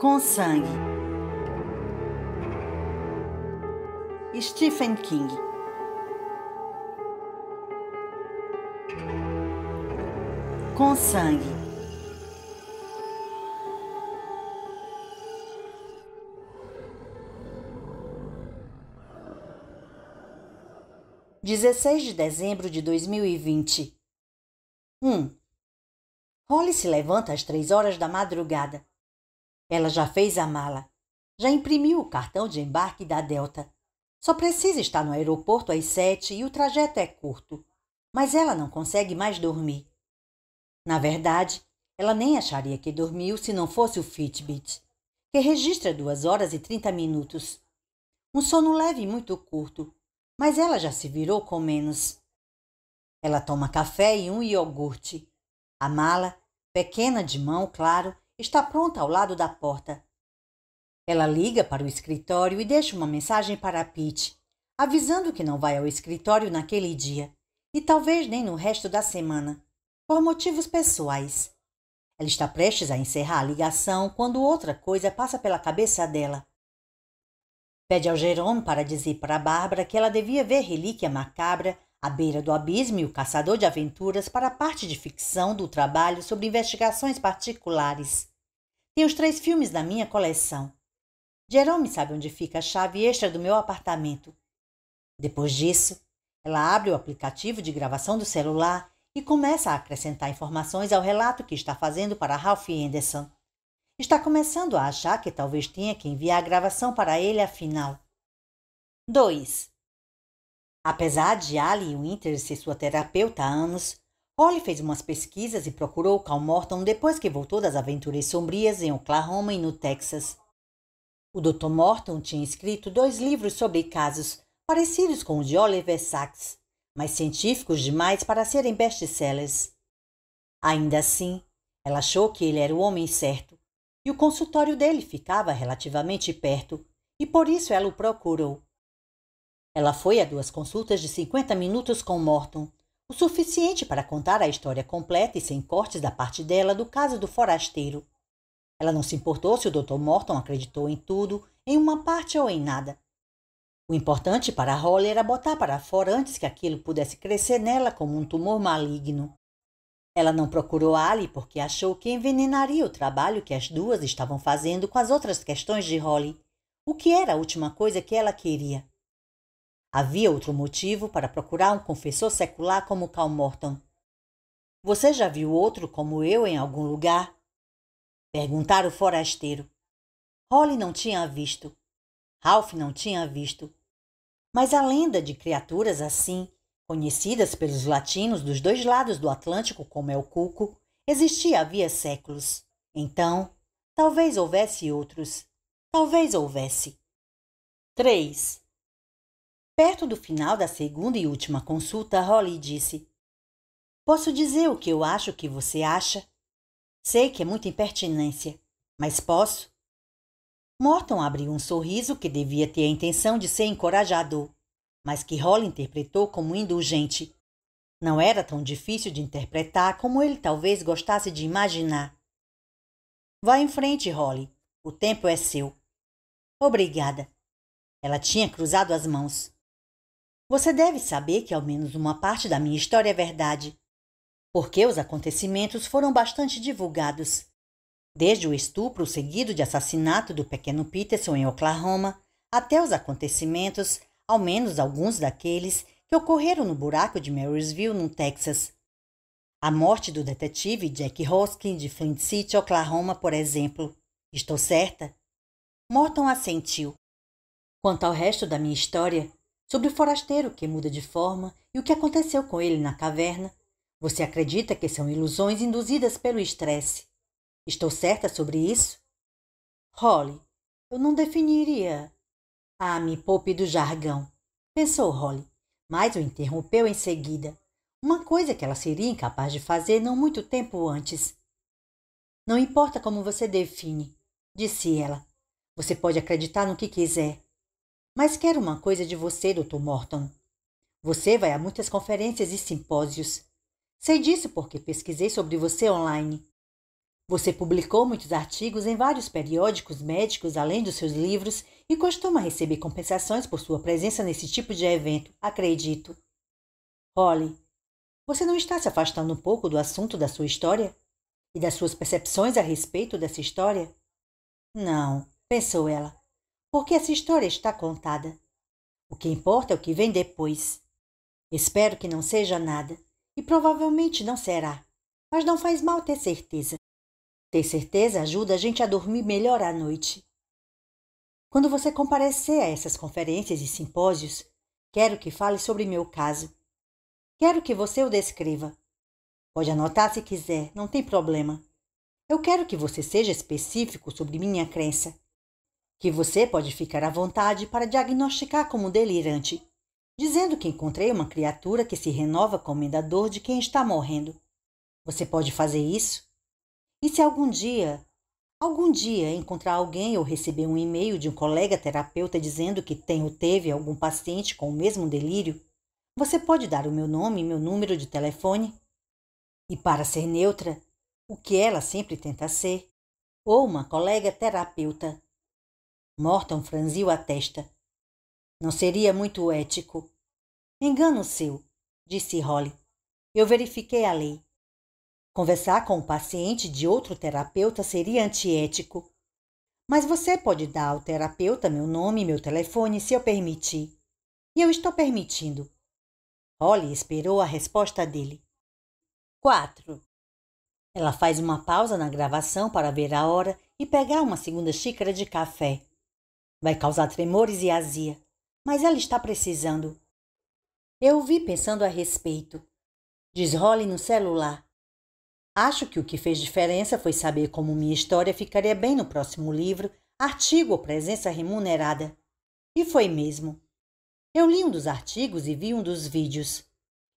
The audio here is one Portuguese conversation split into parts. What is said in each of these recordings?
com sangue. Stephen King. Com sangue. Dezesseis de dezembro de dois mil e vinte. Um. Holly se levanta às três horas da madrugada ela já fez a mala, já imprimiu o cartão de embarque da Delta. Só precisa estar no aeroporto às sete e o trajeto é curto. Mas ela não consegue mais dormir. Na verdade, ela nem acharia que dormiu se não fosse o Fitbit, que registra duas horas e trinta minutos. Um sono leve e muito curto, mas ela já se virou com menos. Ela toma café e um iogurte. A mala, pequena de mão, claro, está pronta ao lado da porta. Ela liga para o escritório e deixa uma mensagem para Pete, avisando que não vai ao escritório naquele dia e talvez nem no resto da semana, por motivos pessoais. Ela está prestes a encerrar a ligação quando outra coisa passa pela cabeça dela. Pede ao Jerome para dizer para Bárbara que ela devia ver Relíquia Macabra à beira do abismo e o caçador de aventuras para a parte de ficção do trabalho sobre investigações particulares. Tem os três filmes da minha coleção. Jerome sabe onde fica a chave extra do meu apartamento. Depois disso, ela abre o aplicativo de gravação do celular e começa a acrescentar informações ao relato que está fazendo para Ralph Anderson. Está começando a achar que talvez tenha que enviar a gravação para ele afinal. 2. Apesar de Ali Winter ser sua terapeuta há anos, Holly fez umas pesquisas e procurou Cal Morton depois que voltou das aventuras sombrias em Oklahoma e no Texas. O Dr. Morton tinha escrito dois livros sobre casos parecidos com o de Oliver Sacks, mas científicos demais para serem best-sellers. Ainda assim, ela achou que ele era o homem certo, e o consultório dele ficava relativamente perto, e por isso ela o procurou. Ela foi a duas consultas de 50 minutos com Morton, o suficiente para contar a história completa e sem cortes da parte dela do caso do forasteiro. Ela não se importou se o Dr. Morton acreditou em tudo, em uma parte ou em nada. O importante para Holly era botar para fora antes que aquilo pudesse crescer nela como um tumor maligno. Ela não procurou Ali porque achou que envenenaria o trabalho que as duas estavam fazendo com as outras questões de Holly, o que era a última coisa que ela queria. Havia outro motivo para procurar um confessor secular como Cal Morton. Você já viu outro como eu em algum lugar? Perguntaram o forasteiro. Holly não tinha visto. Ralph não tinha visto. Mas a lenda de criaturas assim, conhecidas pelos latinos dos dois lados do Atlântico como El é Cuco, existia havia séculos. Então, talvez houvesse outros. Talvez houvesse. 3. Perto do final da segunda e última consulta, Holly disse: Posso dizer o que eu acho que você acha? Sei que é muita impertinência, mas posso? Morton abriu um sorriso que devia ter a intenção de ser encorajador, mas que Holly interpretou como indulgente. Não era tão difícil de interpretar como ele talvez gostasse de imaginar. Vá em frente, Holly. O tempo é seu. Obrigada. Ela tinha cruzado as mãos. Você deve saber que ao menos uma parte da minha história é verdade, porque os acontecimentos foram bastante divulgados. Desde o estupro seguido de assassinato do pequeno Peterson em Oklahoma, até os acontecimentos, ao menos alguns daqueles, que ocorreram no buraco de Marysville, no Texas. A morte do detetive Jack Hoskin de Flint City, Oklahoma, por exemplo. Estou certa? Morton assentiu. Quanto ao resto da minha história, sobre o forasteiro que muda de forma e o que aconteceu com ele na caverna. Você acredita que são ilusões induzidas pelo estresse? Estou certa sobre isso? Holly, eu não definiria. Ah, me poupe do jargão, pensou Holly, mas o interrompeu em seguida. Uma coisa que ela seria incapaz de fazer não muito tempo antes. Não importa como você define, disse ela. Você pode acreditar no que quiser. Mas quero uma coisa de você, Dr. Morton. Você vai a muitas conferências e simpósios. Sei disso porque pesquisei sobre você online. Você publicou muitos artigos em vários periódicos médicos além dos seus livros e costuma receber compensações por sua presença nesse tipo de evento, acredito. Holly, você não está se afastando um pouco do assunto da sua história? E das suas percepções a respeito dessa história? Não, pensou ela porque essa história está contada. O que importa é o que vem depois. Espero que não seja nada, e provavelmente não será, mas não faz mal ter certeza. Ter certeza ajuda a gente a dormir melhor à noite. Quando você comparecer a essas conferências e simpósios, quero que fale sobre meu caso. Quero que você o descreva. Pode anotar se quiser, não tem problema. Eu quero que você seja específico sobre minha crença que você pode ficar à vontade para diagnosticar como delirante, dizendo que encontrei uma criatura que se renova comendo a dor de quem está morrendo. Você pode fazer isso? E se algum dia, algum dia encontrar alguém ou receber um e-mail de um colega terapeuta dizendo que tem ou teve algum paciente com o mesmo delírio, você pode dar o meu nome e meu número de telefone? E para ser neutra, o que ela sempre tenta ser, ou uma colega terapeuta Morton franziu a testa. Não seria muito ético. Engano seu, disse Holly. Eu verifiquei a lei. Conversar com o paciente de outro terapeuta seria antiético. Mas você pode dar ao terapeuta meu nome e meu telefone se eu permitir. E eu estou permitindo. Holly esperou a resposta dele. 4. Ela faz uma pausa na gravação para ver a hora e pegar uma segunda xícara de café. Vai causar tremores e azia, mas ela está precisando. Eu vi pensando a respeito. Desrole no celular. Acho que o que fez diferença foi saber como minha história ficaria bem no próximo livro, artigo ou presença remunerada. E foi mesmo. Eu li um dos artigos e vi um dos vídeos.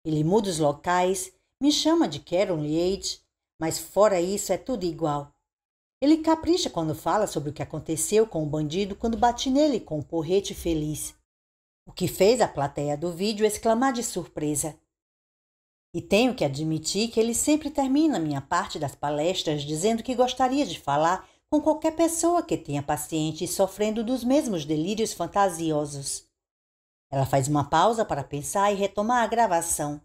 Ele muda os locais, me chama de Carol Yates, mas fora isso é tudo igual. Ele capricha quando fala sobre o que aconteceu com o bandido quando bati nele com um porrete feliz, o que fez a plateia do vídeo exclamar de surpresa. E tenho que admitir que ele sempre termina minha parte das palestras dizendo que gostaria de falar com qualquer pessoa que tenha pacientes sofrendo dos mesmos delírios fantasiosos. Ela faz uma pausa para pensar e retomar a gravação.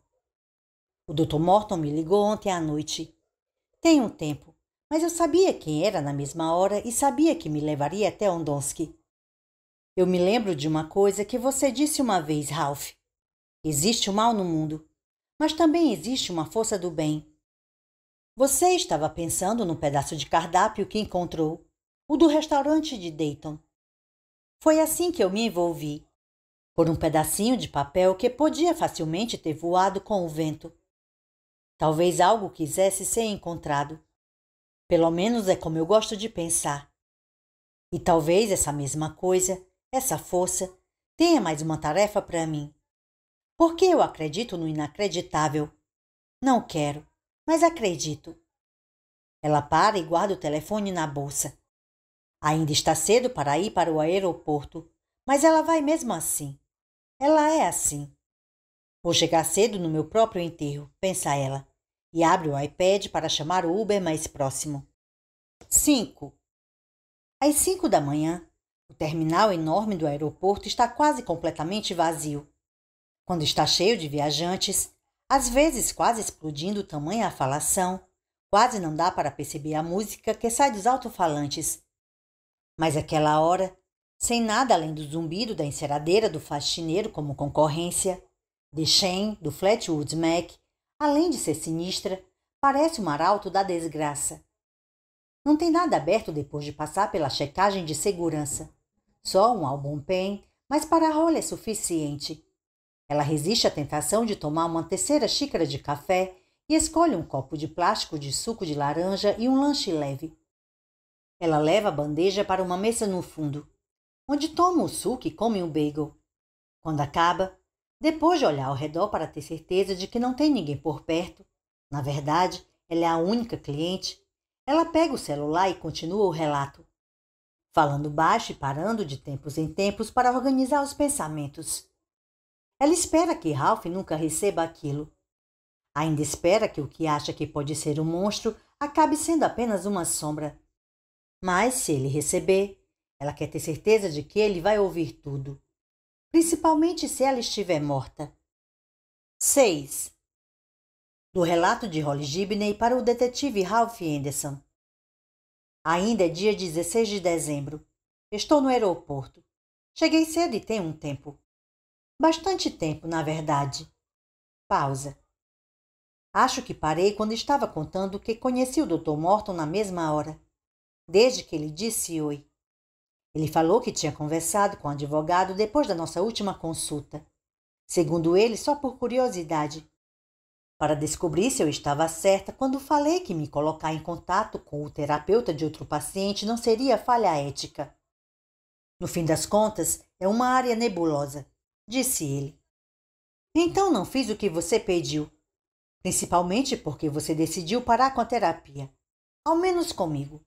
O Dr. Morton me ligou ontem à noite. Tem um tempo mas eu sabia quem era na mesma hora e sabia que me levaria até Ondonski. Eu me lembro de uma coisa que você disse uma vez, Ralph. Existe o mal no mundo, mas também existe uma força do bem. Você estava pensando no pedaço de cardápio que encontrou, o do restaurante de Dayton. Foi assim que eu me envolvi, por um pedacinho de papel que podia facilmente ter voado com o vento. Talvez algo quisesse ser encontrado, pelo menos é como eu gosto de pensar. E talvez essa mesma coisa, essa força, tenha mais uma tarefa para mim. Porque eu acredito no inacreditável. Não quero, mas acredito. Ela para e guarda o telefone na bolsa. Ainda está cedo para ir para o aeroporto, mas ela vai mesmo assim. Ela é assim. Vou chegar cedo no meu próprio enterro, pensa ela e abre o iPad para chamar o Uber mais próximo. 5. Às 5 da manhã, o terminal enorme do aeroporto está quase completamente vazio. Quando está cheio de viajantes, às vezes quase explodindo tamanha a falação, quase não dá para perceber a música que sai dos alto-falantes. Mas aquela hora, sem nada além do zumbido da enceradeira do faxineiro como concorrência, de Shane, do Flatwoods Mac Além de ser sinistra, parece um arauto da desgraça. Não tem nada aberto depois de passar pela checagem de segurança. Só um álbum pen, mas para a rola é suficiente. Ela resiste à tentação de tomar uma terceira xícara de café e escolhe um copo de plástico de suco de laranja e um lanche leve. Ela leva a bandeja para uma mesa no fundo, onde toma o suco e come um bagel. Quando acaba, depois de olhar ao redor para ter certeza de que não tem ninguém por perto, na verdade, ela é a única cliente, ela pega o celular e continua o relato, falando baixo e parando de tempos em tempos para organizar os pensamentos. Ela espera que Ralph nunca receba aquilo. Ainda espera que o que acha que pode ser um monstro acabe sendo apenas uma sombra. Mas se ele receber, ela quer ter certeza de que ele vai ouvir tudo principalmente se ela estiver morta. 6. Do relato de Holly Gibney para o detetive Ralph Anderson. Ainda é dia 16 de dezembro. Estou no aeroporto. Cheguei cedo e tenho um tempo. Bastante tempo, na verdade. Pausa. Acho que parei quando estava contando que conheci o Dr. Morton na mesma hora, desde que ele disse oi. Ele falou que tinha conversado com o advogado depois da nossa última consulta. Segundo ele, só por curiosidade. Para descobrir se eu estava certa, quando falei que me colocar em contato com o terapeuta de outro paciente não seria falha ética. No fim das contas, é uma área nebulosa, disse ele. Então não fiz o que você pediu, principalmente porque você decidiu parar com a terapia, ao menos comigo.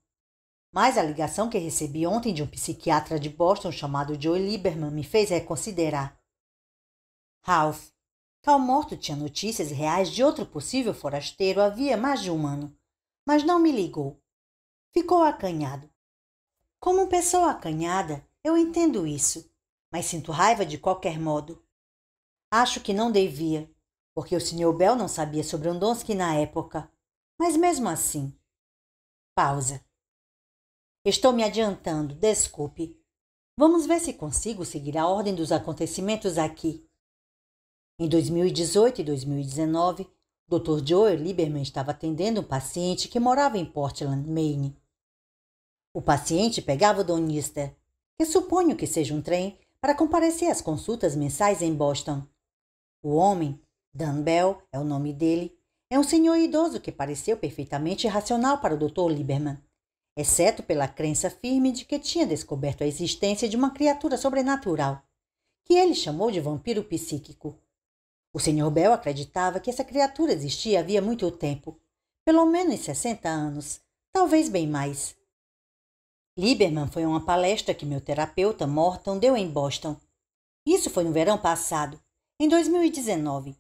Mas a ligação que recebi ontem de um psiquiatra de Boston chamado Joe Lieberman me fez reconsiderar. Ralph, Cal Morto tinha notícias reais de outro possível forasteiro havia mais de um ano, mas não me ligou. Ficou acanhado. Como pessoa acanhada, eu entendo isso, mas sinto raiva de qualquer modo. Acho que não devia, porque o Sr. Bell não sabia sobre Ondonski na época. Mas mesmo assim. Pausa. Estou me adiantando, desculpe. Vamos ver se consigo seguir a ordem dos acontecimentos aqui. Em 2018 e 2019, Dr. Joel Lieberman estava atendendo um paciente que morava em Portland, Maine. O paciente pegava o Donister, que suponho que seja um trem, para comparecer às consultas mensais em Boston. O homem, Dan Bell é o nome dele, é um senhor idoso que pareceu perfeitamente racional para o Dr. Lieberman exceto pela crença firme de que tinha descoberto a existência de uma criatura sobrenatural, que ele chamou de vampiro psíquico. O Sr. Bell acreditava que essa criatura existia havia muito tempo, pelo menos 60 anos, talvez bem mais. Lieberman foi a uma palestra que meu terapeuta Morton deu em Boston. Isso foi no verão passado, em 2019.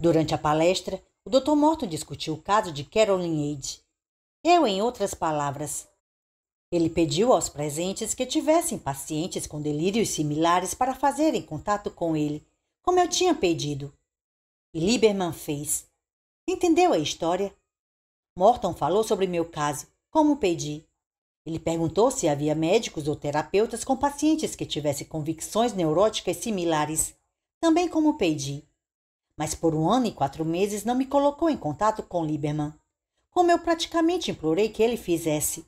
Durante a palestra, o Dr. Morton discutiu o caso de Caroline Age, eu, em outras palavras, ele pediu aos presentes que tivessem pacientes com delírios similares para fazerem contato com ele, como eu tinha pedido. E Lieberman fez. Entendeu a história? Morton falou sobre meu caso, como pedi. Ele perguntou se havia médicos ou terapeutas com pacientes que tivessem convicções neuróticas similares, também como pedi. Mas por um ano e quatro meses não me colocou em contato com Lieberman como eu praticamente implorei que ele fizesse.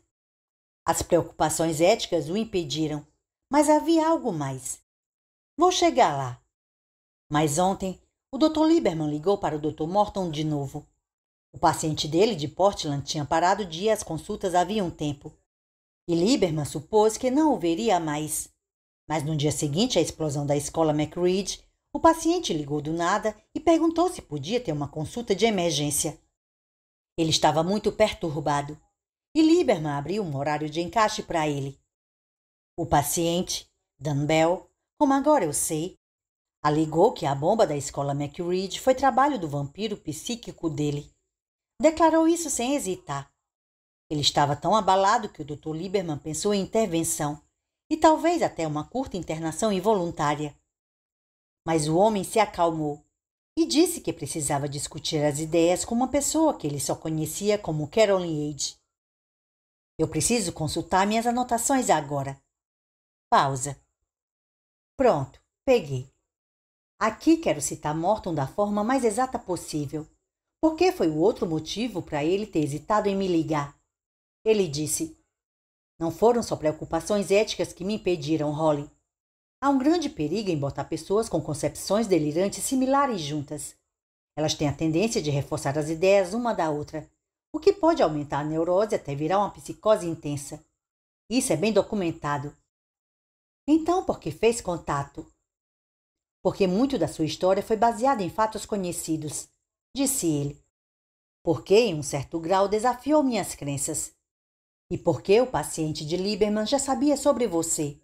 As preocupações éticas o impediram, mas havia algo mais. Vou chegar lá. Mas ontem, o Dr. Lieberman ligou para o Dr. Morton de novo. O paciente dele de Portland tinha parado de ir às consultas havia um tempo, e Lieberman supôs que não o veria mais. Mas no dia seguinte à explosão da escola McReed, o paciente ligou do nada e perguntou se podia ter uma consulta de emergência. Ele estava muito perturbado e Lieberman abriu um horário de encaixe para ele. O paciente, Dan Bell, como agora eu sei, alegou que a bomba da escola McReed foi trabalho do vampiro psíquico dele. Declarou isso sem hesitar. Ele estava tão abalado que o Dr. Lieberman pensou em intervenção e talvez até uma curta internação involuntária. Mas o homem se acalmou e disse que precisava discutir as ideias com uma pessoa que ele só conhecia como Carolyn Age. Eu preciso consultar minhas anotações agora. Pausa. Pronto, peguei. Aqui quero citar Morton da forma mais exata possível, porque foi o outro motivo para ele ter hesitado em me ligar. Ele disse: Não foram só preocupações éticas que me impediram, Holly. Há um grande perigo em botar pessoas com concepções delirantes similares juntas. Elas têm a tendência de reforçar as ideias uma da outra, o que pode aumentar a neurose até virar uma psicose intensa. Isso é bem documentado. Então, por que fez contato? Porque muito da sua história foi baseada em fatos conhecidos, disse ele. Porque, em um certo grau, desafiou minhas crenças. E porque o paciente de Lieberman já sabia sobre você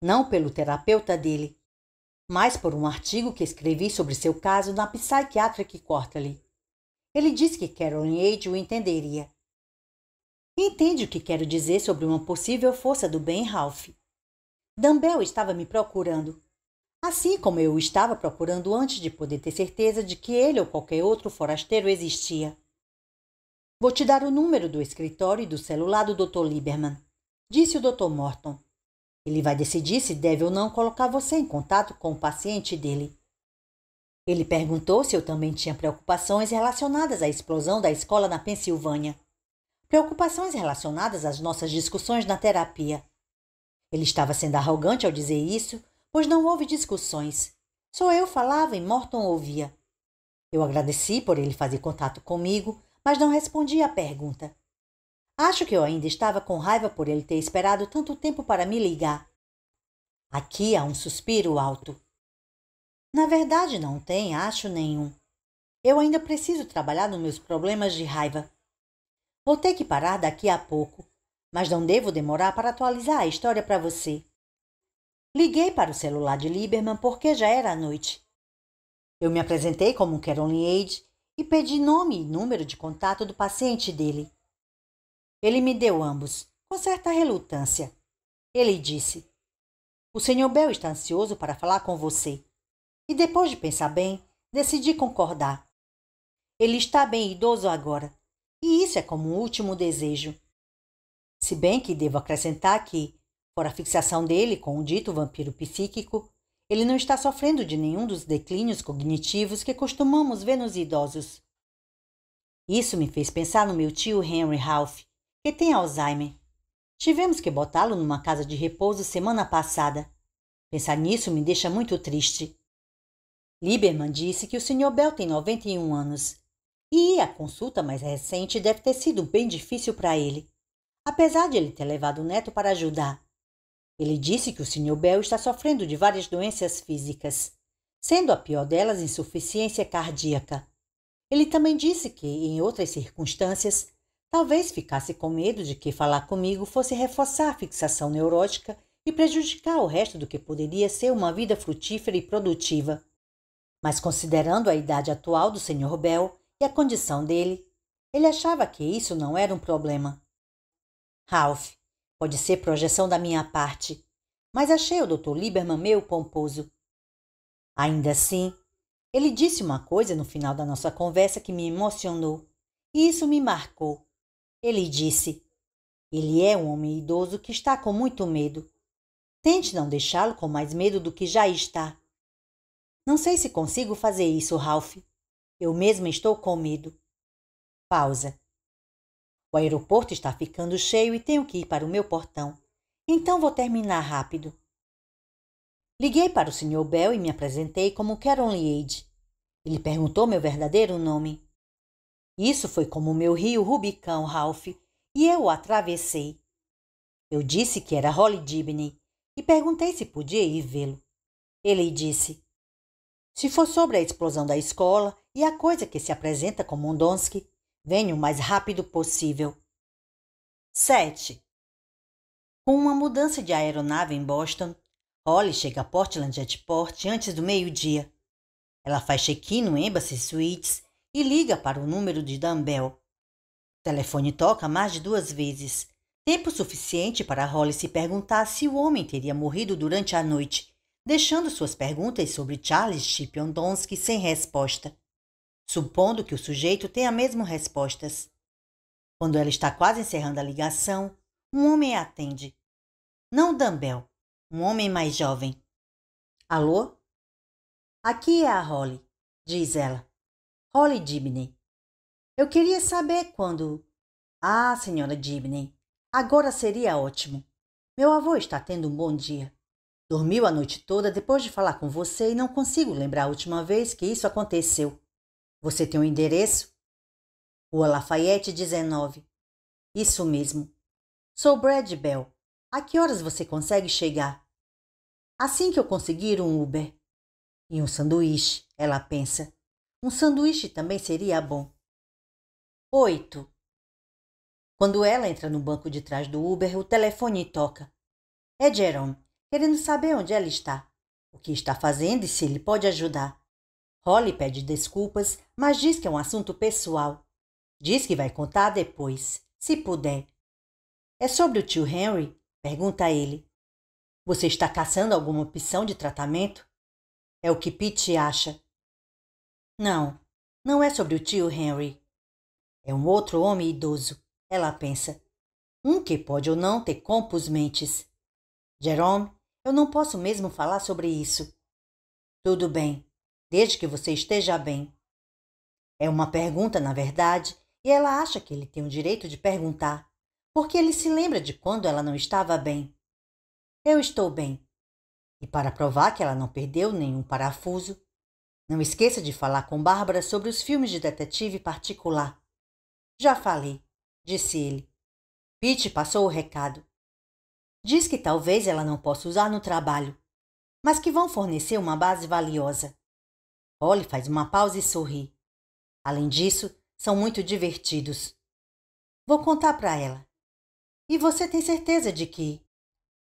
não pelo terapeuta dele, mas por um artigo que escrevi sobre seu caso na Psychiatric Quarterly. Ele disse que Carolyn Age o entenderia. Entende o que quero dizer sobre uma possível força do bem, Ralph? Dumbell estava me procurando, assim como eu o estava procurando antes de poder ter certeza de que ele ou qualquer outro forasteiro existia. Vou te dar o número do escritório e do celular do Dr. Lieberman, disse o Dr. Morton. Ele vai decidir se deve ou não colocar você em contato com o paciente dele. Ele perguntou se eu também tinha preocupações relacionadas à explosão da escola na Pensilvânia. Preocupações relacionadas às nossas discussões na terapia. Ele estava sendo arrogante ao dizer isso, pois não houve discussões. Só eu falava e Morton ouvia. Eu agradeci por ele fazer contato comigo, mas não respondi à pergunta. Acho que eu ainda estava com raiva por ele ter esperado tanto tempo para me ligar. Aqui há um suspiro alto. Na verdade, não tem, acho nenhum. Eu ainda preciso trabalhar nos meus problemas de raiva. Vou ter que parar daqui a pouco, mas não devo demorar para atualizar a história para você. Liguei para o celular de Lieberman porque já era noite. Eu me apresentei como Carolyn Aide e pedi nome e número de contato do paciente dele. Ele me deu ambos, com certa relutância. Ele disse: O senhor Bell está ansioso para falar com você. E depois de pensar bem, decidi concordar. Ele está bem idoso agora, e isso é como um último desejo. Se bem que devo acrescentar que, fora a fixação dele com o dito vampiro psíquico, ele não está sofrendo de nenhum dos declínios cognitivos que costumamos ver nos idosos. Isso me fez pensar no meu tio Henry Ralph, que tem Alzheimer. Tivemos que botá-lo numa casa de repouso semana passada. Pensar nisso me deixa muito triste. Lieberman disse que o Sr. Bell tem 91 anos e a consulta mais recente deve ter sido bem difícil para ele, apesar de ele ter levado o neto para ajudar. Ele disse que o Sr. Bell está sofrendo de várias doenças físicas, sendo a pior delas insuficiência cardíaca. Ele também disse que, em outras circunstâncias, Talvez ficasse com medo de que falar comigo fosse reforçar a fixação neurótica e prejudicar o resto do que poderia ser uma vida frutífera e produtiva. Mas considerando a idade atual do Sr. Bell e a condição dele, ele achava que isso não era um problema. Ralph, pode ser projeção da minha parte, mas achei o Dr. Lieberman meio pomposo. Ainda assim, ele disse uma coisa no final da nossa conversa que me emocionou, e isso me marcou. Ele disse: Ele é um homem idoso que está com muito medo. Tente não deixá-lo com mais medo do que já está. Não sei se consigo fazer isso, Ralph. Eu mesma estou com medo. Pausa. O aeroporto está ficando cheio e tenho que ir para o meu portão. Então vou terminar rápido. Liguei para o Sr. Bell e me apresentei como Carol Liade. Ele perguntou meu verdadeiro nome. Isso foi como o meu rio Rubicão, Ralph, e eu o atravessei. Eu disse que era Holly Dibney e perguntei se podia ir vê-lo. Ele disse: Se for sobre a explosão da escola e a coisa que se apresenta como um Donsky, venha o mais rápido possível. 7. Com uma mudança de aeronave em Boston, Holly chega a Portland Jetport antes do meio-dia. Ela faz check-in no Embassy Suites e liga para o número de Dambel. O telefone toca mais de duas vezes. Tempo suficiente para Holly se perguntar se o homem teria morrido durante a noite, deixando suas perguntas sobre Charles Chipiondonski sem resposta, supondo que o sujeito tenha mesmo respostas. Quando ela está quase encerrando a ligação, um homem atende. Não Dambel, um homem mais jovem. Alô? Aqui é a Holly, diz ela. Holly Dibney. Eu queria saber quando. Ah, senhora Dibney, agora seria ótimo. Meu avô está tendo um bom dia. Dormiu a noite toda depois de falar com você e não consigo lembrar a última vez que isso aconteceu. Você tem o um endereço? Rua Lafayette 19. Isso mesmo. Sou Brad Bell. A que horas você consegue chegar? Assim que eu conseguir um Uber. E um sanduíche, ela pensa. Um sanduíche também seria bom. 8. Quando ela entra no banco de trás do Uber, o telefone toca. É Jerome, querendo saber onde ela está, o que está fazendo e se ele pode ajudar. Holly pede desculpas, mas diz que é um assunto pessoal. Diz que vai contar depois, se puder. É sobre o tio Henry? Pergunta ele. Você está caçando alguma opção de tratamento? É o que Pete acha. Não, não é sobre o tio Henry. É um outro homem idoso, ela pensa. Um que pode ou não ter compus mentes. Jerome, eu não posso mesmo falar sobre isso. Tudo bem, desde que você esteja bem. É uma pergunta, na verdade, e ela acha que ele tem o direito de perguntar, porque ele se lembra de quando ela não estava bem. Eu estou bem. E para provar que ela não perdeu nenhum parafuso, não esqueça de falar com Bárbara sobre os filmes de detetive particular. Já falei, disse ele. Pete passou o recado. Diz que talvez ela não possa usar no trabalho, mas que vão fornecer uma base valiosa. Polly faz uma pausa e sorri. Além disso, são muito divertidos. Vou contar para ela. E você tem certeza de que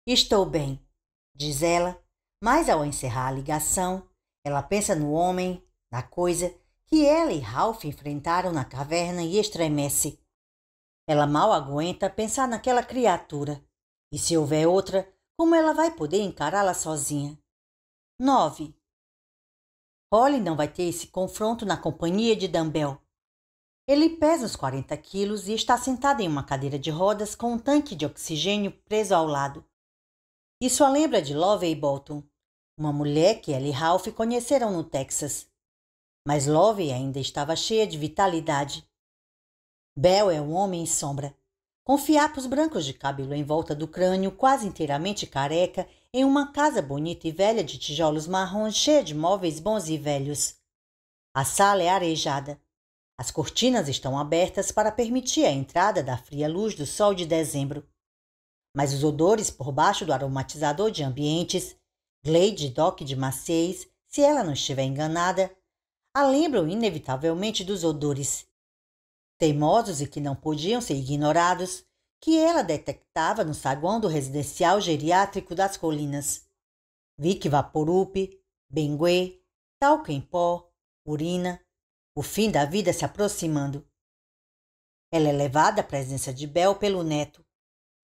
estou bem, diz ela, mas ao encerrar a ligação, ela pensa no homem, na coisa que ela e Ralph enfrentaram na caverna e estremece. Ela mal aguenta pensar naquela criatura. E se houver outra, como ela vai poder encará-la sozinha? 9. Holly não vai ter esse confronto na companhia de Dumbbell. Ele pesa uns 40 quilos e está sentado em uma cadeira de rodas com um tanque de oxigênio preso ao lado. Isso a lembra de Love e Bolton, uma mulher que ela e Ralph conheceram no Texas. Mas Love ainda estava cheia de vitalidade. Bell é um homem em sombra, com fiapos brancos de cabelo em volta do crânio, quase inteiramente careca, em uma casa bonita e velha de tijolos marrons cheia de móveis bons e velhos. A sala é arejada. As cortinas estão abertas para permitir a entrada da fria luz do sol de dezembro. Mas os odores por baixo do aromatizador de ambientes Gleide Doc de Maciez, se ela não estiver enganada, a lembram inevitavelmente dos odores teimosos e que não podiam ser ignorados, que ela detectava no saguão do residencial geriátrico das colinas. vick, Vaporup, bengue, talco em pó, urina, o fim da vida se aproximando. Ela é levada à presença de Bel pelo neto,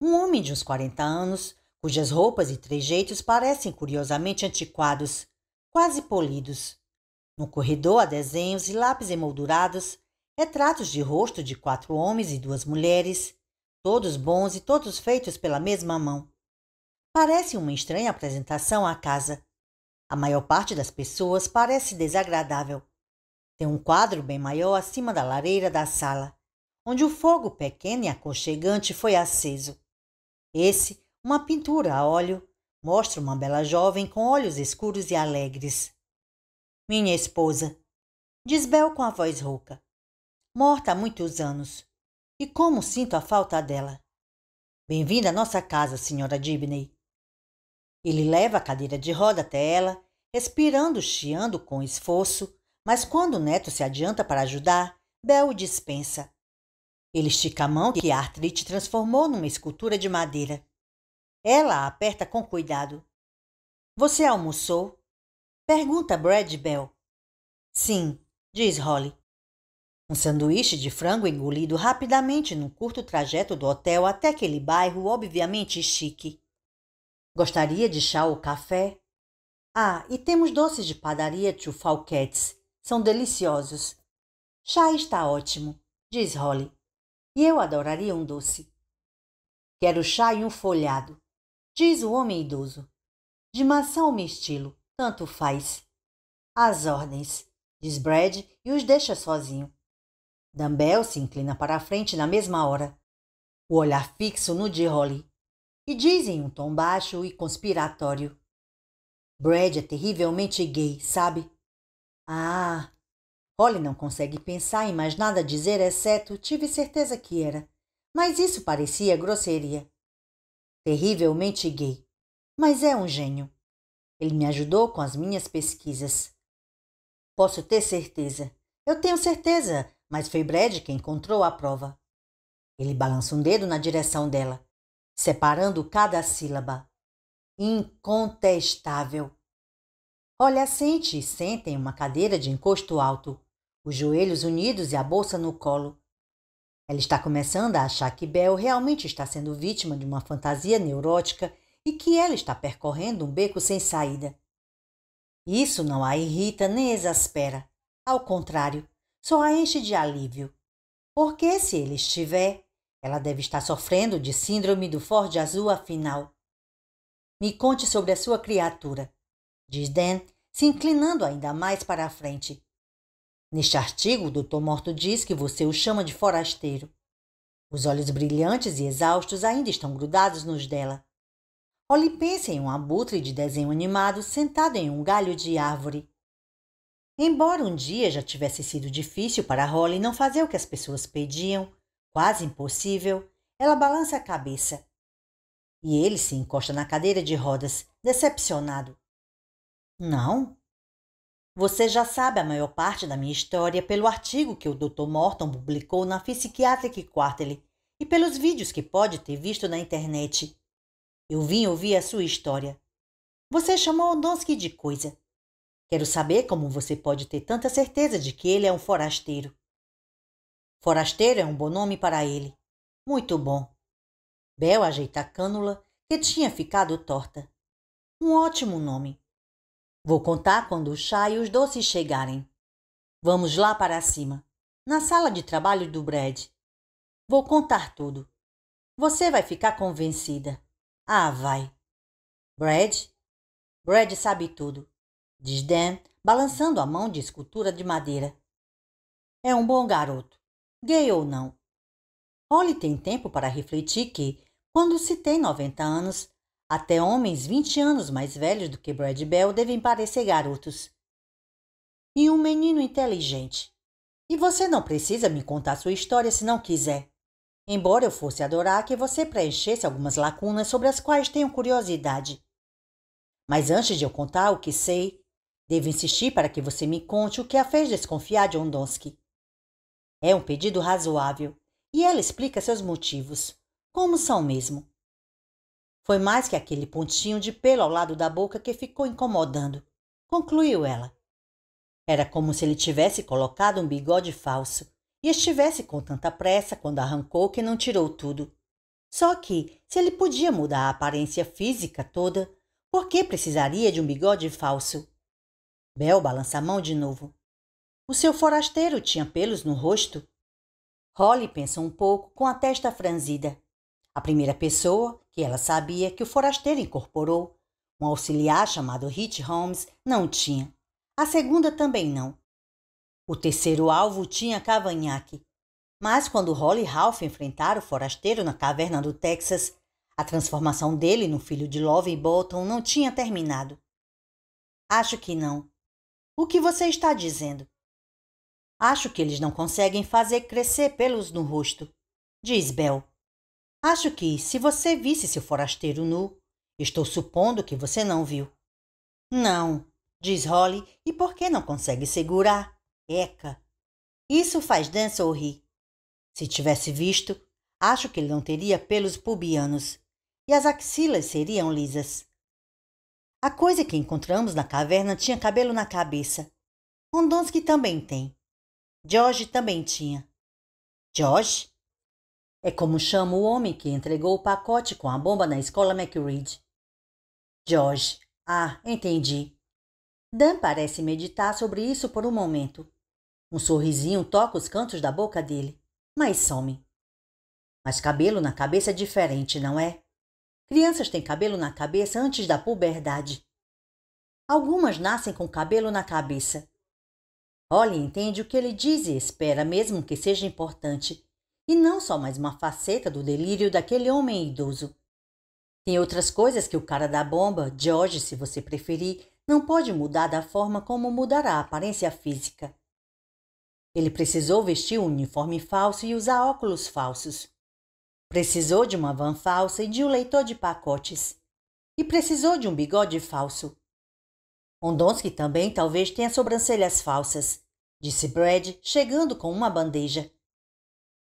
um homem de uns 40 anos, cujas roupas e trejeitos parecem curiosamente antiquados, quase polidos. No corredor há desenhos e lápis emoldurados, retratos de rosto de quatro homens e duas mulheres, todos bons e todos feitos pela mesma mão. Parece uma estranha apresentação à casa. A maior parte das pessoas parece desagradável. Tem um quadro bem maior acima da lareira da sala, onde o fogo pequeno e aconchegante foi aceso. Esse uma pintura a óleo mostra uma bela jovem com olhos escuros e alegres. Minha esposa, diz Bel com a voz rouca, morta há muitos anos. E como sinto a falta dela. Bem-vinda à nossa casa, senhora Dibney. Ele leva a cadeira de roda até ela, respirando, chiando com esforço, mas quando o neto se adianta para ajudar, Bel o dispensa. Ele estica a mão que a artrite transformou numa escultura de madeira. Ela aperta com cuidado. Você almoçou? Pergunta Brad Bell. Sim, diz Holly. Um sanduíche de frango engolido rapidamente num curto trajeto do hotel até aquele bairro obviamente chique. Gostaria de chá ou café? Ah, e temos doces de padaria Falquettes. São deliciosos. Chá está ótimo, diz Holly. E eu adoraria um doce. Quero chá e um folhado diz o homem idoso. De maçã ou mistilo, tanto faz. As ordens, diz Brad e os deixa sozinho. Dambel se inclina para a frente na mesma hora, o olhar fixo no de Holly, e diz em um tom baixo e conspiratório. Brad é terrivelmente gay, sabe? Ah! Holly não consegue pensar em mais nada a dizer, exceto tive certeza que era. Mas isso parecia grosseria terrivelmente gay, mas é um gênio. Ele me ajudou com as minhas pesquisas. Posso ter certeza. Eu tenho certeza, mas foi Brad quem encontrou a prova. Ele balança um dedo na direção dela, separando cada sílaba. Incontestável. Olha, sente e senta em uma cadeira de encosto alto, os joelhos unidos e a bolsa no colo. Ela está começando a achar que Bel realmente está sendo vítima de uma fantasia neurótica e que ela está percorrendo um beco sem saída. Isso não a irrita nem exaspera. Ao contrário, só a enche de alívio. Porque se ele estiver, ela deve estar sofrendo de síndrome do Ford Azul afinal. Me conte sobre a sua criatura, diz Dan, se inclinando ainda mais para a frente. Neste artigo, o doutor Morto diz que você o chama de forasteiro. Os olhos brilhantes e exaustos ainda estão grudados nos dela. Olhe e pense em um abutre de desenho animado sentado em um galho de árvore. Embora um dia já tivesse sido difícil para Holly não fazer o que as pessoas pediam, quase impossível, ela balança a cabeça. E ele se encosta na cadeira de rodas, decepcionado. Não, você já sabe a maior parte da minha história pelo artigo que o Dr. Morton publicou na Psychiatric Quarterly e pelos vídeos que pode ter visto na internet. Eu vim ouvir a sua história. Você chamou o Donsky de coisa. Quero saber como você pode ter tanta certeza de que ele é um forasteiro. Forasteiro é um bom nome para ele. Muito bom. Bel ajeita a cânula que tinha ficado torta. Um ótimo nome. Vou contar quando o chá e os doces chegarem. Vamos lá para cima, na sala de trabalho do Brad. Vou contar tudo. Você vai ficar convencida. Ah, vai. Brad? Brad sabe tudo, diz Dan, balançando a mão de escultura de madeira. É um bom garoto, gay ou não. Holly tem tempo para refletir que, quando se tem 90 anos, até homens 20 anos mais velhos do que Brad Bell devem parecer garotos. E um menino inteligente. E você não precisa me contar sua história se não quiser. Embora eu fosse adorar que você preenchesse algumas lacunas sobre as quais tenho curiosidade. Mas antes de eu contar o que sei, devo insistir para que você me conte o que a fez desconfiar de Ondonsky. É um pedido razoável, e ela explica seus motivos, como são mesmo. Foi mais que aquele pontinho de pelo ao lado da boca que ficou incomodando. Concluiu ela. Era como se ele tivesse colocado um bigode falso e estivesse com tanta pressa quando arrancou que não tirou tudo. Só que, se ele podia mudar a aparência física toda, por que precisaria de um bigode falso? Bel balança a mão de novo. O seu forasteiro tinha pelos no rosto? Holly pensa um pouco com a testa franzida. A primeira pessoa que ela sabia que o forasteiro incorporou, um auxiliar chamado Rich Holmes, não tinha. A segunda também não. O terceiro alvo tinha cavanhaque. Mas quando Holly e Ralph enfrentaram o forasteiro na caverna do Texas, a transformação dele no filho de Love Bolton não tinha terminado. Acho que não. O que você está dizendo? Acho que eles não conseguem fazer crescer pelos no rosto, diz Bel. Acho que, se você visse seu forasteiro nu, estou supondo que você não viu. Não, diz Holly, e por que não consegue segurar? Eca. Isso faz Dan sorrir. Se tivesse visto, acho que ele não teria pelos pubianos, e as axilas seriam lisas. A coisa que encontramos na caverna tinha cabelo na cabeça. que também tem. George também tinha. George? É como chama o homem que entregou o pacote com a bomba na escola McReed. George. Ah, entendi. Dan parece meditar sobre isso por um momento. Um sorrisinho toca os cantos da boca dele, mas some. Mas cabelo na cabeça é diferente, não é? Crianças têm cabelo na cabeça antes da puberdade. Algumas nascem com cabelo na cabeça. Olhe, entende o que ele diz e espera mesmo que seja importante, e não só mais uma faceta do delírio daquele homem idoso. Tem outras coisas que o cara da bomba, George, se você preferir, não pode mudar da forma como mudará a aparência física. Ele precisou vestir um uniforme falso e usar óculos falsos. Precisou de uma van falsa e de um leitor de pacotes. E precisou de um bigode falso. Ondonski também talvez tenha sobrancelhas falsas, disse Brad, chegando com uma bandeja.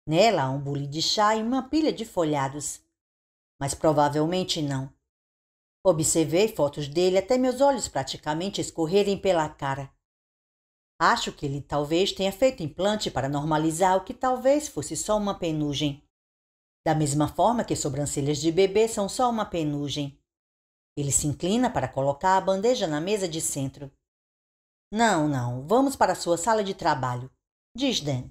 Nela há um bule de chá e uma pilha de folhados. Mas provavelmente não. Observei fotos dele até meus olhos praticamente escorrerem pela cara. Acho que ele talvez tenha feito implante para normalizar o que talvez fosse só uma penugem. Da mesma forma que sobrancelhas de bebê são só uma penugem. Ele se inclina para colocar a bandeja na mesa de centro. Não, não, vamos para a sua sala de trabalho, diz Dan.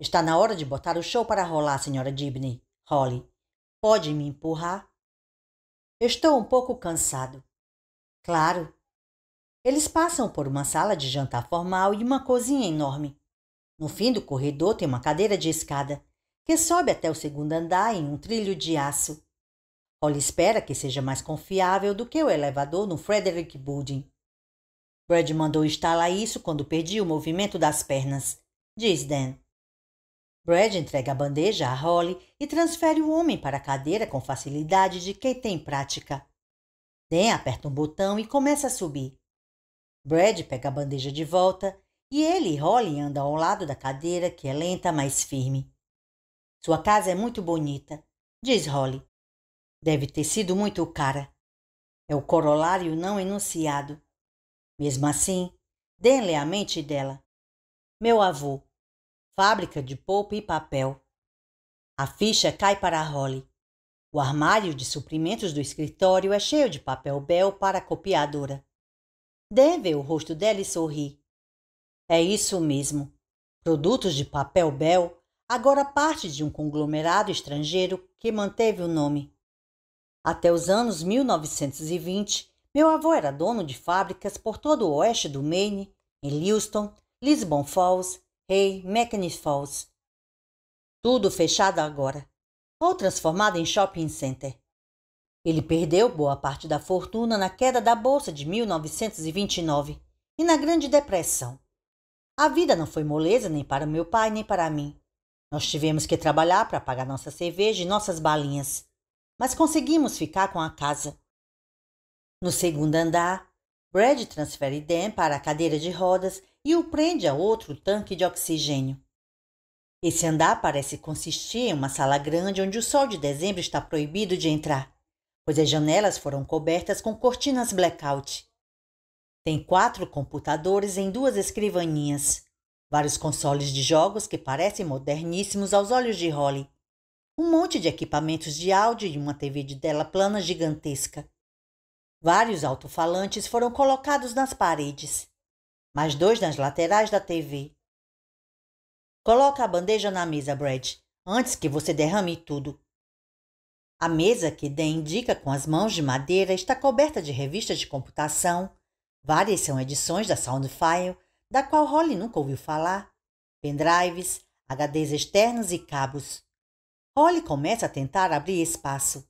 Está na hora de botar o show para rolar, senhora Dibney. Holly, pode me empurrar? Estou um pouco cansado. Claro. Eles passam por uma sala de jantar formal e uma cozinha enorme. No fim do corredor tem uma cadeira de escada, que sobe até o segundo andar em um trilho de aço. Holly espera que seja mais confiável do que o elevador no Frederick Building. Brad mandou instalar isso quando perdi o movimento das pernas, diz Dan. Brad entrega a bandeja a Holly e transfere o homem para a cadeira com facilidade de quem tem prática. Dan aperta um botão e começa a subir. Brad pega a bandeja de volta e ele e Holly andam ao lado da cadeira, que é lenta, mas firme. Sua casa é muito bonita, diz Holly. Deve ter sido muito cara. É o corolário não enunciado. Mesmo assim, dê-lhe a mente dela. Meu avô, fábrica de polpa e papel. A ficha cai para Holly. O armário de suprimentos do escritório é cheio de papel bel para a copiadora. Dan vê o rosto dela e sorri. É isso mesmo. Produtos de papel bel agora parte de um conglomerado estrangeiro que manteve o nome. Até os anos 1920, meu avô era dono de fábricas por todo o oeste do Maine, em Lewiston, Lisbon Falls, Rei, hey, Falls. Tudo fechado agora, ou transformado em shopping center. Ele perdeu boa parte da fortuna na queda da bolsa de 1929 e na Grande Depressão. A vida não foi moleza nem para meu pai nem para mim. Nós tivemos que trabalhar para pagar nossa cerveja e nossas balinhas, mas conseguimos ficar com a casa. No segundo andar, Brad transfere Dan para a cadeira de rodas e o prende a outro tanque de oxigênio. Esse andar parece consistir em uma sala grande onde o sol de dezembro está proibido de entrar, pois as janelas foram cobertas com cortinas blackout. Tem quatro computadores em duas escrivaninhas, vários consoles de jogos que parecem moderníssimos aos olhos de Holly, um monte de equipamentos de áudio e uma TV de tela plana gigantesca. Vários alto-falantes foram colocados nas paredes mais dois nas laterais da TV. Coloca a bandeja na mesa, Brad, antes que você derrame tudo. A mesa que Dan indica com as mãos de madeira está coberta de revistas de computação. Várias são edições da Soundfile, da qual Holly nunca ouviu falar, pendrives, HDs externos e cabos. Holly começa a tentar abrir espaço.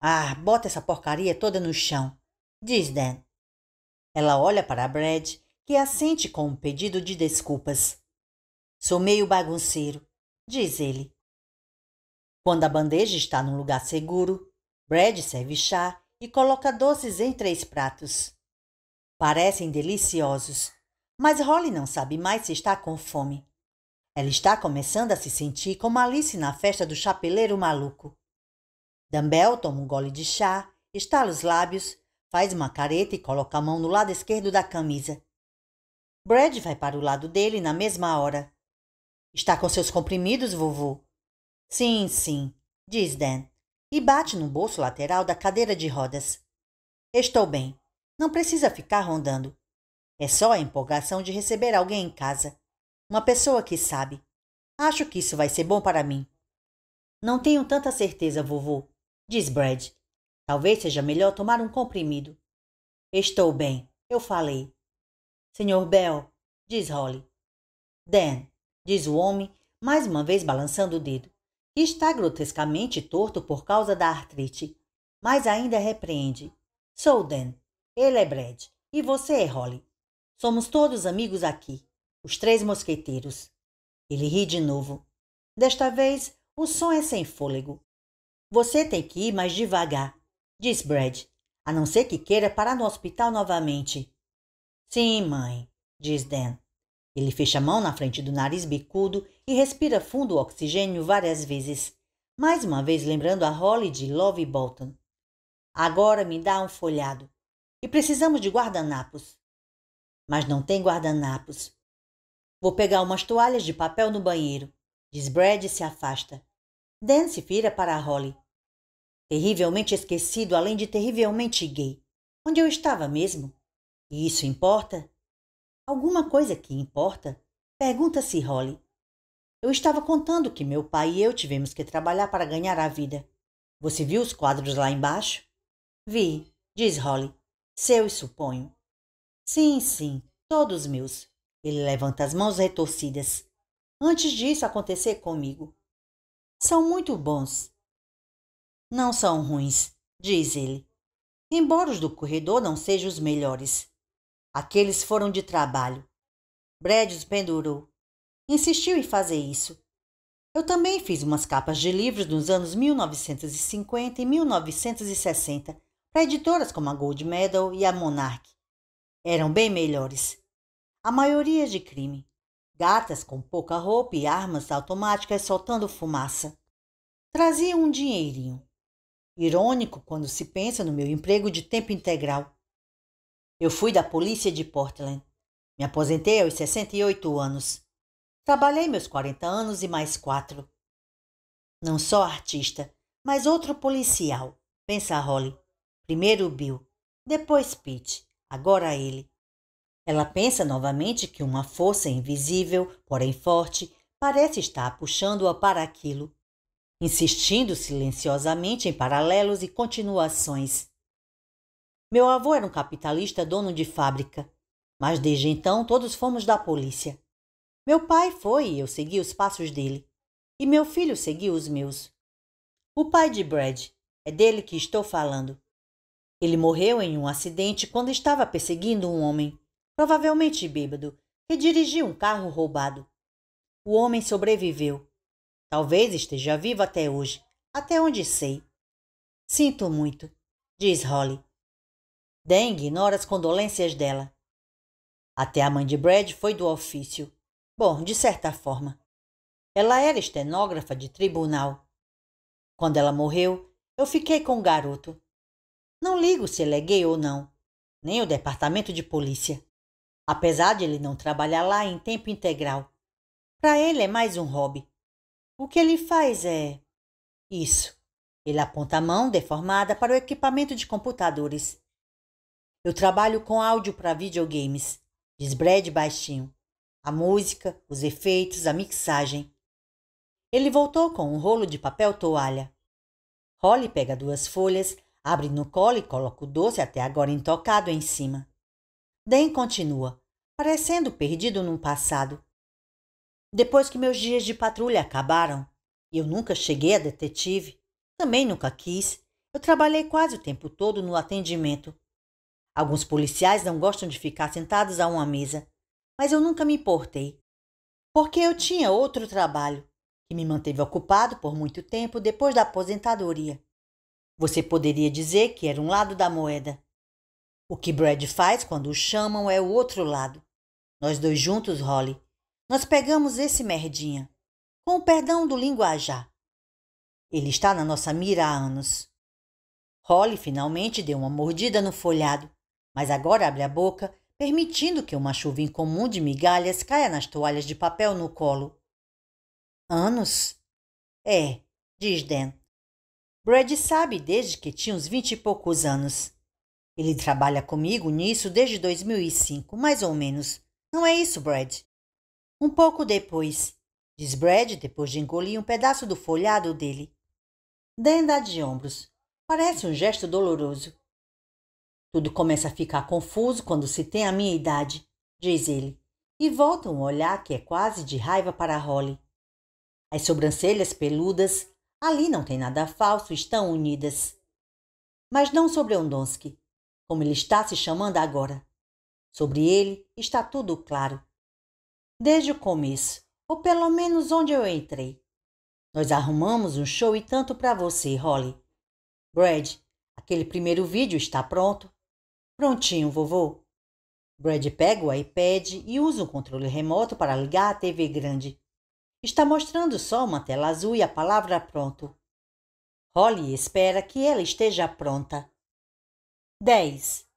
Ah, bota essa porcaria toda no chão, diz Dan. Ela olha para Brad que assente com um pedido de desculpas. Sou meio bagunceiro, diz ele. Quando a bandeja está num lugar seguro, Brad serve chá e coloca doces em três pratos. Parecem deliciosos, mas Holly não sabe mais se está com fome. Ela está começando a se sentir como Alice na festa do chapeleiro maluco. Dumbell toma um gole de chá, estala os lábios, faz uma careta e coloca a mão no lado esquerdo da camisa. Brad vai para o lado dele na mesma hora. Está com seus comprimidos, vovô? Sim, sim, diz Dan, e bate no bolso lateral da cadeira de rodas. Estou bem. Não precisa ficar rondando. É só a empolgação de receber alguém em casa. Uma pessoa que sabe. Acho que isso vai ser bom para mim. Não tenho tanta certeza, vovô, diz Brad. Talvez seja melhor tomar um comprimido. Estou bem, eu falei. Senhor Bell, diz Holly. Dan, diz o homem, mais uma vez balançando o dedo, está grotescamente torto por causa da artrite, mas ainda repreende. Sou Dan, ele é Brad e você é Holly. Somos todos amigos aqui, os três mosqueteiros. Ele ri de novo. Desta vez, o som é sem fôlego. Você tem que ir mais devagar, diz Brad, a não ser que queira parar no hospital novamente. Sim, mãe, diz Dan. Ele fecha a mão na frente do nariz bicudo e respira fundo o oxigênio várias vezes, mais uma vez lembrando a Holly de Love Bolton. Agora me dá um folhado. E precisamos de guardanapos. Mas não tem guardanapos. Vou pegar umas toalhas de papel no banheiro, diz Brad e se afasta. Dan se vira para Holly. Terrivelmente esquecido, além de terrivelmente gay. Onde eu estava mesmo? Isso importa? Alguma coisa que importa? Pergunta-se Holly. Eu estava contando que meu pai e eu tivemos que trabalhar para ganhar a vida. Você viu os quadros lá embaixo? Vi, diz Holly. Seus, suponho. Sim, sim, todos meus. Ele levanta as mãos retorcidas. Antes disso acontecer comigo. São muito bons. Não são ruins, diz ele. Embora os do corredor não sejam os melhores. Aqueles foram de trabalho. Bredios pendurou. Insistiu em fazer isso. Eu também fiz umas capas de livros nos anos 1950 e 1960 para editoras como a Gold Medal e a Monarch. Eram bem melhores. A maioria de crime. Gatas com pouca roupa e armas automáticas soltando fumaça. Trazia um dinheirinho. Irônico quando se pensa no meu emprego de tempo integral. Eu fui da polícia de Portland. Me aposentei aos 68 anos. Trabalhei meus 40 anos e mais quatro. Não só artista, mas outro policial, pensa Holly. Primeiro Bill, depois Pete, agora ele. Ela pensa novamente que uma força invisível, porém forte, parece estar puxando-a para aquilo, insistindo silenciosamente em paralelos e continuações. Meu avô era um capitalista dono de fábrica, mas desde então todos fomos da polícia. Meu pai foi e eu segui os passos dele, e meu filho seguiu os meus. O pai de Brad, é dele que estou falando. Ele morreu em um acidente quando estava perseguindo um homem, provavelmente bêbado, que dirigia um carro roubado. O homem sobreviveu. Talvez esteja vivo até hoje, até onde sei. Sinto muito, diz Holly. Deng ignora as condolências dela. Até a mãe de Brad foi do ofício. Bom, de certa forma. Ela era estenógrafa de tribunal. Quando ela morreu, eu fiquei com o garoto. Não ligo se ele é gay ou não, nem o departamento de polícia. Apesar de ele não trabalhar lá em tempo integral. Para ele é mais um hobby. O que ele faz é. Isso. Ele aponta a mão deformada para o equipamento de computadores. Eu trabalho com áudio para videogames, diz Brad baixinho. A música, os efeitos, a mixagem. Ele voltou com um rolo de papel toalha. Holly pega duas folhas, abre no colo e coloca o doce até agora intocado em cima. Dan continua, parecendo perdido num passado. Depois que meus dias de patrulha acabaram, e eu nunca cheguei a detetive, também nunca quis, eu trabalhei quase o tempo todo no atendimento, Alguns policiais não gostam de ficar sentados a uma mesa, mas eu nunca me importei, porque eu tinha outro trabalho que me manteve ocupado por muito tempo depois da aposentadoria. Você poderia dizer que era um lado da moeda. O que Brad faz quando o chamam é o outro lado. Nós dois juntos, Holly, nós pegamos esse merdinha, com o perdão do linguajar. Ele está na nossa mira há anos. Holly finalmente deu uma mordida no folhado mas agora abre a boca, permitindo que uma chuva incomum de migalhas caia nas toalhas de papel no colo. Anos? É, diz Dan. Brad sabe desde que tinha uns vinte e poucos anos. Ele trabalha comigo nisso desde 2005, mais ou menos. Não é isso, Brad? Um pouco depois, diz Brad depois de engolir um pedaço do folhado dele. Dan dá de ombros. Parece um gesto doloroso. Tudo começa a ficar confuso quando se tem a minha idade, diz ele, e volta um olhar que é quase de raiva para Holly. As sobrancelhas peludas, ali não tem nada falso, estão unidas. Mas não sobre Ondonski, como ele está se chamando agora. Sobre ele está tudo claro. Desde o começo, ou pelo menos onde eu entrei. Nós arrumamos um show e tanto para você, Holly. Brad, aquele primeiro vídeo está pronto. Prontinho, vovô. Brad pega o iPad e usa o controle remoto para ligar a TV grande. Está mostrando só uma tela azul e a palavra pronto. Holly espera que ela esteja pronta. 10.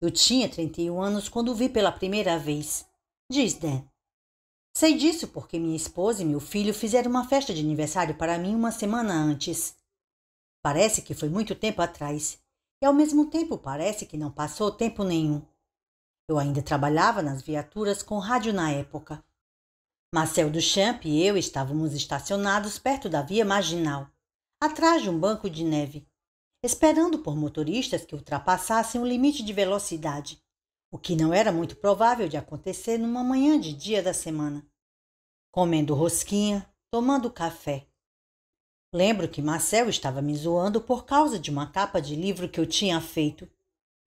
Eu tinha 31 anos quando o vi pela primeira vez, diz Dan. Sei disso porque minha esposa e meu filho fizeram uma festa de aniversário para mim uma semana antes. Parece que foi muito tempo atrás, e ao mesmo tempo parece que não passou tempo nenhum. Eu ainda trabalhava nas viaturas com rádio na época. Marcel Duchamp e eu estávamos estacionados perto da via marginal, atrás de um banco de neve, esperando por motoristas que ultrapassassem o limite de velocidade, o que não era muito provável de acontecer numa manhã de dia da semana. Comendo rosquinha, tomando café, Lembro que Marcel estava me zoando por causa de uma capa de livro que eu tinha feito,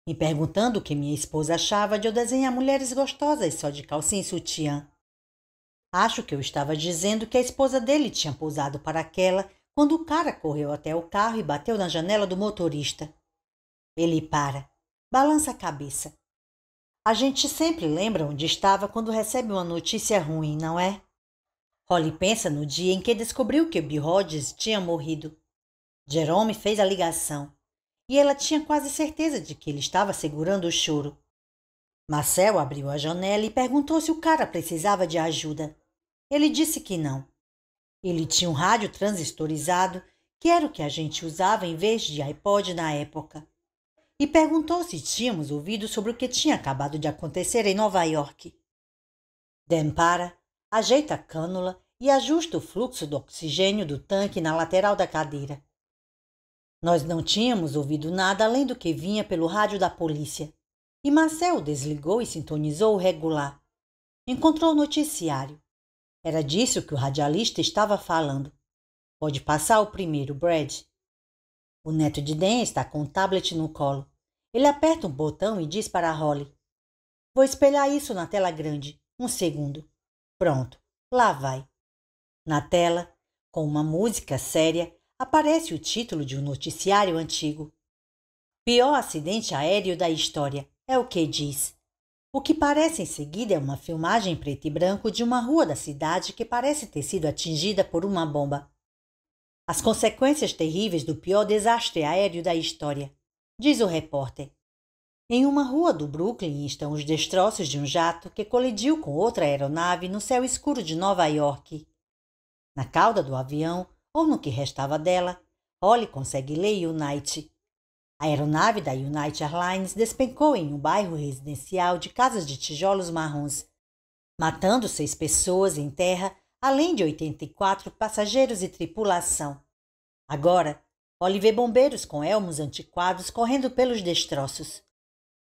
me perguntando o que minha esposa achava de eu desenhar mulheres gostosas só de calcinha e sutiã. Acho que eu estava dizendo que a esposa dele tinha pousado para aquela quando o cara correu até o carro e bateu na janela do motorista. Ele para, balança a cabeça. A gente sempre lembra onde estava quando recebe uma notícia ruim, não é? Holly pensa no dia em que descobriu que Bill Rhodes tinha morrido. Jerome fez a ligação e ela tinha quase certeza de que ele estava segurando o choro. Marcel abriu a janela e perguntou se o cara precisava de ajuda. Ele disse que não. Ele tinha um rádio transistorizado, que era o que a gente usava em vez de iPod na época, e perguntou se tínhamos ouvido sobre o que tinha acabado de acontecer em Nova York. Dempara ajeita a cânula e ajusta o fluxo do oxigênio do tanque na lateral da cadeira. Nós não tínhamos ouvido nada além do que vinha pelo rádio da polícia, e Marcel desligou e sintonizou o regular. Encontrou o noticiário. Era disso que o radialista estava falando. Pode passar o primeiro, Brad. O neto de Dan está com um tablet no colo. Ele aperta um botão e diz para Holly: Vou espelhar isso na tela grande. Um segundo. Pronto, lá vai. Na tela, com uma música séria, aparece o título de um noticiário antigo. Pior acidente aéreo da história, é o que diz. O que parece em seguida é uma filmagem preto e branco de uma rua da cidade que parece ter sido atingida por uma bomba. As consequências terríveis do pior desastre aéreo da história, diz o repórter. Em uma rua do Brooklyn estão os destroços de um jato que colidiu com outra aeronave no céu escuro de Nova York. Na cauda do avião, ou no que restava dela, Holly consegue ler Unite. A aeronave da United Airlines despencou em um bairro residencial de casas de tijolos marrons, matando seis pessoas em terra, além de 84 passageiros e tripulação. Agora, Holly vê bombeiros com elmos antiquados correndo pelos destroços.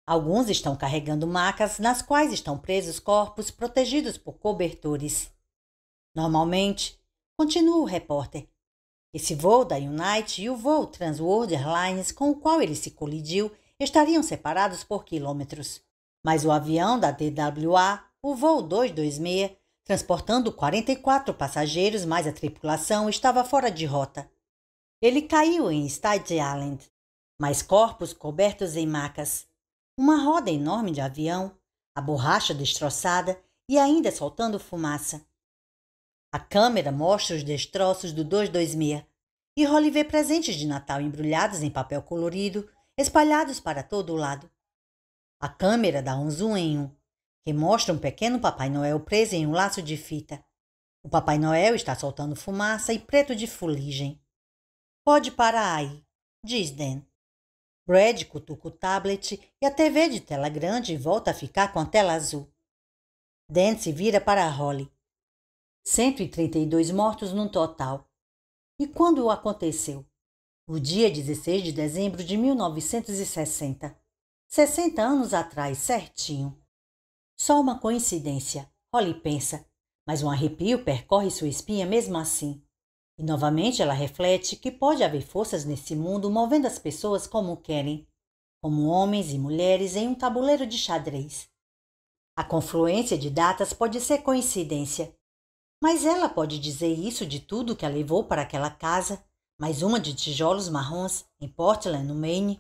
Alguns estão carregando macas nas quais estão presos corpos protegidos por cobertores. Normalmente, continua o repórter, esse voo da United e o voo Transworld Airlines com o qual ele se colidiu estariam separados por quilômetros. Mas o avião da DWA, o voo 226, transportando 44 passageiros mais a tripulação, estava fora de rota. Ele caiu em Staten Island, mas corpos cobertos em macas uma roda enorme de avião, a borracha destroçada e ainda soltando fumaça. A câmera mostra os destroços do 226 e Holly vê presentes de Natal embrulhados em papel colorido, espalhados para todo o lado. A câmera dá um zoom em um, que mostra um pequeno Papai Noel preso em um laço de fita. O Papai Noel está soltando fumaça e preto de fuligem. Pode parar aí, diz Dan. Brad cutuca o tablet e a TV de tela grande volta a ficar com a tela azul. Dan se vira para Holly. 132 mortos no total. E quando aconteceu? O dia 16 de dezembro de 1960. 60 anos atrás, certinho. Só uma coincidência, Holly pensa, mas um arrepio percorre sua espinha mesmo assim. E novamente ela reflete que pode haver forças nesse mundo movendo as pessoas como querem, como homens e mulheres em um tabuleiro de xadrez. A confluência de datas pode ser coincidência, mas ela pode dizer isso de tudo que a levou para aquela casa, mais uma de tijolos marrons, em Portland, no Maine.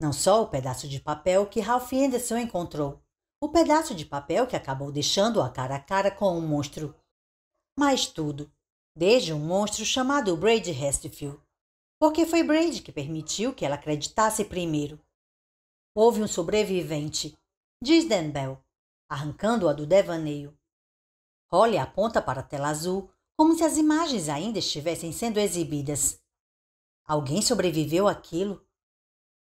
Não só o pedaço de papel que Ralph Anderson encontrou, o pedaço de papel que acabou deixando a cara a cara com o um monstro, mas tudo desde um monstro chamado Brady Hestfield, porque foi Brady que permitiu que ela acreditasse primeiro. Houve um sobrevivente, diz Bell, arrancando-a do devaneio. Holly aponta para a tela azul, como se as imagens ainda estivessem sendo exibidas. Alguém sobreviveu àquilo?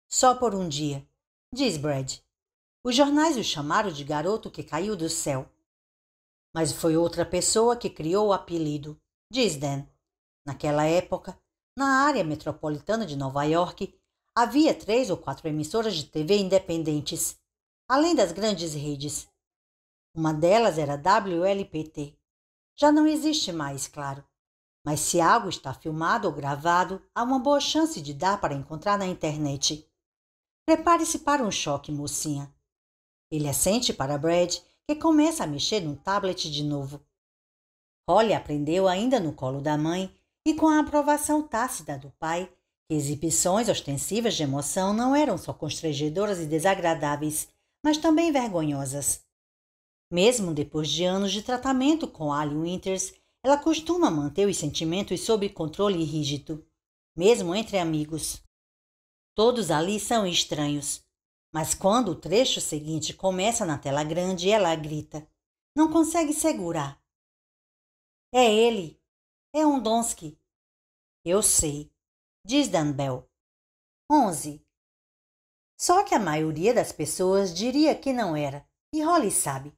Só por um dia, diz Brad. Os jornais o chamaram de garoto que caiu do céu. Mas foi outra pessoa que criou o apelido. Diz Dan. Naquela época, na área metropolitana de Nova York, havia três ou quatro emissoras de TV independentes, além das grandes redes. Uma delas era WLPT. Já não existe mais, claro. Mas se algo está filmado ou gravado, há uma boa chance de dar para encontrar na internet. Prepare-se para um choque, mocinha. Ele assente para Brad, que começa a mexer no tablet de novo. Holly aprendeu ainda no colo da mãe e com a aprovação tácita do pai que exibições ostensivas de emoção não eram só constrangedoras e desagradáveis, mas também vergonhosas. Mesmo depois de anos de tratamento com Ali Winters, ela costuma manter os sentimentos sob controle rígido, mesmo entre amigos. Todos ali são estranhos, mas quando o trecho seguinte começa na tela grande, ela grita. Não consegue segurar. É ele. É um Donsky. Eu sei, diz Danbel. 11. Só que a maioria das pessoas diria que não era, e Holly sabe.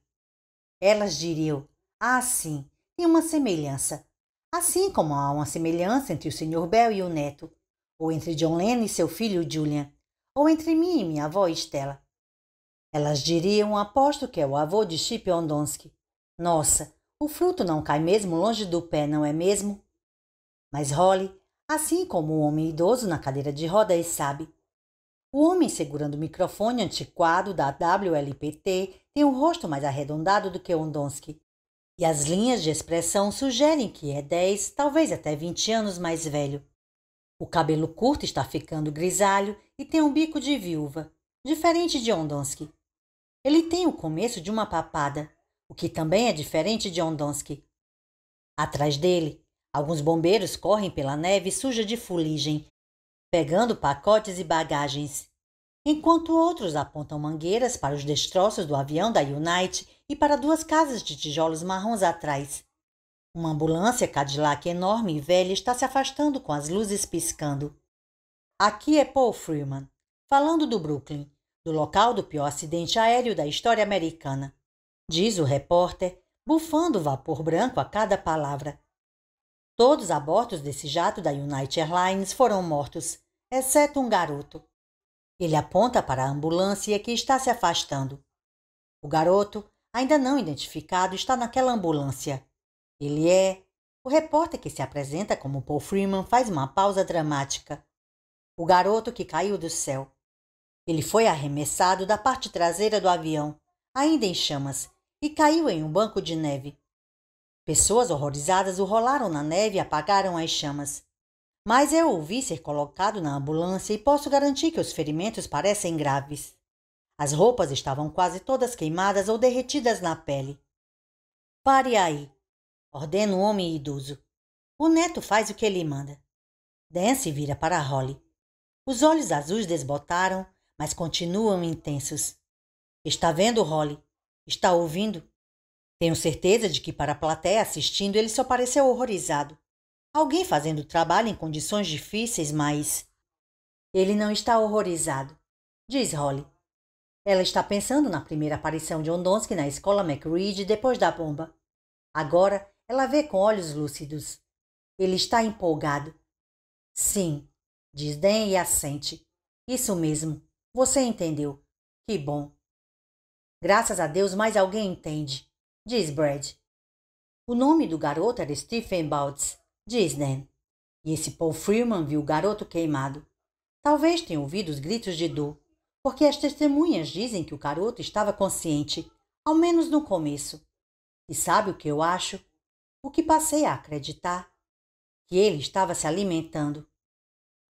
Elas diriam: Ah, sim, tem uma semelhança. Assim como há uma semelhança entre o Sr. Bell e o neto, ou entre John Lennon e seu filho Julian, ou entre mim e minha avó Estela. Elas diriam: Aposto que é o avô de Chip Ondonsky. Nossa, o fruto não cai mesmo longe do pé, não é mesmo? Mas Holly, assim como o um homem idoso na cadeira de roda, e sabe. O homem segurando o microfone antiquado da WLPT tem um rosto mais arredondado do que Ondonski. E as linhas de expressão sugerem que é 10, talvez até 20 anos mais velho. O cabelo curto está ficando grisalho e tem um bico de viúva, diferente de Ondonski. Ele tem o começo de uma papada, o que também é diferente de Ondonsky. Atrás dele, alguns bombeiros correm pela neve suja de fuligem, pegando pacotes e bagagens, enquanto outros apontam mangueiras para os destroços do avião da Unite e para duas casas de tijolos marrons atrás. Uma ambulância Cadillac enorme e velha está se afastando com as luzes piscando. Aqui é Paul Freeman, falando do Brooklyn, do local do pior acidente aéreo da história americana diz o repórter, bufando vapor branco a cada palavra. Todos a bordo desse jato da United Airlines foram mortos, exceto um garoto. Ele aponta para a ambulância que está se afastando. O garoto, ainda não identificado, está naquela ambulância. Ele é. O repórter que se apresenta como Paul Freeman faz uma pausa dramática. O garoto que caiu do céu. Ele foi arremessado da parte traseira do avião, ainda em chamas, e caiu em um banco de neve. Pessoas horrorizadas o rolaram na neve e apagaram as chamas. Mas eu ouvi ser colocado na ambulância e posso garantir que os ferimentos parecem graves. As roupas estavam quase todas queimadas ou derretidas na pele. Pare aí, ordena o homem idoso. O neto faz o que ele manda. Dan se vira para Holly. Os olhos azuis desbotaram, mas continuam intensos. Está vendo, Holly? Está ouvindo? Tenho certeza de que, para a plateia assistindo, ele só pareceu horrorizado. Alguém fazendo trabalho em condições difíceis, mas. Ele não está horrorizado, diz Holly. Ela está pensando na primeira aparição de Ondonsky na escola MacReed depois da bomba. Agora ela vê com olhos lúcidos. Ele está empolgado. Sim, diz Dan e assente. Isso mesmo. Você entendeu. Que bom. Graças a Deus, mais alguém entende, diz Brad. O nome do garoto era Stephen Baltz, diz Dan. E esse Paul Freeman viu o garoto queimado. Talvez tenha ouvido os gritos de dor, porque as testemunhas dizem que o garoto estava consciente, ao menos no começo. E sabe o que eu acho? O que passei a acreditar? Que ele estava se alimentando.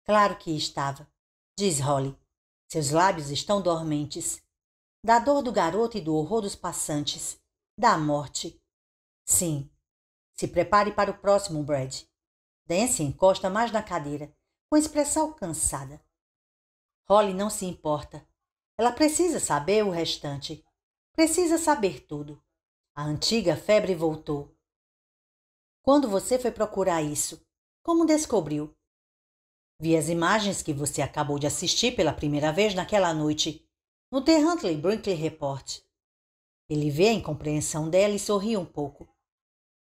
Claro que estava, diz Holly. Seus lábios estão dormentes da dor do garoto e do horror dos passantes, da morte. Sim, se prepare para o próximo, Brad. Dance encosta mais na cadeira, com expressão cansada. Holly não se importa. Ela precisa saber o restante. Precisa saber tudo. A antiga febre voltou. Quando você foi procurar isso, como descobriu? Vi as imagens que você acabou de assistir pela primeira vez naquela noite no The Huntley Brinkley Report. Ele vê a incompreensão dela e sorri um pouco.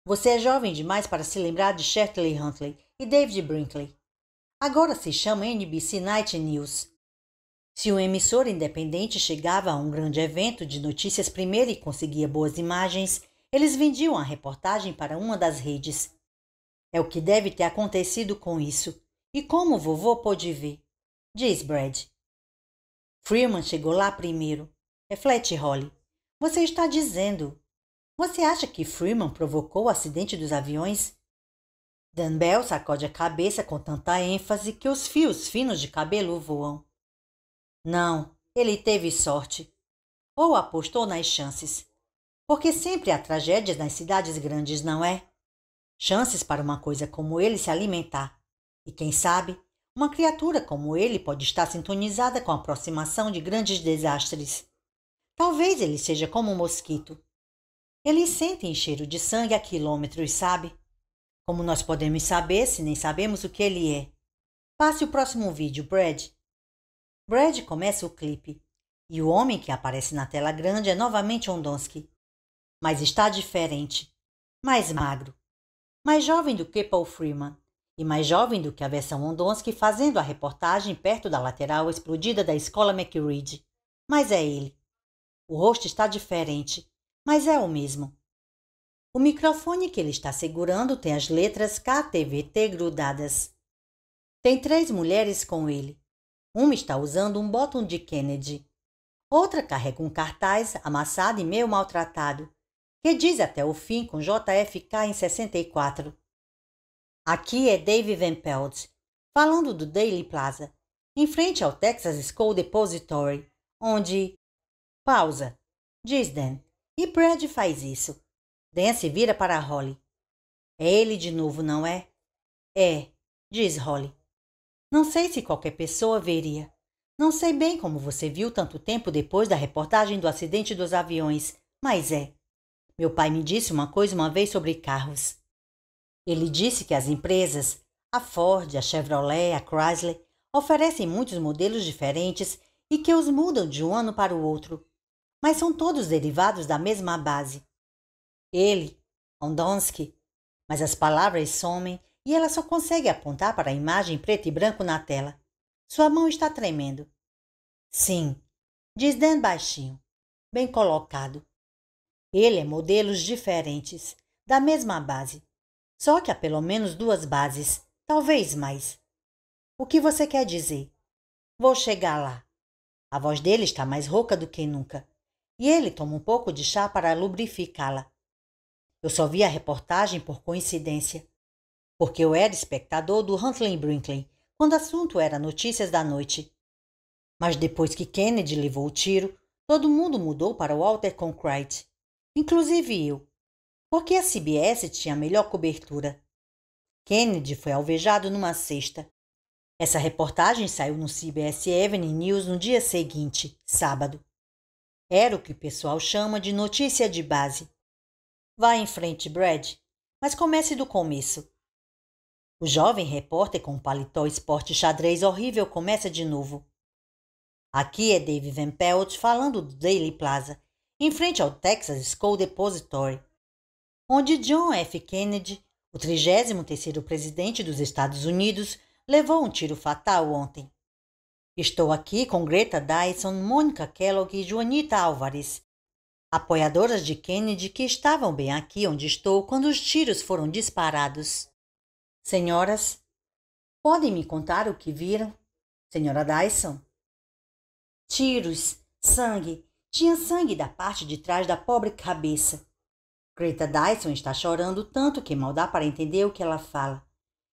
Você é jovem demais para se lembrar de Shetley Huntley e David Brinkley. Agora se chama NBC Night News. Se um emissor independente chegava a um grande evento de notícias primeiro e conseguia boas imagens, eles vendiam a reportagem para uma das redes. É o que deve ter acontecido com isso. E como o vovô pôde ver? Diz Brad. Freeman chegou lá primeiro. Reflete, Holly. Você está dizendo. Você acha que Freeman provocou o acidente dos aviões? Dan Bell sacode a cabeça com tanta ênfase que os fios finos de cabelo voam. Não, ele teve sorte. Ou apostou nas chances. Porque sempre há tragédias nas cidades grandes, não é? Chances para uma coisa como ele se alimentar. E quem sabe, uma criatura como ele pode estar sintonizada com a aproximação de grandes desastres. Talvez ele seja como um mosquito. Eles sentem cheiro de sangue a quilômetros, sabe? Como nós podemos saber se nem sabemos o que ele é? Passe o próximo vídeo, Brad. Brad começa o clipe e o homem que aparece na tela grande é novamente Ondonski. Mas está diferente. Mais magro. Mais jovem do que Paul Freeman e mais jovem do que a versão Ondonski fazendo a reportagem perto da lateral explodida da escola McReed. Mas é ele. O rosto está diferente, mas é o mesmo. O microfone que ele está segurando tem as letras KTVT grudadas. Tem três mulheres com ele. Uma está usando um botão de Kennedy. Outra carrega um cartaz amassado e meio maltratado, que diz até o fim com JFK em 64. Aqui é Dave Van Pelt, falando do Daily Plaza, em frente ao Texas School Depository, onde. Pausa, diz Dan, e Brad faz isso. Dan se vira para Holly. É ele de novo, não é? É, diz Holly. Não sei se qualquer pessoa veria. Não sei bem como você viu tanto tempo depois da reportagem do acidente dos aviões, mas é. Meu pai me disse uma coisa uma vez sobre carros. Ele disse que as empresas, a Ford, a Chevrolet, a Chrysler, oferecem muitos modelos diferentes e que os mudam de um ano para o outro, mas são todos derivados da mesma base. Ele, Ondonsky, mas as palavras somem e ela só consegue apontar para a imagem preto e branco na tela. Sua mão está tremendo. Sim, diz Dan baixinho, bem colocado. Ele é modelos diferentes, da mesma base, só que há pelo menos duas bases, talvez mais. O que você quer dizer? Vou chegar lá. A voz dele está mais rouca do que nunca, e ele toma um pouco de chá para lubrificá-la. Eu só vi a reportagem por coincidência, porque eu era espectador do Huntley Brinkley quando o assunto era notícias da noite. Mas depois que Kennedy levou o tiro, todo mundo mudou para Walter Conkright, inclusive eu porque a CBS tinha a melhor cobertura. Kennedy foi alvejado numa sexta. Essa reportagem saiu no CBS Evening News no dia seguinte, sábado. Era o que o pessoal chama de notícia de base. Vá em frente, Brad, mas comece do começo. O jovem repórter com paletó esporte xadrez horrível começa de novo. Aqui é Dave Van Pelt falando do Daily Plaza, em frente ao Texas School Depository onde John F. Kennedy, o 33º presidente dos Estados Unidos, levou um tiro fatal ontem. Estou aqui com Greta Dyson, Mônica Kellogg e Juanita Álvares, apoiadoras de Kennedy que estavam bem aqui onde estou quando os tiros foram disparados. Senhoras, podem me contar o que viram? Senhora Dyson? Tiros, sangue, tinha sangue da parte de trás da pobre cabeça. Greta Dyson está chorando tanto que mal dá para entender o que ela fala.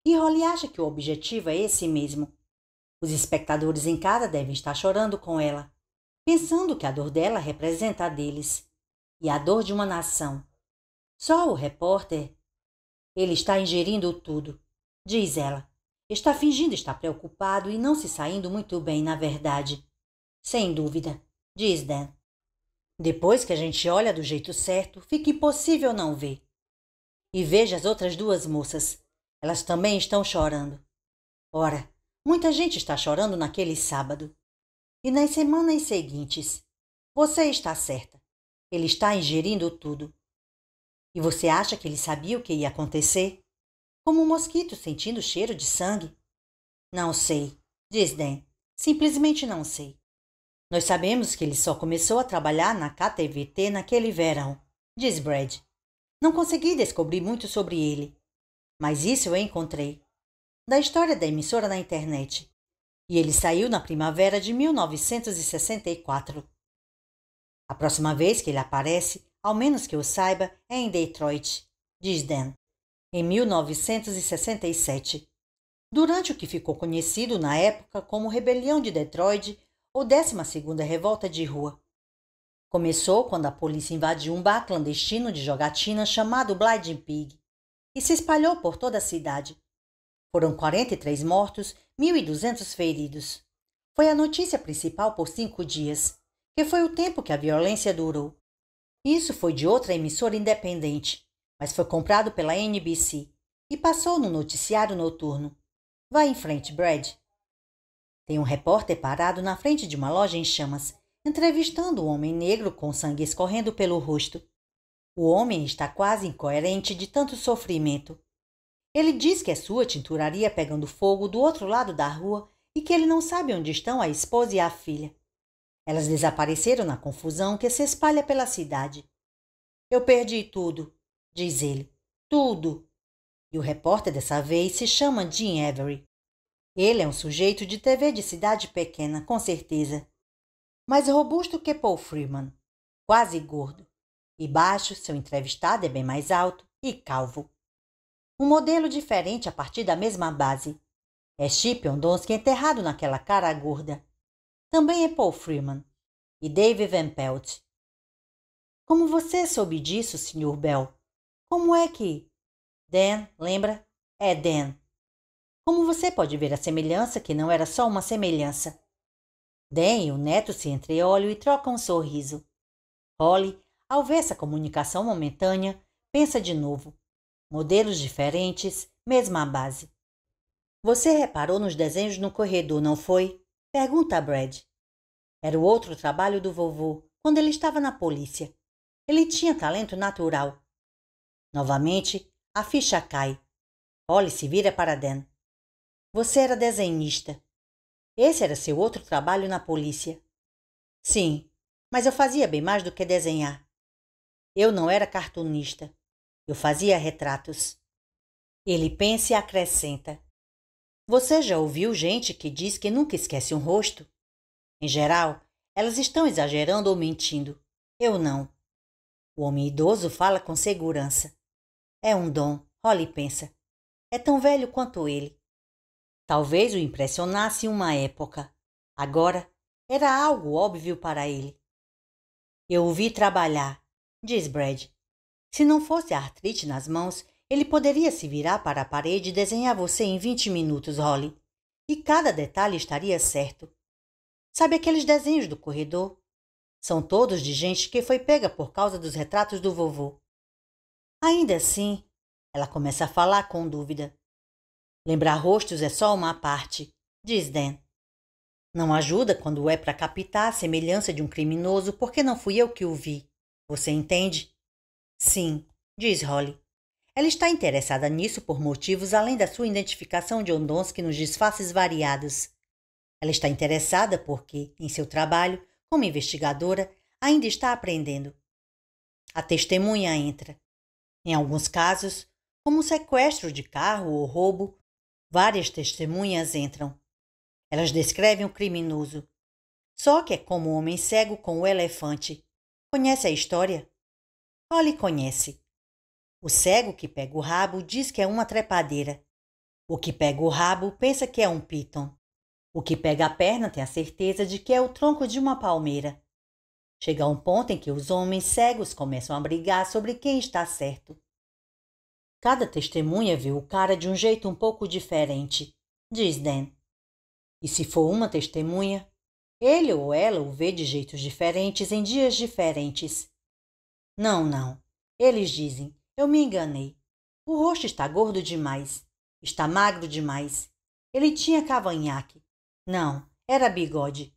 E Holly acha que o objetivo é esse mesmo. Os espectadores em casa devem estar chorando com ela, pensando que a dor dela representa a deles e a dor de uma nação. Só o repórter. Ele está ingerindo tudo, diz ela. Está fingindo estar preocupado e não se saindo muito bem, na verdade. Sem dúvida, diz Dan. Depois que a gente olha do jeito certo, fica impossível não ver. E veja as outras duas moças. Elas também estão chorando. Ora, muita gente está chorando naquele sábado. E nas semanas seguintes. Você está certa. Ele está ingerindo tudo. E você acha que ele sabia o que ia acontecer? Como um mosquito sentindo o cheiro de sangue? Não sei, diz Dan. Simplesmente não sei. Nós sabemos que ele só começou a trabalhar na KTVT naquele verão, diz Brad. Não consegui descobrir muito sobre ele, mas isso eu encontrei. Da história da emissora na internet. E ele saiu na primavera de 1964. A próxima vez que ele aparece, ao menos que eu saiba, é em Detroit, diz Dan, em 1967, durante o que ficou conhecido na época como Rebelião de Detroit ou 12 Segunda Revolta de Rua. Começou quando a polícia invadiu um bar clandestino de jogatina chamado Blind Pig e se espalhou por toda a cidade. Foram 43 mortos, 1.200 feridos. Foi a notícia principal por cinco dias, que foi o tempo que a violência durou. Isso foi de outra emissora independente, mas foi comprado pela NBC e passou no noticiário noturno. Vá em frente, Brad, tem um repórter parado na frente de uma loja em chamas, entrevistando um homem negro com sangue escorrendo pelo rosto. O homem está quase incoerente de tanto sofrimento. Ele diz que é sua tinturaria pegando fogo do outro lado da rua e que ele não sabe onde estão a esposa e a filha. Elas desapareceram na confusão que se espalha pela cidade. Eu perdi tudo, diz ele. Tudo. E o repórter dessa vez se chama Jim Avery. Ele é um sujeito de TV de cidade pequena, com certeza. Mais robusto que Paul Freeman, quase gordo. E baixo, seu entrevistado é bem mais alto e calvo. Um modelo diferente a partir da mesma base. É Chip Ondonski enterrado naquela cara gorda. Também é Paul Freeman e David Van Pelt. Como você soube disso, Sr. Bell? Como é que... Dan, lembra? É Dan. Como você pode ver a semelhança, que não era só uma semelhança. Dan e o neto se entreolham e trocam um sorriso. Holly, ao ver essa comunicação momentânea, pensa de novo. Modelos diferentes, mesma base. Você reparou nos desenhos no corredor, não foi? Pergunta a Brad. Era o outro trabalho do vovô, quando ele estava na polícia. Ele tinha talento natural. Novamente, a ficha cai. Holly se vira para Dan. Você era desenhista. Esse era seu outro trabalho na polícia. Sim, mas eu fazia bem mais do que desenhar. Eu não era cartunista. Eu fazia retratos. Ele pensa e acrescenta. Você já ouviu gente que diz que nunca esquece um rosto? Em geral, elas estão exagerando ou mentindo. Eu não. O homem idoso fala com segurança. É um dom, Holly pensa. É tão velho quanto ele. Talvez o impressionasse uma época. Agora era algo óbvio para ele. Eu o vi trabalhar, diz Brad. Se não fosse a artrite nas mãos, ele poderia se virar para a parede e desenhar você em 20 minutos, Holly. E cada detalhe estaria certo. Sabe aqueles desenhos do corredor? São todos de gente que foi pega por causa dos retratos do vovô. Ainda assim, ela começa a falar com dúvida. Lembrar rostos é só uma parte, diz Dan. Não ajuda quando é para captar a semelhança de um criminoso porque não fui eu que o vi. Você entende? Sim, diz Holly. Ela está interessada nisso por motivos além da sua identificação de Ondonsky nos disfarces variados. Ela está interessada porque, em seu trabalho, como investigadora, ainda está aprendendo. A testemunha entra. Em alguns casos, como sequestro de carro ou roubo, Várias testemunhas entram. Elas descrevem o criminoso. Só que é como o homem cego com o elefante. Conhece a história? Olhe conhece. O cego que pega o rabo diz que é uma trepadeira. O que pega o rabo pensa que é um piton. O que pega a perna tem a certeza de que é o tronco de uma palmeira. Chega um ponto em que os homens cegos começam a brigar sobre quem está certo. Cada testemunha viu o cara de um jeito um pouco diferente, diz Dan. E se for uma testemunha, ele ou ela o vê de jeitos diferentes em dias diferentes. Não, não. Eles dizem: eu me enganei. O rosto está gordo demais. Está magro demais. Ele tinha cavanhaque. Não, era bigode.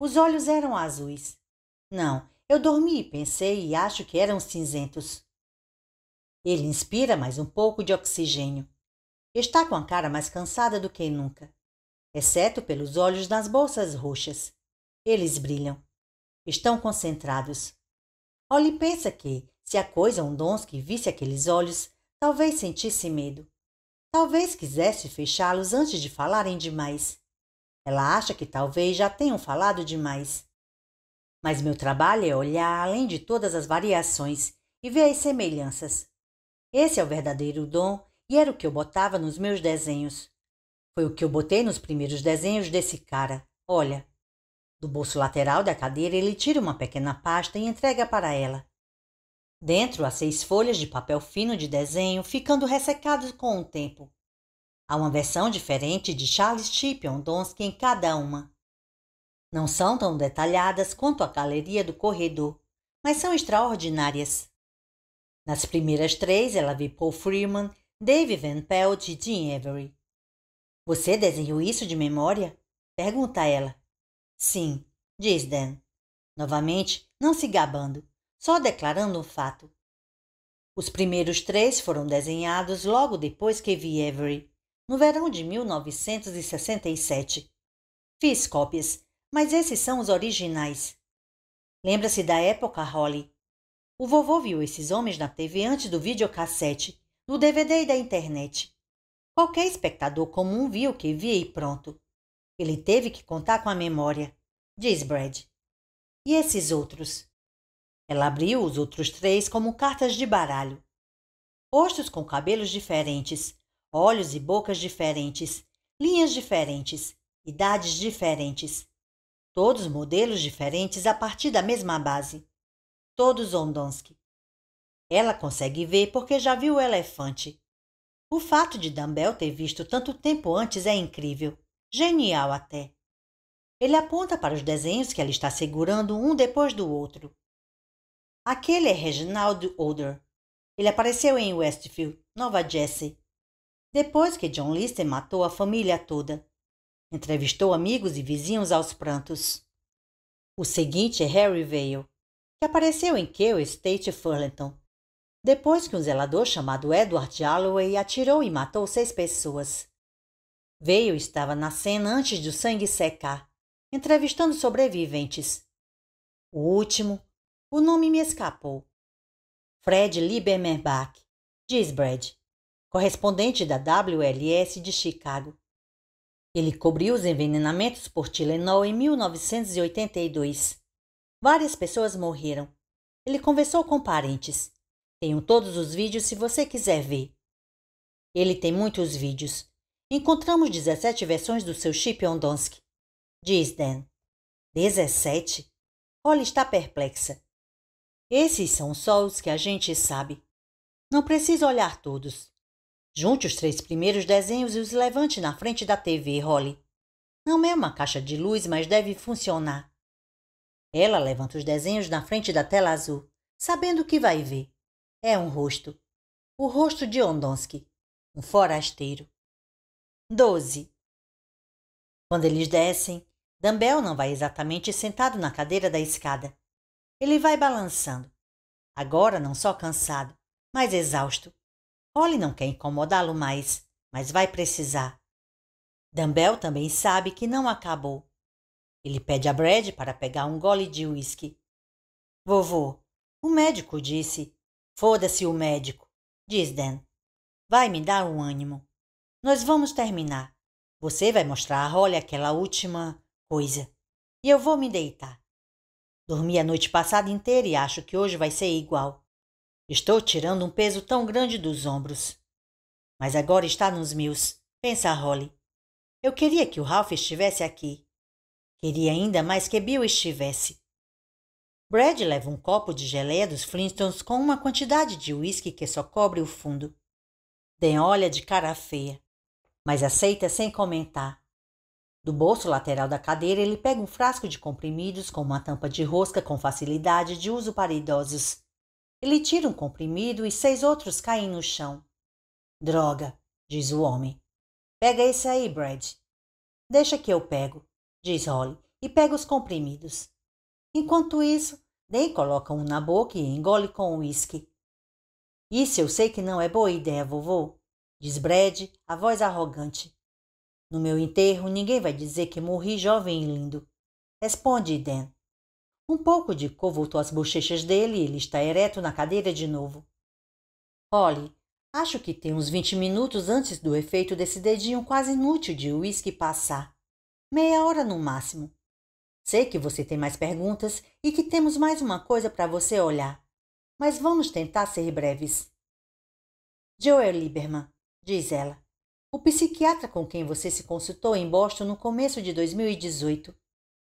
Os olhos eram azuis. Não, eu dormi e pensei e acho que eram cinzentos. Ele inspira mais um pouco de oxigênio. Está com a cara mais cansada do que nunca, exceto pelos olhos nas bolsas roxas. Eles brilham. Estão concentrados. Olhe pensa que, se a coisa um dons que visse aqueles olhos, talvez sentisse medo. Talvez quisesse fechá-los antes de falarem demais. Ela acha que talvez já tenham falado demais. Mas meu trabalho é olhar além de todas as variações e ver as semelhanças. Esse é o verdadeiro dom e era o que eu botava nos meus desenhos. Foi o que eu botei nos primeiros desenhos desse cara. Olha. Do bolso lateral da cadeira, ele tira uma pequena pasta e entrega para ela. Dentro há seis folhas de papel fino de desenho, ficando ressecados com o tempo. Há uma versão diferente de Charles Chipion Donsky em cada uma. Não são tão detalhadas quanto a galeria do corredor, mas são extraordinárias. Nas primeiras três, ela viu Paul Freeman, Dave Van Pelt e Jim Avery. Você desenhou isso de memória? Pergunta ela. Sim, diz Dan. Novamente, não se gabando, só declarando um fato. Os primeiros três foram desenhados logo depois que vi Avery, no verão de 1967. Fiz cópias, mas esses são os originais. Lembra-se da época, Holly? O vovô viu esses homens na TV antes do videocassete, no DVD e da internet. Qualquer espectador comum viu o que via e pronto. Ele teve que contar com a memória, diz Brad. E esses outros? Ela abriu os outros três como cartas de baralho. Rostos com cabelos diferentes, olhos e bocas diferentes, linhas diferentes, idades diferentes. Todos modelos diferentes a partir da mesma base todos Ondonsky. Ela consegue ver porque já viu o elefante. O fato de Dumbell ter visto tanto tempo antes é incrível, genial até. Ele aponta para os desenhos que ela está segurando um depois do outro. Aquele é Reginald Oder. Ele apareceu em Westfield, Nova Jersey, depois que John Lister matou a família toda. Entrevistou amigos e vizinhos aos prantos. O seguinte é Harry Vale que apareceu em Kew State Furlington, depois que um zelador chamado Edward Alloway atirou e matou seis pessoas. Veio estava na cena antes do sangue secar, entrevistando sobreviventes. O último, o nome me escapou. Fred Liebermerbach, diz Brad, correspondente da WLS de Chicago. Ele cobriu os envenenamentos por Tilenol em 1982. Várias pessoas morreram. Ele conversou com parentes. Tenho todos os vídeos se você quiser ver. Ele tem muitos vídeos. Encontramos 17 versões do seu chip Ondonsky. Diz Dan. 17? Holly está perplexa. Esses são só os que a gente sabe. Não precisa olhar todos. Junte os três primeiros desenhos e os levante na frente da TV, Holly. Não é uma caixa de luz, mas deve funcionar. Ela levanta os desenhos na frente da tela azul, sabendo o que vai ver. É um rosto. O rosto de Ondonsky, um forasteiro. 12. Quando eles descem, Dambel não vai exatamente sentado na cadeira da escada. Ele vai balançando. Agora não só cansado, mas exausto. Holly não quer incomodá-lo mais, mas vai precisar. Dambel também sabe que não acabou. Ele pede a Brad para pegar um gole de uísque. Vovô, o médico disse. Foda-se o médico, diz Dan. Vai me dar um ânimo. Nós vamos terminar. Você vai mostrar a Holly aquela última coisa. E eu vou me deitar. Dormi a noite passada inteira e acho que hoje vai ser igual. Estou tirando um peso tão grande dos ombros. Mas agora está nos meus, pensa Holly. Eu queria que o Ralph estivesse aqui. Queria ainda mais que Bill estivesse. Brad leva um copo de geleia dos Flintstones com uma quantidade de uísque que só cobre o fundo. Dan olha de cara feia, mas aceita sem comentar. Do bolso lateral da cadeira, ele pega um frasco de comprimidos com uma tampa de rosca com facilidade de uso para idosos. Ele tira um comprimido e seis outros caem no chão. Droga, diz o homem. Pega esse aí, Brad. Deixa que eu pego diz Holly, e pega os comprimidos. Enquanto isso, Dan coloca um na boca e engole com o uísque. Isso eu sei que não é boa ideia, vovô, diz Brad, a voz arrogante. No meu enterro, ninguém vai dizer que morri jovem e lindo. Responde Dan. Um pouco de cor voltou às bochechas dele e ele está ereto na cadeira de novo. Olhe, acho que tem uns vinte minutos antes do efeito desse dedinho quase inútil de uísque passar meia hora no máximo. Sei que você tem mais perguntas e que temos mais uma coisa para você olhar, mas vamos tentar ser breves. Joel Lieberman, diz ela, o psiquiatra com quem você se consultou em Boston no começo de 2018.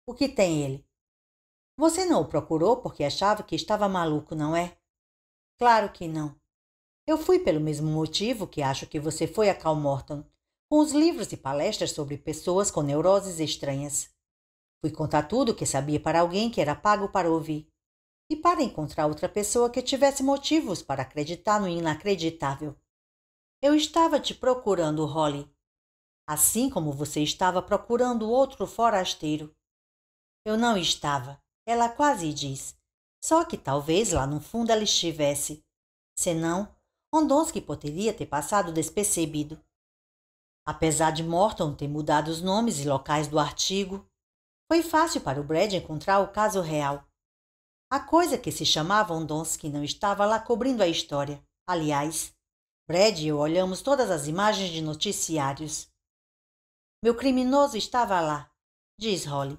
O que tem ele? Você não o procurou porque achava que estava maluco, não é? Claro que não. Eu fui pelo mesmo motivo que acho que você foi a Cal Morton com os livros e palestras sobre pessoas com neuroses estranhas. Fui contar tudo o que sabia para alguém que era pago para ouvir. E para encontrar outra pessoa que tivesse motivos para acreditar no inacreditável. Eu estava te procurando, Holly. Assim como você estava procurando outro forasteiro. Eu não estava. Ela quase diz. Só que talvez lá no fundo ela estivesse. Senão, Rondonski é poderia ter passado despercebido. Apesar de Morton ter mudado os nomes e locais do artigo, foi fácil para o Brad encontrar o caso real. A coisa que se chamava Ondonsky não estava lá cobrindo a história. Aliás, Brad e eu olhamos todas as imagens de noticiários. Meu criminoso estava lá, diz Holly.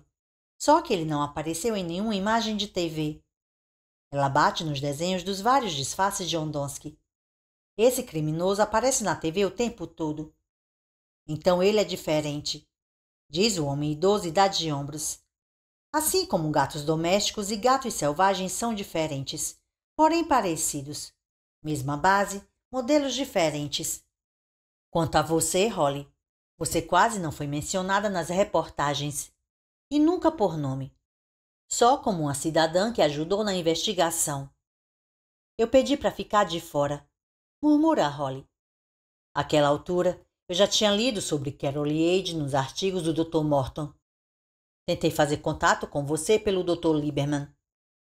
Só que ele não apareceu em nenhuma imagem de TV. Ela bate nos desenhos dos vários disfarces de Ondonsky. Esse criminoso aparece na TV o tempo todo. Então ele é diferente, diz o homem idoso e dá de ombros. Assim como gatos domésticos e gatos selvagens são diferentes, porém parecidos. Mesma base, modelos diferentes. Quanto a você, Holly, você quase não foi mencionada nas reportagens e nunca por nome, só como uma cidadã que ajudou na investigação. Eu pedi para ficar de fora, murmura Holly. Aquela altura, eu já tinha lido sobre Carol Yade nos artigos do Dr. Morton. Tentei fazer contato com você pelo Dr. Lieberman.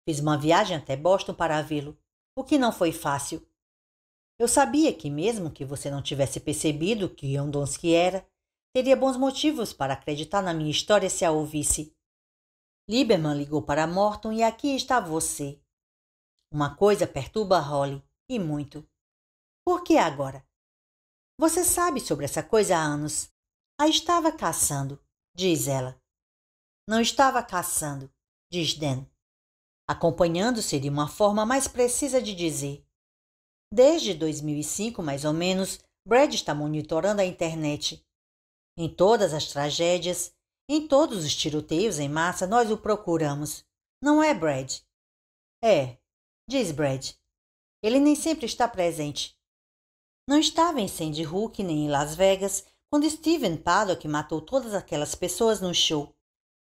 Fiz uma viagem até Boston para vê-lo, o que não foi fácil. Eu sabia que, mesmo que você não tivesse percebido que Yondonski era, teria bons motivos para acreditar na minha história se a ouvisse. Lieberman ligou para Morton e aqui está você. Uma coisa perturba Holly, e muito. Por que agora? Você sabe sobre essa coisa há anos. A estava caçando, diz ela. Não estava caçando, diz Dan, acompanhando-se de uma forma mais precisa de dizer. Desde 2005, mais ou menos, Brad está monitorando a internet. Em todas as tragédias, em todos os tiroteios em massa, nós o procuramos. Não é Brad? É, diz Brad. Ele nem sempre está presente. Não estava em Sandy Hook nem em Las Vegas quando Steven Paddock matou todas aquelas pessoas no show,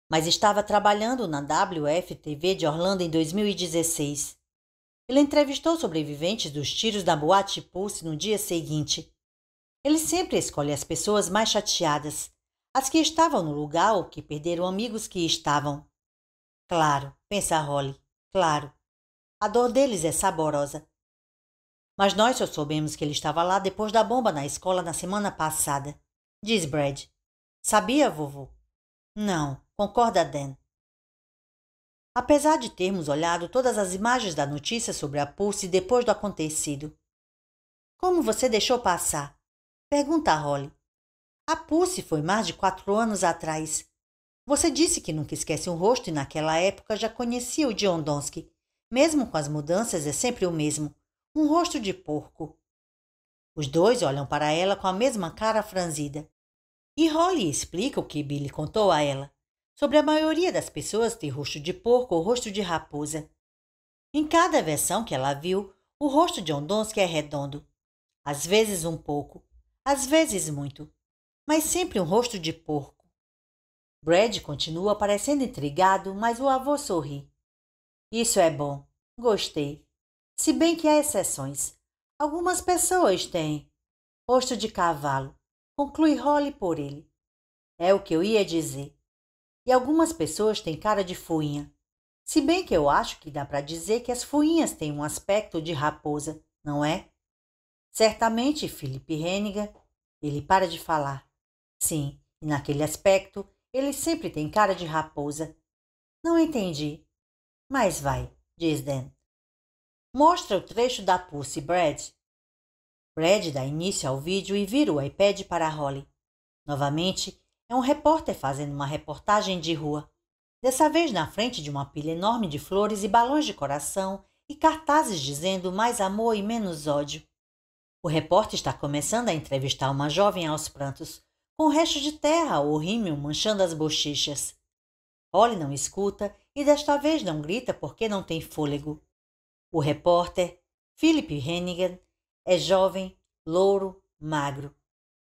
mas estava trabalhando na WFTV de Orlando em 2016. Ele entrevistou sobreviventes dos tiros da boate Pulse no dia seguinte. Ele sempre escolhe as pessoas mais chateadas, as que estavam no lugar ou que perderam amigos que estavam. Claro, pensa Holly, claro. A dor deles é saborosa, mas nós só soubemos que ele estava lá depois da bomba na escola na semana passada. Diz Brad. Sabia, vovô? Não, concorda Dan. Apesar de termos olhado todas as imagens da notícia sobre a Pulse depois do acontecido. Como você deixou passar? Pergunta a Holly. A Pulse foi mais de quatro anos atrás. Você disse que nunca esquece um rosto e naquela época já conhecia o John Donsky. Mesmo com as mudanças, é sempre o mesmo um rosto de porco. Os dois olham para ela com a mesma cara franzida. E Holly explica o que Billy contou a ela sobre a maioria das pessoas ter rosto de porco ou rosto de raposa. Em cada versão que ela viu, o rosto de Ondonsky é redondo. Às vezes um pouco, às vezes muito, mas sempre um rosto de porco. Brad continua parecendo intrigado, mas o avô sorri. Isso é bom. Gostei se bem que há exceções. Algumas pessoas têm rosto de cavalo, conclui Holly por ele. É o que eu ia dizer. E algumas pessoas têm cara de fuinha. Se bem que eu acho que dá para dizer que as fuinhas têm um aspecto de raposa, não é? Certamente, Felipe Hennigan, ele para de falar. Sim, e naquele aspecto, ele sempre tem cara de raposa. Não entendi. Mas vai, diz Dan. Mostra o trecho da Pussy Brad. Brad dá início ao vídeo e vira o iPad para Holly. Novamente, é um repórter fazendo uma reportagem de rua. Dessa vez na frente de uma pilha enorme de flores e balões de coração e cartazes dizendo mais amor e menos ódio. O repórter está começando a entrevistar uma jovem aos prantos, com resto de terra ou rímel manchando as bochechas. Holly não escuta e desta vez não grita porque não tem fôlego. O repórter, Philip Hennigan, é jovem, louro, magro.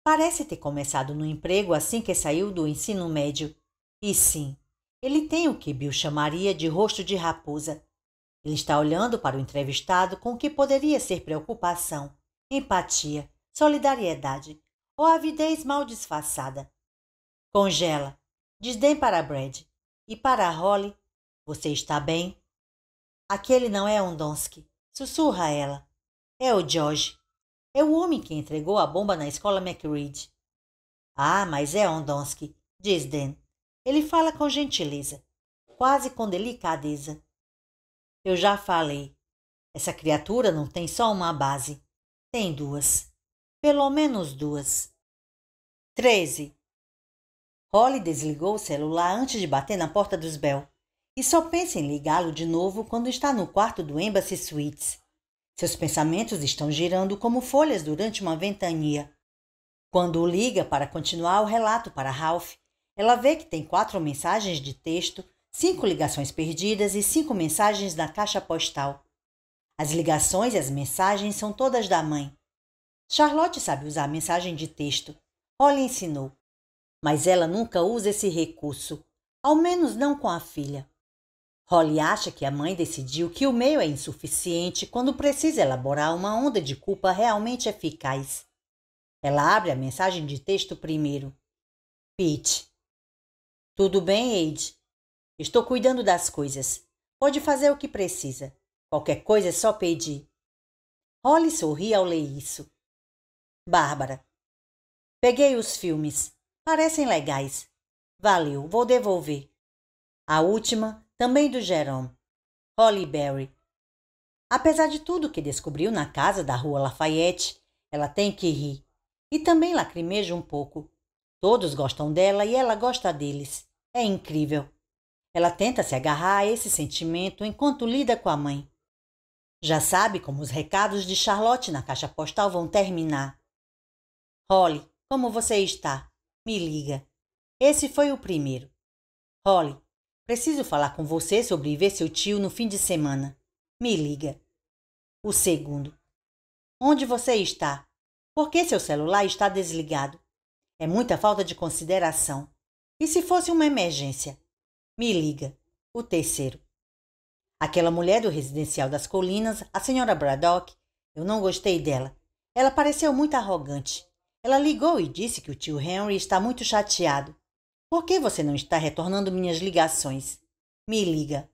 Parece ter começado no emprego assim que saiu do ensino médio. E sim, ele tem o que Bill chamaria de rosto de raposa. Ele está olhando para o entrevistado com o que poderia ser preocupação, empatia, solidariedade ou avidez mal disfarçada. Congela, Desdém para Brad e para Holly: Você está bem? Aquele não é Ondonsky. Sussurra ela. É o George. É o homem que entregou a bomba na escola McReed. Ah, mas é Ondonsky, diz Dan. Ele fala com gentileza, quase com delicadeza. Eu já falei. Essa criatura não tem só uma base. Tem duas. Pelo menos duas. 13. Holly desligou o celular antes de bater na porta dos Bell e só pensa em ligá-lo de novo quando está no quarto do Embassy Suites. Seus pensamentos estão girando como folhas durante uma ventania. Quando o liga para continuar o relato para Ralph, ela vê que tem quatro mensagens de texto, cinco ligações perdidas e cinco mensagens na caixa postal. As ligações e as mensagens são todas da mãe. Charlotte sabe usar a mensagem de texto. Ollie ensinou. Mas ela nunca usa esse recurso, ao menos não com a filha. Holly acha que a mãe decidiu que o meio é insuficiente quando precisa elaborar uma onda de culpa realmente eficaz. Ela abre a mensagem de texto primeiro. Pete. Tudo bem, Aide? Estou cuidando das coisas. Pode fazer o que precisa. Qualquer coisa é só pedir. Holly sorri ao ler isso. Bárbara. Peguei os filmes. Parecem legais. Valeu, vou devolver. A última também do Jerome, Holly Berry. Apesar de tudo que descobriu na casa da rua Lafayette, ela tem que rir. E também lacrimeja um pouco. Todos gostam dela e ela gosta deles. É incrível. Ela tenta se agarrar a esse sentimento enquanto lida com a mãe. Já sabe como os recados de Charlotte na caixa postal vão terminar. Holly, como você está? Me liga. Esse foi o primeiro. Holly, Preciso falar com você sobre ver seu tio no fim de semana. Me liga. O segundo. Onde você está? Por que seu celular está desligado? É muita falta de consideração. E se fosse uma emergência? Me liga. O terceiro. Aquela mulher do residencial das colinas, a senhora Braddock, eu não gostei dela. Ela pareceu muito arrogante. Ela ligou e disse que o tio Henry está muito chateado. Por que você não está retornando minhas ligações? Me liga.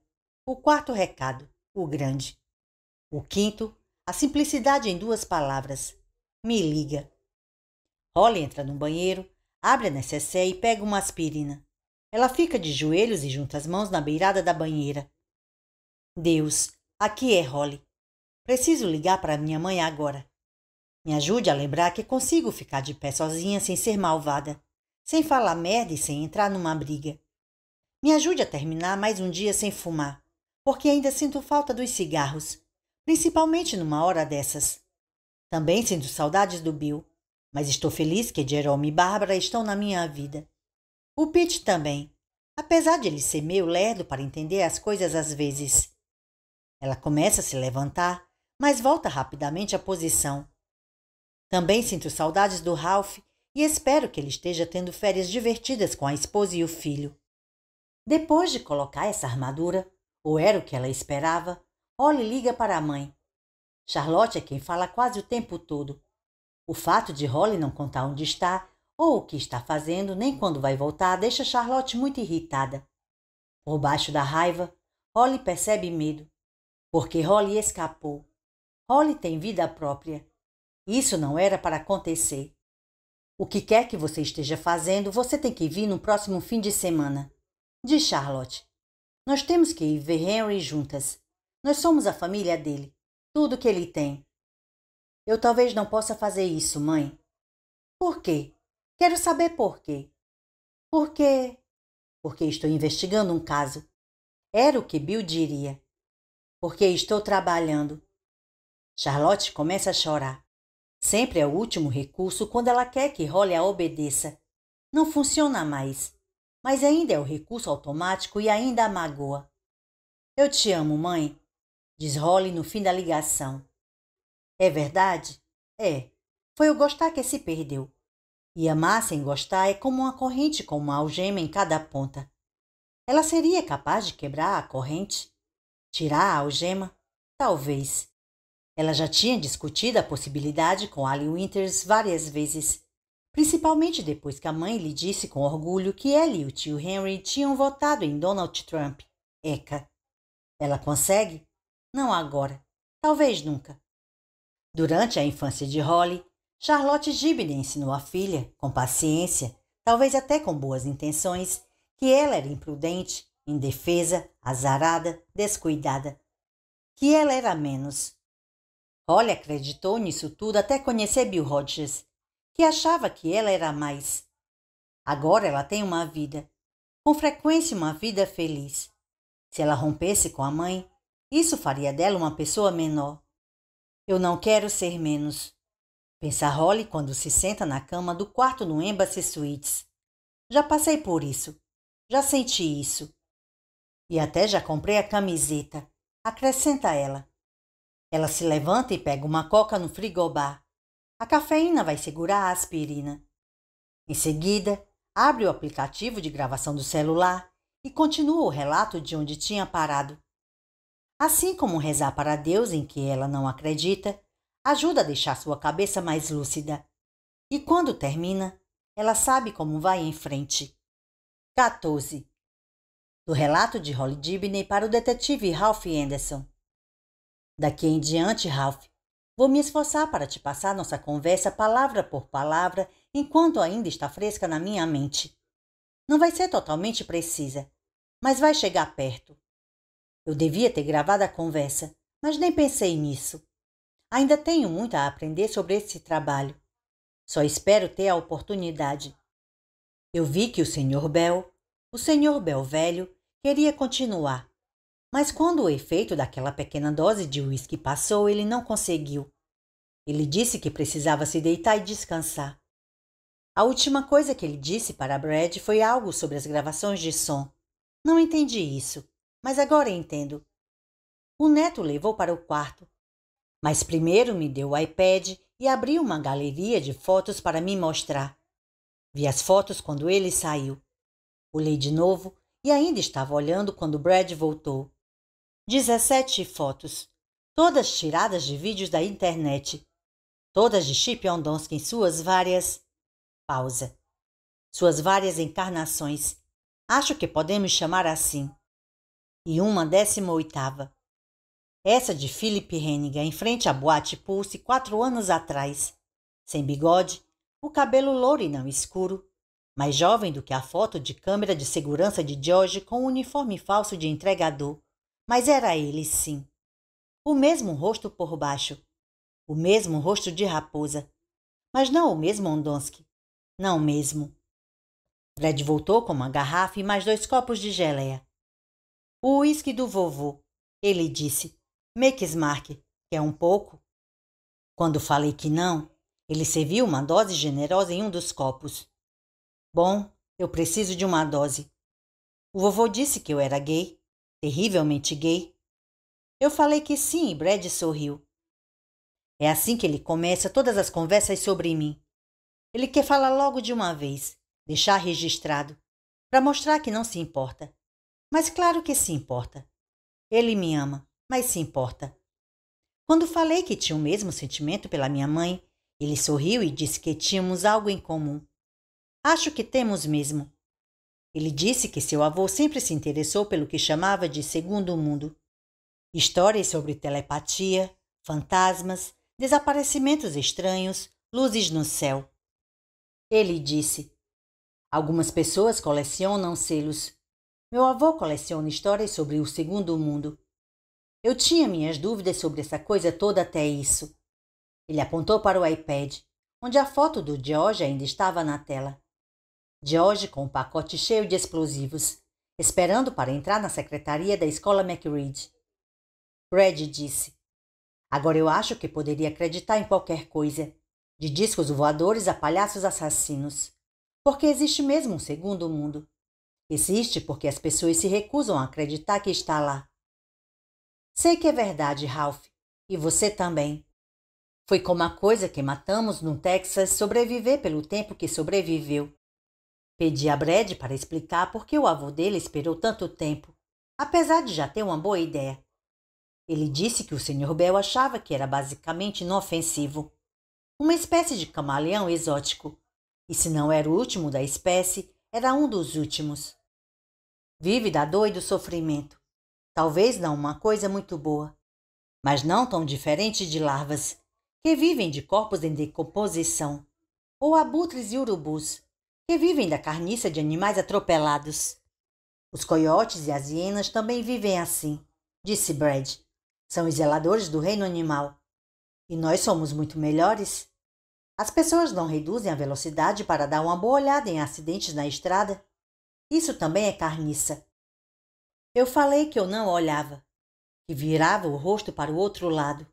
O quarto recado, o grande. O quinto, a simplicidade em duas palavras. Me liga. Holly entra no banheiro, abre a necessaire e pega uma aspirina. Ela fica de joelhos e junta as mãos na beirada da banheira. Deus, aqui é Holly. Preciso ligar para minha mãe agora. Me ajude a lembrar que consigo ficar de pé sozinha sem ser malvada sem falar merda e sem entrar numa briga. Me ajude a terminar mais um dia sem fumar, porque ainda sinto falta dos cigarros, principalmente numa hora dessas. Também sinto saudades do Bill, mas estou feliz que Jerome e Bárbara estão na minha vida. O Pete também, apesar de ele ser meio lerdo para entender as coisas às vezes. Ela começa a se levantar, mas volta rapidamente à posição. Também sinto saudades do Ralph e espero que ele esteja tendo férias divertidas com a esposa e o filho. Depois de colocar essa armadura, ou era o que ela esperava, Holly liga para a mãe. Charlotte é quem fala quase o tempo todo. O fato de Holly não contar onde está ou o que está fazendo, nem quando vai voltar, deixa Charlotte muito irritada. Por baixo da raiva, Holly percebe medo, porque Holly escapou. Holly tem vida própria. Isso não era para acontecer. O que quer que você esteja fazendo, você tem que vir no próximo fim de semana. Diz Charlotte. Nós temos que ir ver Henry juntas. Nós somos a família dele, tudo que ele tem. Eu talvez não possa fazer isso, mãe. Por quê? Quero saber por quê. Por quê? Porque estou investigando um caso. Era o que Bill diria. Porque estou trabalhando. Charlotte começa a chorar. Sempre é o último recurso quando ela quer que Holly a obedeça. Não funciona mais, mas ainda é o recurso automático e ainda a magoa. Eu te amo, mãe, diz Holly no fim da ligação. É verdade? É. Foi o gostar que se perdeu. E amar sem gostar é como uma corrente com uma algema em cada ponta. Ela seria capaz de quebrar a corrente? Tirar a algema? Talvez. Ela já tinha discutido a possibilidade com Allie Winters várias vezes, principalmente depois que a mãe lhe disse com orgulho que ela e o tio Henry tinham votado em Donald Trump. Eca. Ela consegue? Não agora. Talvez nunca. Durante a infância de Holly, Charlotte Gibney ensinou à filha, com paciência, talvez até com boas intenções, que ela era imprudente, indefesa, azarada, descuidada. Que ela era menos, Holly acreditou nisso tudo até conhecer Bill Rogers, que achava que ela era mais. Agora ela tem uma vida, com frequência uma vida feliz. Se ela rompesse com a mãe, isso faria dela uma pessoa menor. Eu não quero ser menos. Pensa Holly quando se senta na cama do quarto no Embassy Suites. Já passei por isso. Já senti isso. E até já comprei a camiseta. Acrescenta ela. Ela se levanta e pega uma coca no frigobar. A cafeína vai segurar a aspirina. Em seguida, abre o aplicativo de gravação do celular e continua o relato de onde tinha parado. Assim como rezar para Deus em que ela não acredita, ajuda a deixar sua cabeça mais lúcida. E quando termina, ela sabe como vai em frente. 14. Do relato de Holly Dibney para o detetive Ralph Anderson. Daqui em diante, Ralph, vou me esforçar para te passar nossa conversa palavra por palavra enquanto ainda está fresca na minha mente. Não vai ser totalmente precisa, mas vai chegar perto. Eu devia ter gravado a conversa, mas nem pensei nisso. Ainda tenho muito a aprender sobre esse trabalho. Só espero ter a oportunidade. Eu vi que o Sr. Bell, o Sr. Bell velho, queria continuar, mas quando o efeito daquela pequena dose de uísque passou, ele não conseguiu. Ele disse que precisava se deitar e descansar. A última coisa que ele disse para Brad foi algo sobre as gravações de som. Não entendi isso, mas agora entendo. O neto levou para o quarto. Mas primeiro me deu o iPad e abriu uma galeria de fotos para me mostrar. Vi as fotos quando ele saiu. Olhei de novo e ainda estava olhando quando Brad voltou. 17 fotos, todas tiradas de vídeos da internet, todas de Chip Ondonski em suas várias. Pausa. Suas várias encarnações. Acho que podemos chamar assim. E uma décima oitava. Essa de Philip Henning em frente à boate Pulse quatro anos atrás. Sem bigode, o cabelo e não escuro, mais jovem do que a foto de câmera de segurança de George com o uniforme falso de entregador. Mas era ele, sim. O mesmo rosto por baixo. O mesmo rosto de raposa. Mas não o mesmo Ondonski. Não mesmo. Fred voltou com uma garrafa e mais dois copos de geleia. O uísque do vovô, ele disse. Mequismark, quer é um pouco? Quando falei que não, ele serviu uma dose generosa em um dos copos. Bom, eu preciso de uma dose. O vovô disse que eu era gay terrivelmente gay? Eu falei que sim e Brad sorriu. É assim que ele começa todas as conversas sobre mim. Ele quer falar logo de uma vez, deixar registrado, para mostrar que não se importa. Mas claro que se importa. Ele me ama, mas se importa. Quando falei que tinha o mesmo sentimento pela minha mãe, ele sorriu e disse que tínhamos algo em comum. Acho que temos mesmo. Ele disse que seu avô sempre se interessou pelo que chamava de segundo mundo. Histórias sobre telepatia, fantasmas, desaparecimentos estranhos, luzes no céu. Ele disse: Algumas pessoas colecionam selos. Meu avô coleciona histórias sobre o segundo mundo. Eu tinha minhas dúvidas sobre essa coisa toda até isso. Ele apontou para o iPad, onde a foto do George ainda estava na tela. George, com um pacote cheio de explosivos, esperando para entrar na secretaria da escola McReed. Red disse: Agora eu acho que poderia acreditar em qualquer coisa, de discos voadores a palhaços assassinos. Porque existe mesmo um segundo mundo. Existe porque as pessoas se recusam a acreditar que está lá. Sei que é verdade, Ralph, e você também. Foi como a coisa que matamos no Texas sobreviver pelo tempo que sobreviveu. Pedi a Brad para explicar por que o avô dele esperou tanto tempo, apesar de já ter uma boa ideia. Ele disse que o Sr. Bell achava que era basicamente inofensivo, uma espécie de camaleão exótico, e se não era o último da espécie, era um dos últimos. Vive da dor e do sofrimento. Talvez não uma coisa muito boa, mas não tão diferente de larvas, que vivem de corpos em decomposição, ou abutres e urubus, que vivem da carniça de animais atropelados. Os coiotes e as hienas também vivem assim, disse Brad. São os zeladores do reino animal. E nós somos muito melhores. As pessoas não reduzem a velocidade para dar uma boa olhada em acidentes na estrada. Isso também é carniça. Eu falei que eu não olhava, que virava o rosto para o outro lado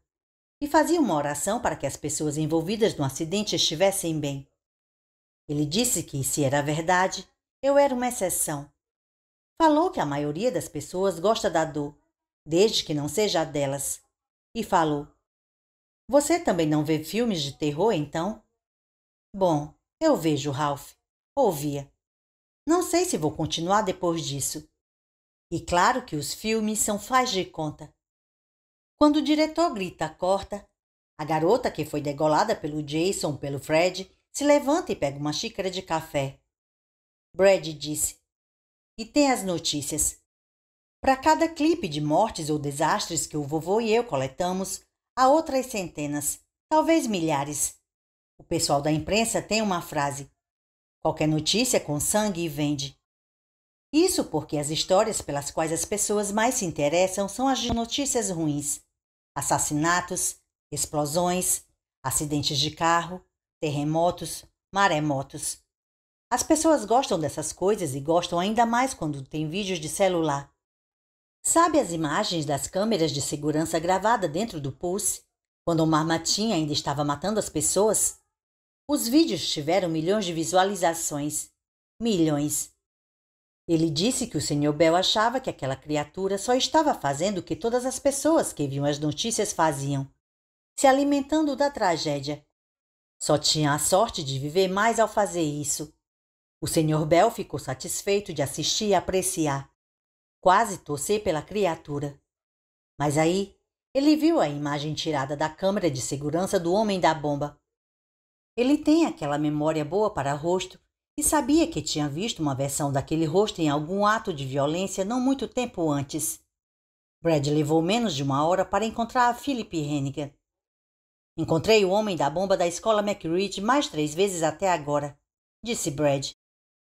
e fazia uma oração para que as pessoas envolvidas no acidente estivessem bem. Ele disse que, se era verdade, eu era uma exceção. Falou que a maioria das pessoas gosta da dor, desde que não seja a delas. E falou: Você também não vê filmes de terror, então? Bom, eu vejo, Ralph. Ouvia. Não sei se vou continuar depois disso. E claro que os filmes são faz de conta. Quando o diretor grita corta, a garota que foi degolada pelo Jason, pelo Fred se levanta e pega uma xícara de café. Brad disse: E tem as notícias. Para cada clipe de mortes ou desastres que o vovô e eu coletamos, há outras centenas, talvez milhares. O pessoal da imprensa tem uma frase: qualquer notícia com sangue e vende. Isso porque as histórias pelas quais as pessoas mais se interessam são as de notícias ruins: assassinatos, explosões, acidentes de carro, terremotos, maremotos. As pessoas gostam dessas coisas e gostam ainda mais quando tem vídeos de celular. Sabe as imagens das câmeras de segurança gravada dentro do Pulse, quando o Marmatinha ainda estava matando as pessoas? Os vídeos tiveram milhões de visualizações. Milhões. Ele disse que o Sr. Bell achava que aquela criatura só estava fazendo o que todas as pessoas que viam as notícias faziam: se alimentando da tragédia, só tinha a sorte de viver mais ao fazer isso. O Sr. Bell ficou satisfeito de assistir e apreciar, quase torcer pela criatura. Mas aí ele viu a imagem tirada da câmera de segurança do homem da bomba. Ele tem aquela memória boa para rosto e sabia que tinha visto uma versão daquele rosto em algum ato de violência não muito tempo antes. Brad levou menos de uma hora para encontrar a Philip Hennigan. Encontrei o homem da bomba da escola McReed mais três vezes até agora, disse Brad,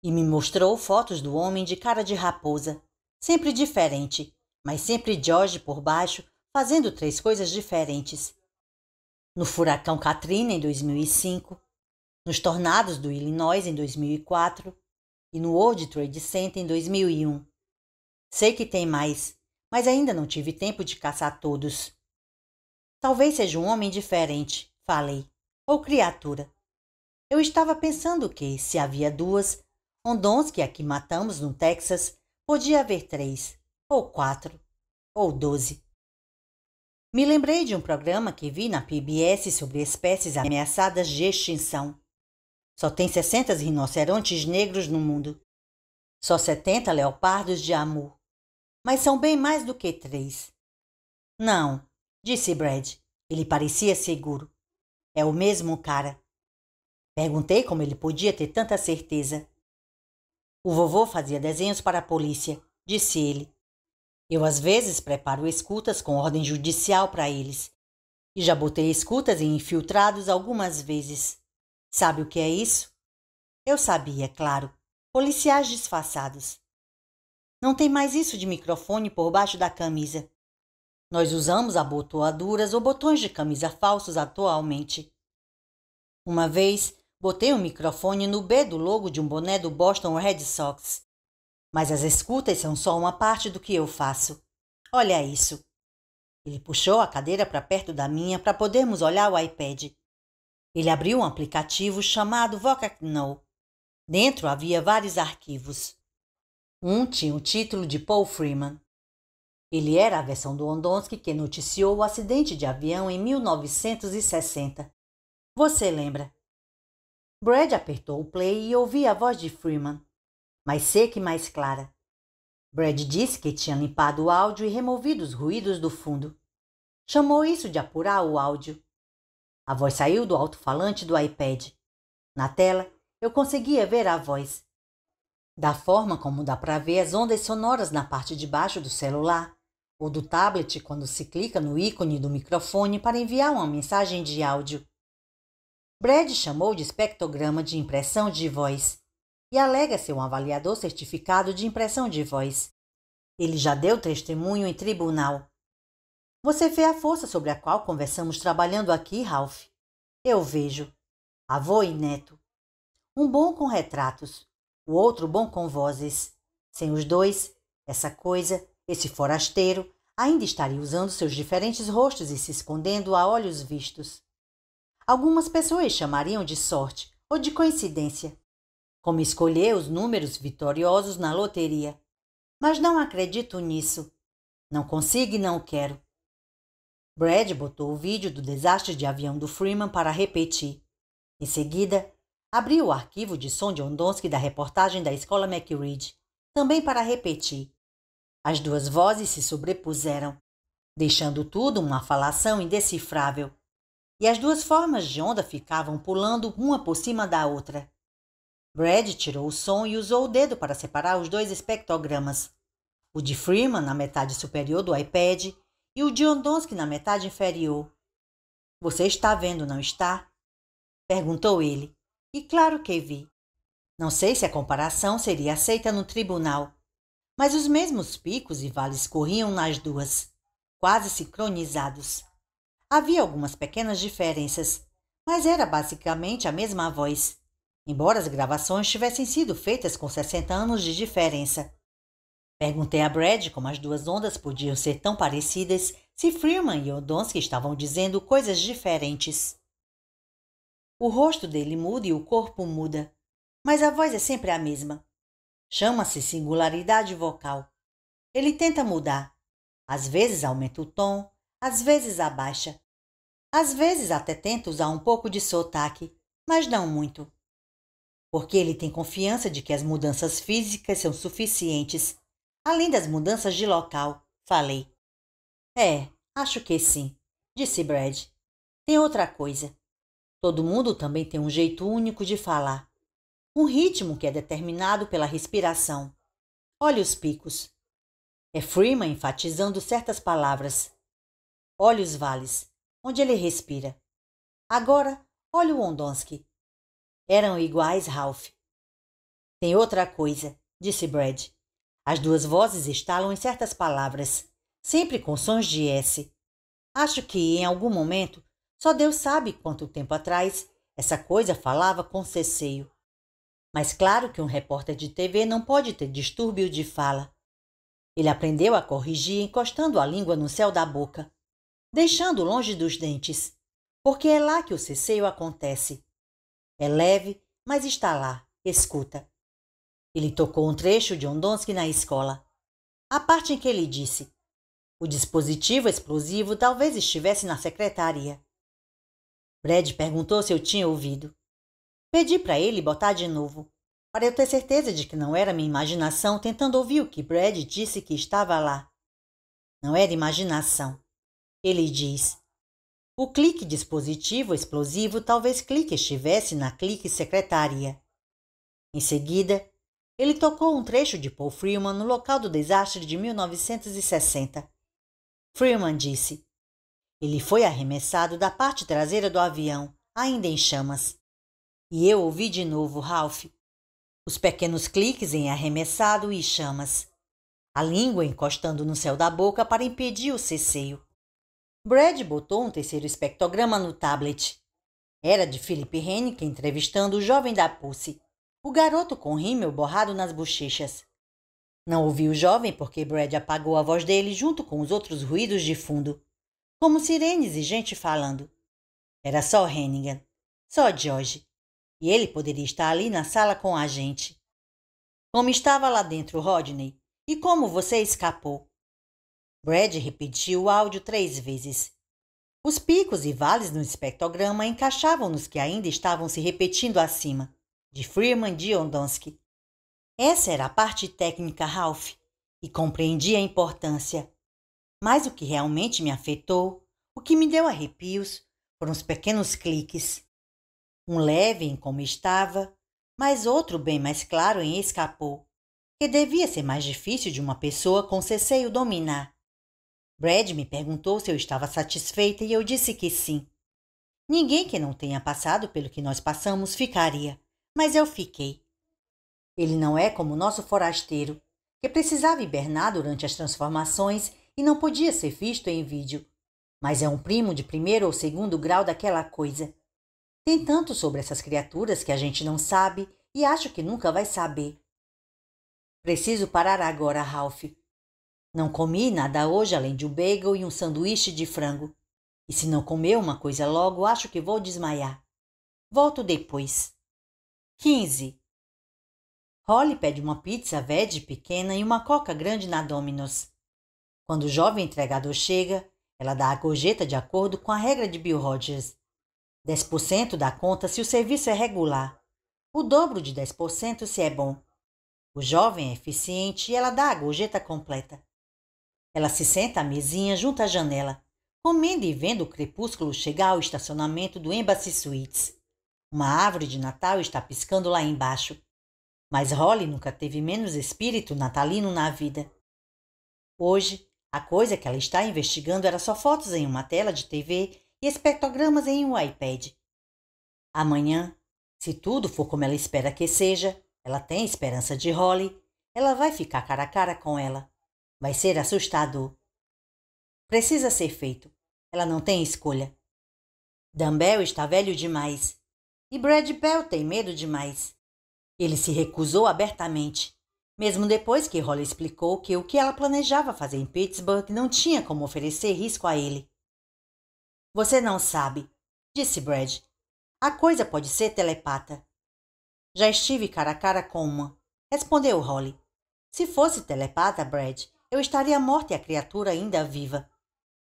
e me mostrou fotos do homem de cara de raposa, sempre diferente, mas sempre George por baixo, fazendo três coisas diferentes. No furacão Katrina em 2005, nos tornados do Illinois em 2004 e no World Trade Center em 2001. Sei que tem mais, mas ainda não tive tempo de caçar todos. Talvez seja um homem diferente, falei, ou criatura. Eu estava pensando que, se havia duas, ondons que aqui matamos no Texas, podia haver três, ou quatro, ou doze. Me lembrei de um programa que vi na PBS sobre espécies ameaçadas de extinção. Só tem 60 rinocerontes negros no mundo. Só 70 leopardos de amor. Mas são bem mais do que três. Não, disse Brad. Ele parecia seguro. É o mesmo cara. Perguntei como ele podia ter tanta certeza. O vovô fazia desenhos para a polícia, disse ele. Eu às vezes preparo escutas com ordem judicial para eles. E já botei escutas em infiltrados algumas vezes. Sabe o que é isso? Eu sabia, claro. Policiais disfarçados. Não tem mais isso de microfone por baixo da camisa. Nós usamos abotoaduras ou botões de camisa falsos atualmente. Uma vez, botei um microfone no B do logo de um boné do Boston Red Sox. Mas as escutas são só uma parte do que eu faço. Olha isso. Ele puxou a cadeira para perto da minha para podermos olhar o iPad. Ele abriu um aplicativo chamado Vocacno. Dentro havia vários arquivos. Um tinha o título de Paul Freeman. Ele era a versão do Ondonski que noticiou o acidente de avião em 1960. Você lembra? Brad apertou o play e ouvi a voz de Freeman, mais seca e mais clara. Brad disse que tinha limpado o áudio e removido os ruídos do fundo. Chamou isso de apurar o áudio. A voz saiu do alto-falante do iPad. Na tela, eu conseguia ver a voz. Da forma como dá para ver as ondas sonoras na parte de baixo do celular, ou do tablet quando se clica no ícone do microfone para enviar uma mensagem de áudio. Brad chamou de espectrograma de impressão de voz e alega ser um avaliador certificado de impressão de voz. Ele já deu testemunho em tribunal. Você vê a força sobre a qual conversamos trabalhando aqui, Ralph. Eu vejo. Avô e neto. Um bom com retratos, o outro bom com vozes. Sem os dois, essa coisa esse forasteiro ainda estaria usando seus diferentes rostos e se escondendo a olhos vistos. Algumas pessoas chamariam de sorte ou de coincidência, como escolher os números vitoriosos na loteria. Mas não acredito nisso. Não consigo e não quero. Brad botou o vídeo do desastre de avião do Freeman para repetir. Em seguida, abriu o arquivo de som de Ondonsky da reportagem da escola McReed, também para repetir. As duas vozes se sobrepuseram, deixando tudo uma falação indecifrável. E as duas formas de onda ficavam pulando uma por cima da outra. Brad tirou o som e usou o dedo para separar os dois espectrogramas. O de Freeman na metade superior do iPad e o de Ondonsky na metade inferior. Você está vendo, não está? Perguntou ele. E claro que vi. Não sei se a comparação seria aceita no tribunal, mas os mesmos picos e vales corriam nas duas, quase sincronizados. Havia algumas pequenas diferenças, mas era basicamente a mesma voz, embora as gravações tivessem sido feitas com 60 anos de diferença. Perguntei a Brad como as duas ondas podiam ser tão parecidas se Freeman e Odonsky estavam dizendo coisas diferentes. O rosto dele muda e o corpo muda, mas a voz é sempre a mesma. Chama-se singularidade vocal. Ele tenta mudar. Às vezes aumenta o tom, às vezes abaixa. Às vezes até tenta usar um pouco de sotaque, mas não muito. Porque ele tem confiança de que as mudanças físicas são suficientes, além das mudanças de local, falei. É, acho que sim, disse Brad. Tem outra coisa. Todo mundo também tem um jeito único de falar um ritmo que é determinado pela respiração. Olhe os picos. É Freeman enfatizando certas palavras. Olhe os vales, onde ele respira. Agora, olhe o Ondonsky. Eram iguais, Ralph. Tem outra coisa, disse Brad. As duas vozes estalam em certas palavras, sempre com sons de S. Acho que, em algum momento, só Deus sabe quanto tempo atrás, essa coisa falava com cesseio. Mas claro que um repórter de TV não pode ter distúrbio de fala. Ele aprendeu a corrigir encostando a língua no céu da boca, deixando longe dos dentes, porque é lá que o ceceio acontece. É leve, mas está lá, escuta. Ele tocou um trecho de Ondonski na escola. A parte em que ele disse: O dispositivo explosivo talvez estivesse na secretaria. Brad perguntou se eu tinha ouvido. Pedi para ele botar de novo, para eu ter certeza de que não era minha imaginação tentando ouvir o que Brad disse que estava lá. Não era imaginação. Ele diz: O clique dispositivo explosivo talvez clique estivesse na clique secretária. Em seguida, ele tocou um trecho de Paul Freeman no local do desastre de 1960. Freeman disse: Ele foi arremessado da parte traseira do avião, ainda em chamas e eu ouvi de novo Ralph. Os pequenos cliques em arremessado e chamas. A língua encostando no céu da boca para impedir o cesseio. Brad botou um terceiro espectrograma no tablet. Era de Philip Hennick entrevistando o jovem da Pulse, o garoto com rímel borrado nas bochechas. Não ouvi o jovem porque Brad apagou a voz dele junto com os outros ruídos de fundo, como sirenes e gente falando. Era só Hennigan, só George, e ele poderia estar ali na sala com a gente. Como estava lá dentro, Rodney? E como você escapou? Brad repetiu o áudio três vezes. Os picos e vales no espectrograma encaixavam nos que ainda estavam se repetindo acima, de Freeman de Ondonsky. Essa era a parte técnica Ralph, e compreendi a importância. Mas o que realmente me afetou, o que me deu arrepios, foram os pequenos cliques um leve em como estava, mas outro bem mais claro em escapou, que devia ser mais difícil de uma pessoa com ceceio dominar. Brad me perguntou se eu estava satisfeita e eu disse que sim. Ninguém que não tenha passado pelo que nós passamos ficaria, mas eu fiquei. Ele não é como o nosso forasteiro, que precisava hibernar durante as transformações e não podia ser visto em vídeo, mas é um primo de primeiro ou segundo grau daquela coisa tem tanto sobre essas criaturas que a gente não sabe e acho que nunca vai saber. Preciso parar agora, Ralph. Não comi nada hoje além de um bagel e um sanduíche de frango. E se não comer uma coisa logo, acho que vou desmaiar. Volto depois. 15. Holly pede uma pizza veg pequena e uma coca grande na Domino's. Quando o jovem entregador chega, ela dá a gorjeta de acordo com a regra de Bill Rogers. 10% da conta se o serviço é regular, o dobro de 10% se é bom. O jovem é eficiente e ela dá a gorjeta completa. Ela se senta à mesinha junto à janela, comendo e vendo o crepúsculo chegar ao estacionamento do Embassy Suites. Uma árvore de Natal está piscando lá embaixo. Mas Holly nunca teve menos espírito natalino na vida. Hoje, a coisa que ela está investigando era só fotos em uma tela de TV e espectrogramas em um iPad. Amanhã, se tudo for como ela espera que seja, ela tem esperança de Holly, ela vai ficar cara a cara com ela. Vai ser assustador. Precisa ser feito. Ela não tem escolha. Dumbell está velho demais. E Brad Bell tem medo demais. Ele se recusou abertamente, mesmo depois que Holly explicou que o que ela planejava fazer em Pittsburgh não tinha como oferecer risco a ele. Você não sabe, disse Brad. A coisa pode ser telepata. Já estive cara a cara com uma, respondeu Holly. Se fosse telepata, Brad, eu estaria morta e a criatura ainda viva.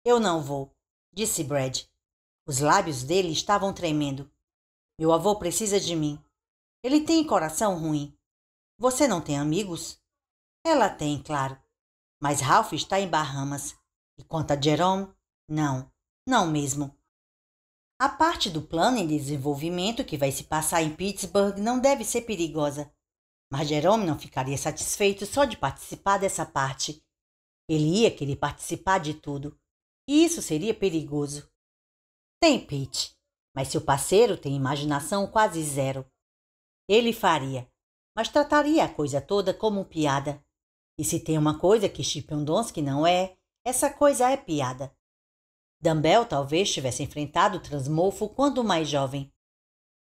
Eu não vou, disse Brad. Os lábios dele estavam tremendo. Meu avô precisa de mim. Ele tem coração ruim. Você não tem amigos? Ela tem, claro. Mas Ralph está em Bahamas. E quanto a Jerome, não. Não mesmo. A parte do plano em desenvolvimento que vai se passar em Pittsburgh não deve ser perigosa. Mas Jerome não ficaria satisfeito só de participar dessa parte. Ele ia querer participar de tudo. E isso seria perigoso. Tem Pete, mas seu parceiro tem imaginação quase zero. Ele faria, mas trataria a coisa toda como piada. E se tem uma coisa que Chipendonsky não é, essa coisa é piada. Dumbell talvez tivesse enfrentado o transmorfo quando mais jovem.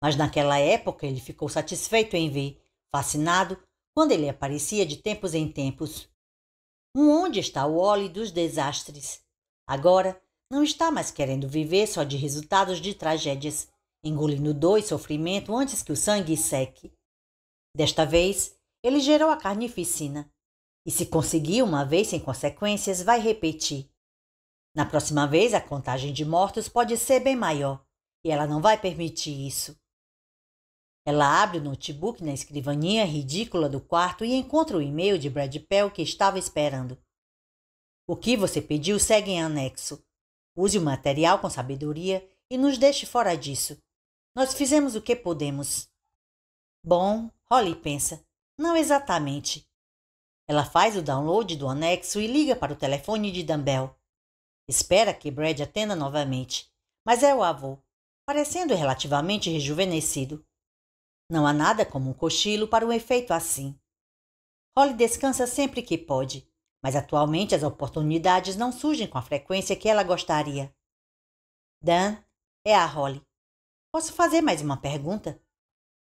Mas naquela época ele ficou satisfeito em ver, fascinado, quando ele aparecia de tempos em tempos. Um onde está o óleo dos desastres? Agora, não está mais querendo viver só de resultados de tragédias, engolindo dor e sofrimento antes que o sangue seque. Desta vez, ele gerou a carnificina. E se conseguir uma vez sem consequências, vai repetir. Na próxima vez, a contagem de mortos pode ser bem maior e ela não vai permitir isso. Ela abre o notebook na escrivaninha ridícula do quarto e encontra o e-mail de Brad Pell que estava esperando. O que você pediu segue em anexo. Use o material com sabedoria e nos deixe fora disso. Nós fizemos o que podemos. Bom, Holly pensa. Não exatamente. Ela faz o download do anexo e liga para o telefone de Dumbell. Espera que Brad atenda novamente, mas é o avô, parecendo relativamente rejuvenescido. Não há nada como um cochilo para um efeito assim. Holly descansa sempre que pode, mas atualmente as oportunidades não surgem com a frequência que ela gostaria. Dan, é a Holly. Posso fazer mais uma pergunta?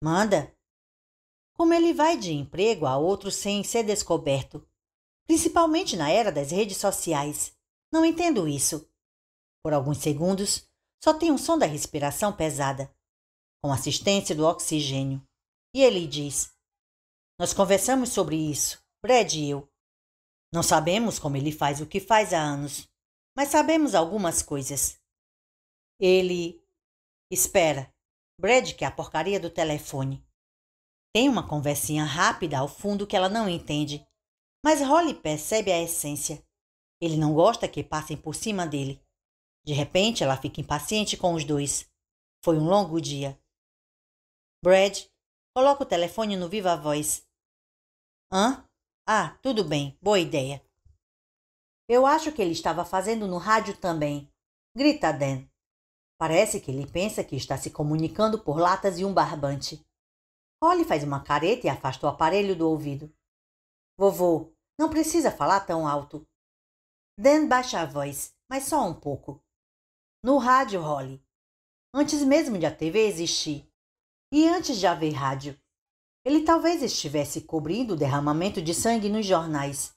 Manda. Como ele vai de emprego a outro sem ser descoberto, principalmente na era das redes sociais? Não entendo isso. Por alguns segundos, só tem o um som da respiração pesada, com assistência do oxigênio. E ele diz: Nós conversamos sobre isso, Brad e eu. Não sabemos como ele faz o que faz há anos, mas sabemos algumas coisas. Ele. Espera. Brad que é a porcaria do telefone. Tem uma conversinha rápida ao fundo que ela não entende, mas Holly percebe a essência. Ele não gosta que passem por cima dele. De repente, ela fica impaciente com os dois. Foi um longo dia. Brad, coloca o telefone no viva voz. Hã? Ah, tudo bem, boa ideia. Eu acho que ele estava fazendo no rádio também. Grita Dan. Parece que ele pensa que está se comunicando por latas e um barbante. Holly faz uma careta e afasta o aparelho do ouvido. Vovô, não precisa falar tão alto. Dan baixa a voz, mas só um pouco. No rádio, Holly. Antes mesmo de a TV existir. E antes de haver rádio. Ele talvez estivesse cobrindo o derramamento de sangue nos jornais.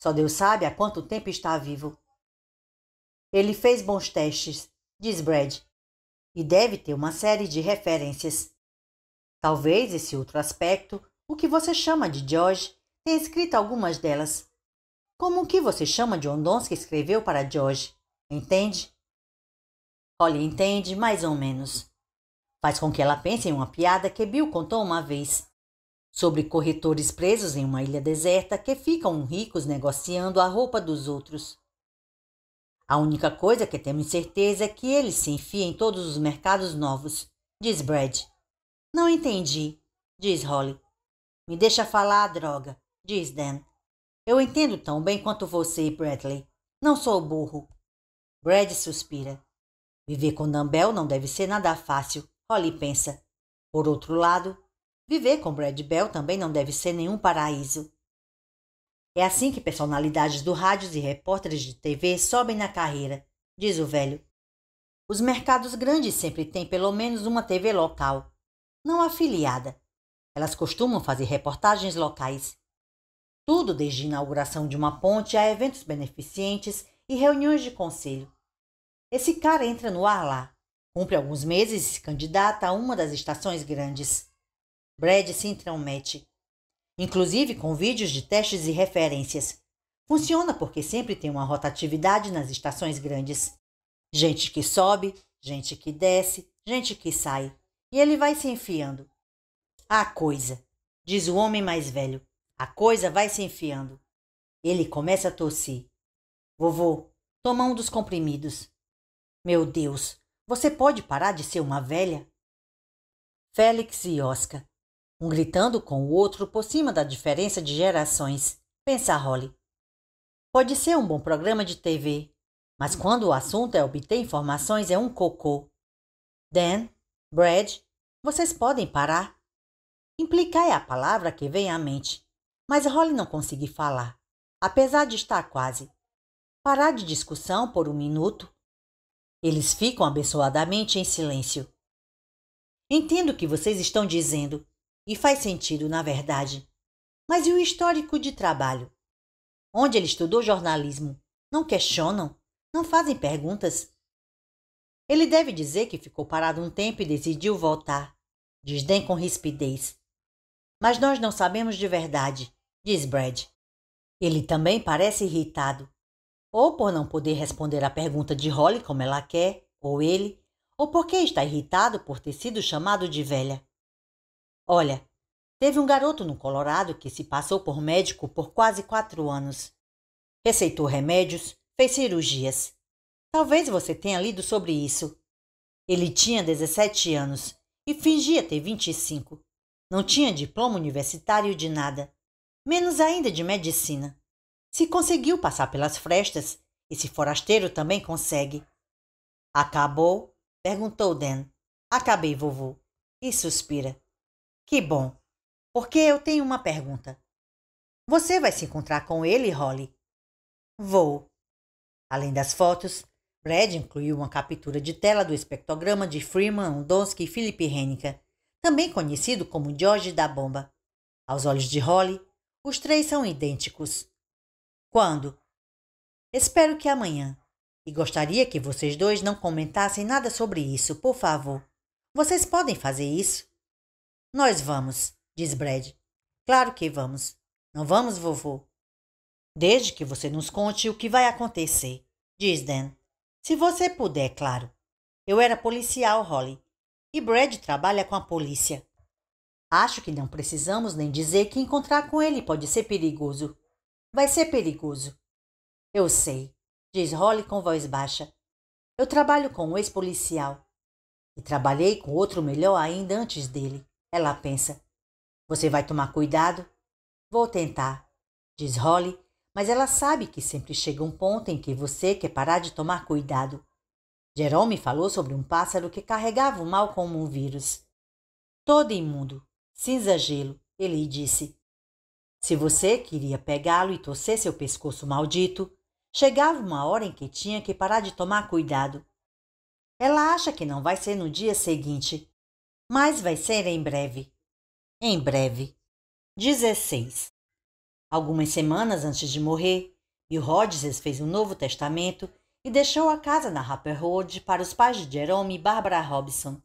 Só Deus sabe há quanto tempo está vivo. Ele fez bons testes, diz Brad, e deve ter uma série de referências. Talvez esse outro aspecto, o que você chama de George, tenha escrito algumas delas. Como o que você chama de Ondonsky escreveu para George, entende? Holly entende mais ou menos. Faz com que ela pense em uma piada que Bill contou uma vez sobre corretores presos em uma ilha deserta que ficam ricos negociando a roupa dos outros. A única coisa que temos certeza é que ele se enfia em todos os mercados novos, diz Brad. Não entendi, diz Holly. Me deixa falar, droga, diz Dan. Eu entendo tão bem quanto você, Bradley. Não sou burro. Brad suspira. Viver com Nambel não deve ser nada fácil, Holly pensa. Por outro lado, viver com Brad Bell também não deve ser nenhum paraíso. É assim que personalidades do rádio e repórteres de TV sobem na carreira, diz o velho. Os mercados grandes sempre têm pelo menos uma TV local, não afiliada. Elas costumam fazer reportagens locais. Tudo desde a inauguração de uma ponte a eventos beneficentes e reuniões de conselho. Esse cara entra no ar lá, cumpre alguns meses e se candidata a uma das estações grandes. Brad se intromete, inclusive com vídeos de testes e referências. Funciona porque sempre tem uma rotatividade nas estações grandes. Gente que sobe, gente que desce, gente que sai. E ele vai se enfiando. Ah, coisa, diz o homem mais velho. A coisa vai se enfiando. Ele começa a tossir. Vovô, toma um dos comprimidos. Meu Deus, você pode parar de ser uma velha? Félix e Oscar, um gritando com o outro por cima da diferença de gerações, pensa Holly. Pode ser um bom programa de TV, mas quando o assunto é obter informações é um cocô. Dan, Brad, vocês podem parar. Implicar é a palavra que vem à mente. Mas Holly não conseguiu falar, apesar de estar quase. Parar de discussão por um minuto. Eles ficam abençoadamente em silêncio. Entendo o que vocês estão dizendo, e faz sentido, na verdade. Mas e o histórico de trabalho? Onde ele estudou jornalismo? Não questionam? Não fazem perguntas? Ele deve dizer que ficou parado um tempo e decidiu voltar. Desdém com rispidez. Mas nós não sabemos de verdade diz Brad. Ele também parece irritado, ou por não poder responder à pergunta de Holly como ela quer, ou ele, ou porque está irritado por ter sido chamado de velha. Olha, teve um garoto no Colorado que se passou por médico por quase quatro anos. Receitou remédios, fez cirurgias. Talvez você tenha lido sobre isso. Ele tinha 17 anos e fingia ter 25. Não tinha diploma universitário de nada menos ainda de medicina. Se conseguiu passar pelas frestas, esse forasteiro também consegue. Acabou? perguntou Dan. Acabei, vovô. E suspira. Que bom, porque eu tenho uma pergunta. Você vai se encontrar com ele, Holly? Vou. Além das fotos, Brad incluiu uma captura de tela do espectrograma de Freeman Donsky e Philip Hennica, também conhecido como George da Bomba. Aos olhos de Holly, os três são idênticos. Quando? Espero que amanhã. E gostaria que vocês dois não comentassem nada sobre isso, por favor. Vocês podem fazer isso? Nós vamos, diz Brad. Claro que vamos. Não vamos, vovô? Desde que você nos conte o que vai acontecer, diz Dan. Se você puder, claro. Eu era policial, Holly. E Brad trabalha com a polícia. Acho que não precisamos nem dizer que encontrar com ele pode ser perigoso. Vai ser perigoso. Eu sei, diz Holly com voz baixa. Eu trabalho com um ex-policial. E trabalhei com outro melhor ainda antes dele. Ela pensa. Você vai tomar cuidado? Vou tentar, diz Holly, mas ela sabe que sempre chega um ponto em que você quer parar de tomar cuidado. Jerome falou sobre um pássaro que carregava o mal como um vírus. Todo imundo, Cinza gelo, ele disse: Se você queria pegá-lo e torcer seu pescoço maldito, chegava uma hora em que tinha que parar de tomar cuidado. Ela acha que não vai ser no dia seguinte, mas vai ser em breve. Em breve. 16. Algumas semanas antes de morrer, Bill Rodgers fez um novo testamento e deixou a casa na Harper Road para os pais de Jerome e Barbara Robson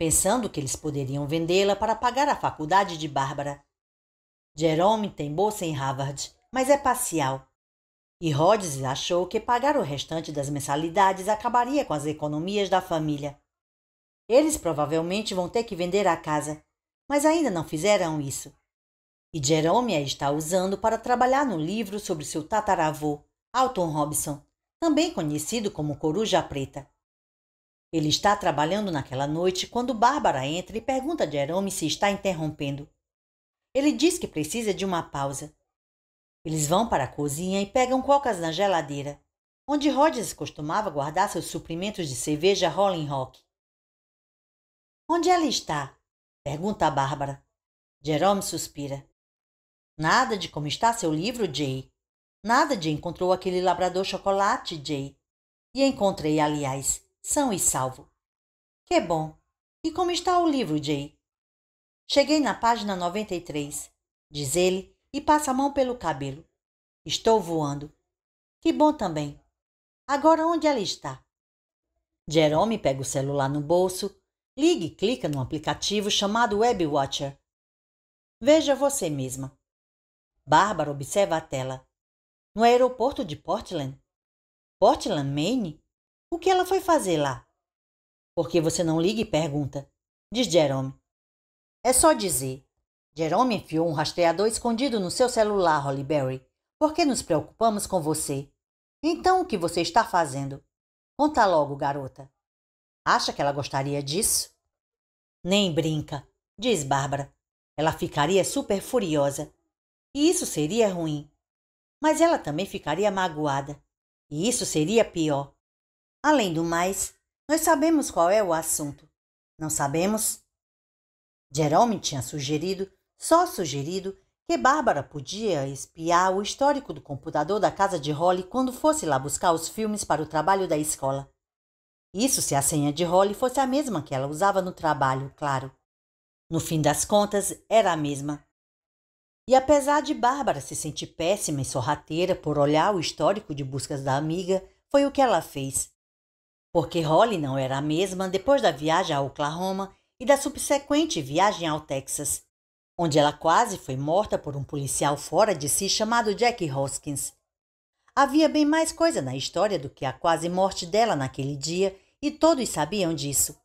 pensando que eles poderiam vendê-la para pagar a faculdade de Bárbara. Jerome tem bolsa em Harvard, mas é parcial. E Rhodes achou que pagar o restante das mensalidades acabaria com as economias da família. Eles provavelmente vão ter que vender a casa, mas ainda não fizeram isso. E Jerome a está usando para trabalhar no livro sobre seu tataravô, Alton Robson, também conhecido como Coruja Preta. Ele está trabalhando naquela noite quando Bárbara entra e pergunta a Jerome se está interrompendo. Ele diz que precisa de uma pausa. Eles vão para a cozinha e pegam cocas na geladeira, onde Rogers costumava guardar seus suprimentos de cerveja Rolling Rock. Onde ela está? pergunta a Bárbara. Jerome suspira. Nada de como está seu livro, Jay. Nada de encontrou aquele labrador chocolate, Jay. E encontrei, aliás são e salvo. Que bom! E como está o livro, Jay? Cheguei na página 93, diz ele e passa a mão pelo cabelo. Estou voando. Que bom também. Agora onde ela está? Jerome pega o celular no bolso, liga e clica no aplicativo chamado Web Watcher. Veja você mesma. Bárbara observa a tela. No aeroporto de Portland? Portland, Maine? O que ela foi fazer lá? Porque você não liga e pergunta, diz Jerome. É só dizer. Jerome enfiou um rastreador escondido no seu celular, Holly Berry. Por que nos preocupamos com você? Então, o que você está fazendo? Conta logo, garota. Acha que ela gostaria disso? Nem brinca, diz Bárbara. Ela ficaria super furiosa. E isso seria ruim. Mas ela também ficaria magoada. E isso seria pior. Além do mais, nós sabemos qual é o assunto. Não sabemos? Jerome tinha sugerido, só sugerido, que Bárbara podia espiar o histórico do computador da casa de Holly quando fosse lá buscar os filmes para o trabalho da escola. Isso se a senha de Holly fosse a mesma que ela usava no trabalho, claro. No fim das contas, era a mesma. E apesar de Bárbara se sentir péssima e sorrateira por olhar o histórico de buscas da amiga, foi o que ela fez. Porque Holly não era a mesma depois da viagem a Oklahoma e da subsequente viagem ao Texas, onde ela quase foi morta por um policial fora de si chamado Jack Hoskins. Havia bem mais coisa na história do que a quase morte dela naquele dia e todos sabiam disso.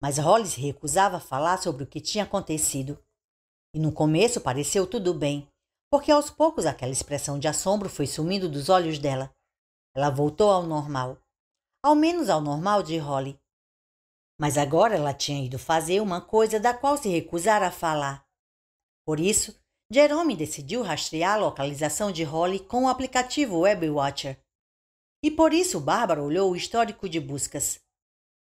Mas Holly se recusava a falar sobre o que tinha acontecido. E no começo pareceu tudo bem, porque aos poucos aquela expressão de assombro foi sumindo dos olhos dela. Ela voltou ao normal ao menos ao normal de Holly. Mas agora ela tinha ido fazer uma coisa da qual se recusara a falar. Por isso, Jerome decidiu rastrear a localização de Holly com o aplicativo Web Watcher. E por isso Bárbara olhou o histórico de buscas.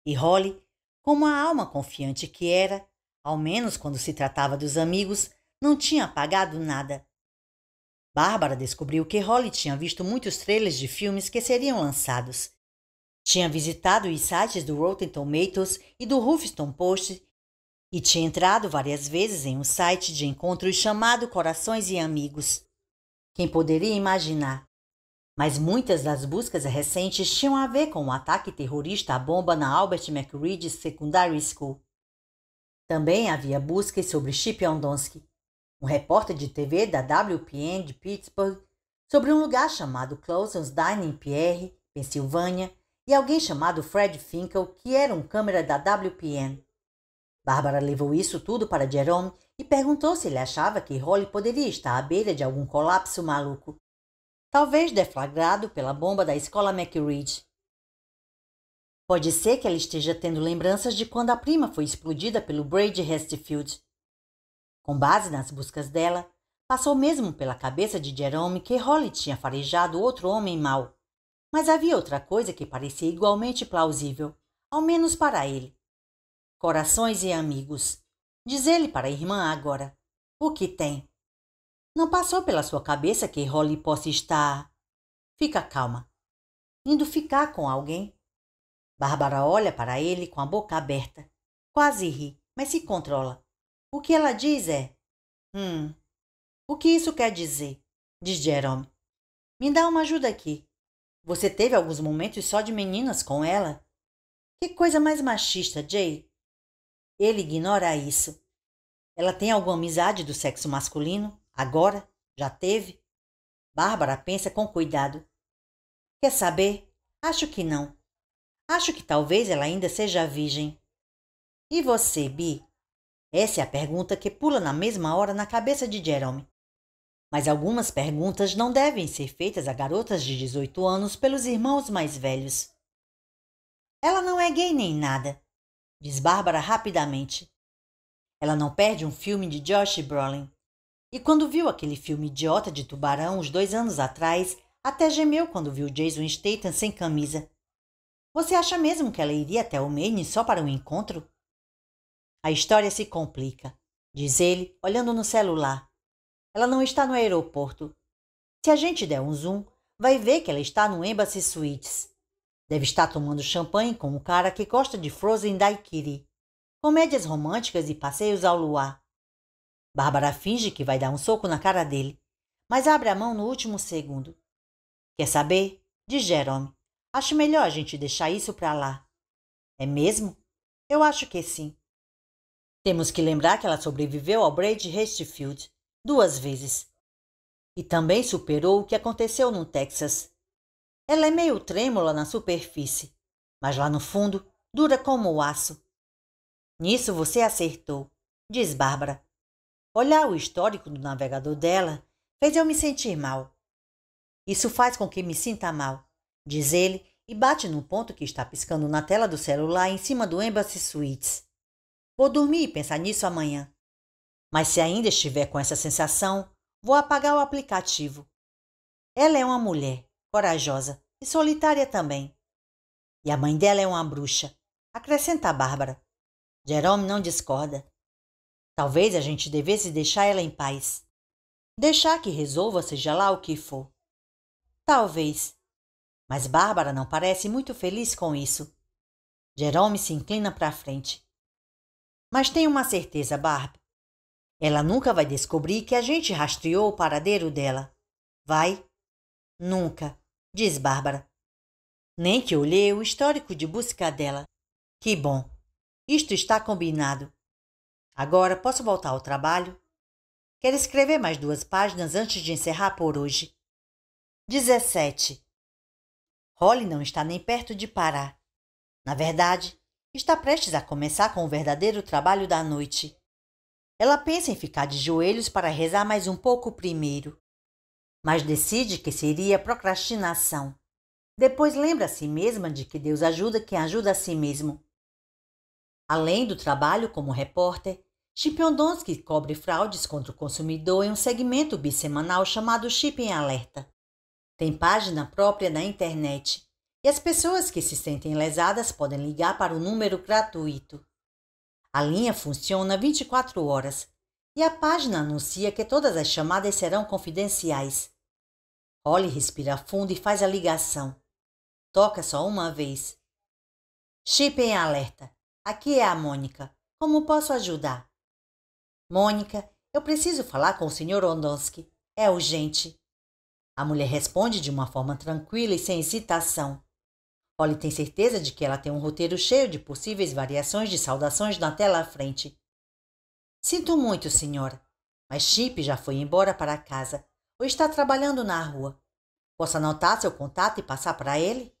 E Holly, como a alma confiante que era, ao menos quando se tratava dos amigos, não tinha apagado nada. Bárbara descobriu que Holly tinha visto muitos trailers de filmes que seriam lançados tinha visitado os sites do Rotten Tomatoes e do Houston Post e tinha entrado várias vezes em um site de encontros chamado Corações e Amigos. Quem poderia imaginar? Mas muitas das buscas recentes tinham a ver com o um ataque terrorista à bomba na Albert McReed Secondary School. Também havia buscas sobre Chip Ondonsky, um repórter de TV da WPN de Pittsburgh, sobre um lugar chamado Closons Dining Pierre, Pensilvânia, e alguém chamado Fred Finkel, que era um câmera da WPN. Bárbara levou isso tudo para Jerome e perguntou se ele achava que Holly poderia estar à beira de algum colapso maluco, talvez deflagrado pela bomba da escola McReed. Pode ser que ela esteja tendo lembranças de quando a prima foi explodida pelo Brady Hestfield. Com base nas buscas dela, passou mesmo pela cabeça de Jerome que Holly tinha farejado outro homem mau. Mas havia outra coisa que parecia igualmente plausível, ao menos para ele. Corações e amigos. Diz ele para a irmã agora. O que tem? Não passou pela sua cabeça que Holly possa estar. Fica calma. Indo ficar com alguém. Bárbara olha para ele com a boca aberta. Quase ri, mas se controla. O que ela diz é: Hum. O que isso quer dizer? Diz Jerome. Me dá uma ajuda aqui. Você teve alguns momentos só de meninas com ela? Que coisa mais machista, Jay. Ele ignora isso. Ela tem alguma amizade do sexo masculino? Agora? Já teve? Bárbara pensa com cuidado. Quer saber? Acho que não. Acho que talvez ela ainda seja virgem. E você, Bi? Essa é a pergunta que pula na mesma hora na cabeça de Jerome. Mas algumas perguntas não devem ser feitas a garotas de 18 anos pelos irmãos mais velhos. Ela não é gay nem nada, diz Bárbara rapidamente. Ela não perde um filme de Josh Brolin. E quando viu aquele filme idiota de tubarão uns dois anos atrás, até gemeu quando viu Jason Statham sem camisa. Você acha mesmo que ela iria até o Maine só para um encontro? A história se complica, diz ele, olhando no celular. Ela não está no aeroporto. Se a gente der um zoom, vai ver que ela está no Embassy Suites. Deve estar tomando champanhe com um cara que gosta de Frozen Daikiri, comédias românticas e passeios ao luar. Bárbara finge que vai dar um soco na cara dele, mas abre a mão no último segundo. Quer saber? Diz Jerome. Acho melhor a gente deixar isso para lá. É mesmo? Eu acho que sim. Temos que lembrar que ela sobreviveu ao Brady Hastfield duas vezes. E também superou o que aconteceu no Texas. Ela é meio trêmula na superfície, mas lá no fundo dura como o aço. Nisso você acertou, diz Bárbara. Olhar o histórico do navegador dela fez eu me sentir mal. Isso faz com que me sinta mal, diz ele e bate no ponto que está piscando na tela do celular em cima do Embassy Suites. Vou dormir e pensar nisso amanhã. Mas se ainda estiver com essa sensação, vou apagar o aplicativo. Ela é uma mulher, corajosa e solitária também. E a mãe dela é uma bruxa, acrescenta a Bárbara. Jerome não discorda. Talvez a gente devesse deixar ela em paz. Deixar que resolva seja lá o que for. Talvez. Mas Bárbara não parece muito feliz com isso. Jerome se inclina para frente. Mas tenho uma certeza, Barb. Ela nunca vai descobrir que a gente rastreou o paradeiro dela. Vai? Nunca, diz Bárbara. Nem que olhei o histórico de busca dela. Que bom. Isto está combinado. Agora posso voltar ao trabalho? Quero escrever mais duas páginas antes de encerrar por hoje. 17. Holly não está nem perto de parar. Na verdade, está prestes a começar com o verdadeiro trabalho da noite. Ela pensa em ficar de joelhos para rezar mais um pouco primeiro, mas decide que seria procrastinação. Depois lembra a si mesma de que Deus ajuda quem ajuda a si mesmo. Além do trabalho como repórter, Chipyondonsky cobre fraudes contra o consumidor em um segmento bissemanal chamado Chip em Alerta. Tem página própria na internet e as pessoas que se sentem lesadas podem ligar para o número gratuito a linha funciona 24 horas e a página anuncia que todas as chamadas serão confidenciais. Holly respira fundo e faz a ligação. Toca só uma vez. Chip em alerta. Aqui é a Mônica. Como posso ajudar? Mônica, eu preciso falar com o Sr. Ondonski. É urgente. A mulher responde de uma forma tranquila e sem hesitação. Polly tem certeza de que ela tem um roteiro cheio de possíveis variações de saudações na tela à frente. Sinto muito, senhora, mas Chip já foi embora para casa ou está trabalhando na rua. Posso anotar seu contato e passar para ele?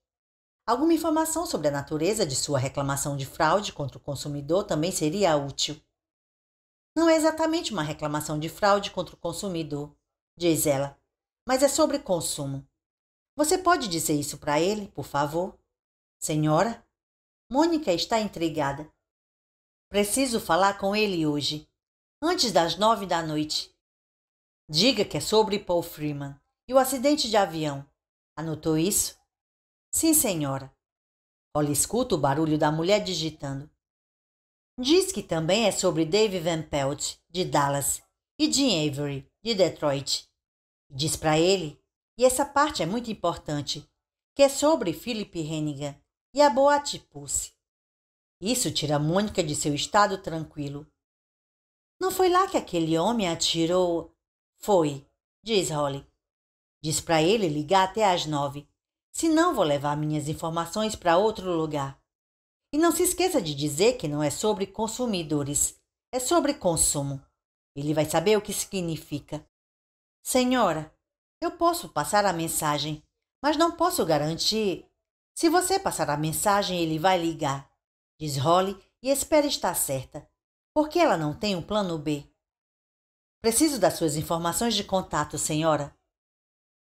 Alguma informação sobre a natureza de sua reclamação de fraude contra o consumidor também seria útil. Não é exatamente uma reclamação de fraude contra o consumidor, diz ela, mas é sobre consumo. Você pode dizer isso para ele, por favor? Senhora? Mônica está intrigada. Preciso falar com ele hoje, antes das nove da noite. Diga que é sobre Paul Freeman e o acidente de avião. Anotou isso? Sim, senhora. Olha, escuta o barulho da mulher digitando. Diz que também é sobre Dave Van Pelt, de Dallas, e Jim Avery, de Detroit. Diz para ele, e essa parte é muito importante, que é sobre Philip Hennigan, e a boate se Isso tira Mônica de seu estado tranquilo. Não foi lá que aquele homem atirou. Foi, diz Holly. Diz para ele ligar até às nove. Senão vou levar minhas informações para outro lugar. E não se esqueça de dizer que não é sobre consumidores, é sobre consumo. Ele vai saber o que significa. Senhora, eu posso passar a mensagem, mas não posso garantir. Se você passar a mensagem, ele vai ligar, diz Holly e espera estar certa. Por que ela não tem um plano B? Preciso das suas informações de contato, senhora.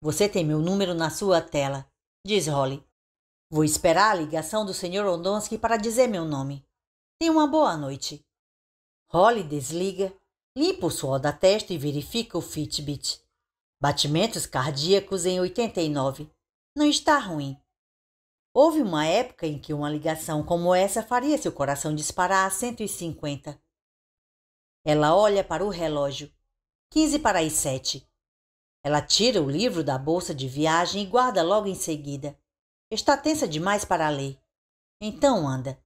Você tem meu número na sua tela, diz Holly. Vou esperar a ligação do senhor Ondonski para dizer meu nome. Tenha uma boa noite. Holly desliga, limpa o suor da testa e verifica o Fitbit. Batimentos cardíacos em 89. Não está ruim. Houve uma época em que uma ligação como essa faria seu coração disparar a 150. Ela olha para o relógio. 15 para as 7. Ela tira o livro da bolsa de viagem e guarda logo em seguida. Está tensa demais para ler. Então anda.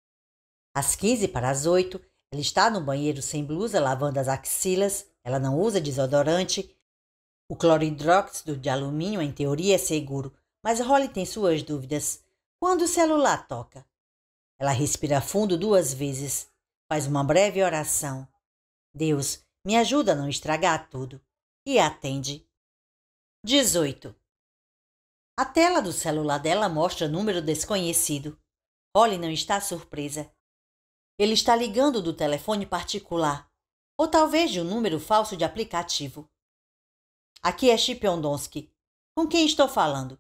Às 15 para as 8, ela está no banheiro sem blusa, lavando as axilas. Ela não usa desodorante. O cloridróxido de alumínio, em teoria, é seguro, mas Holly tem suas dúvidas. Quando o celular toca, ela respira fundo duas vezes, faz uma breve oração. Deus, me ajuda a não estragar tudo. E atende. 18. A tela do celular dela mostra número desconhecido. Holly não está surpresa. Ele está ligando do telefone particular, ou talvez de um número falso de aplicativo. Aqui é Ondonsky. Com quem estou falando?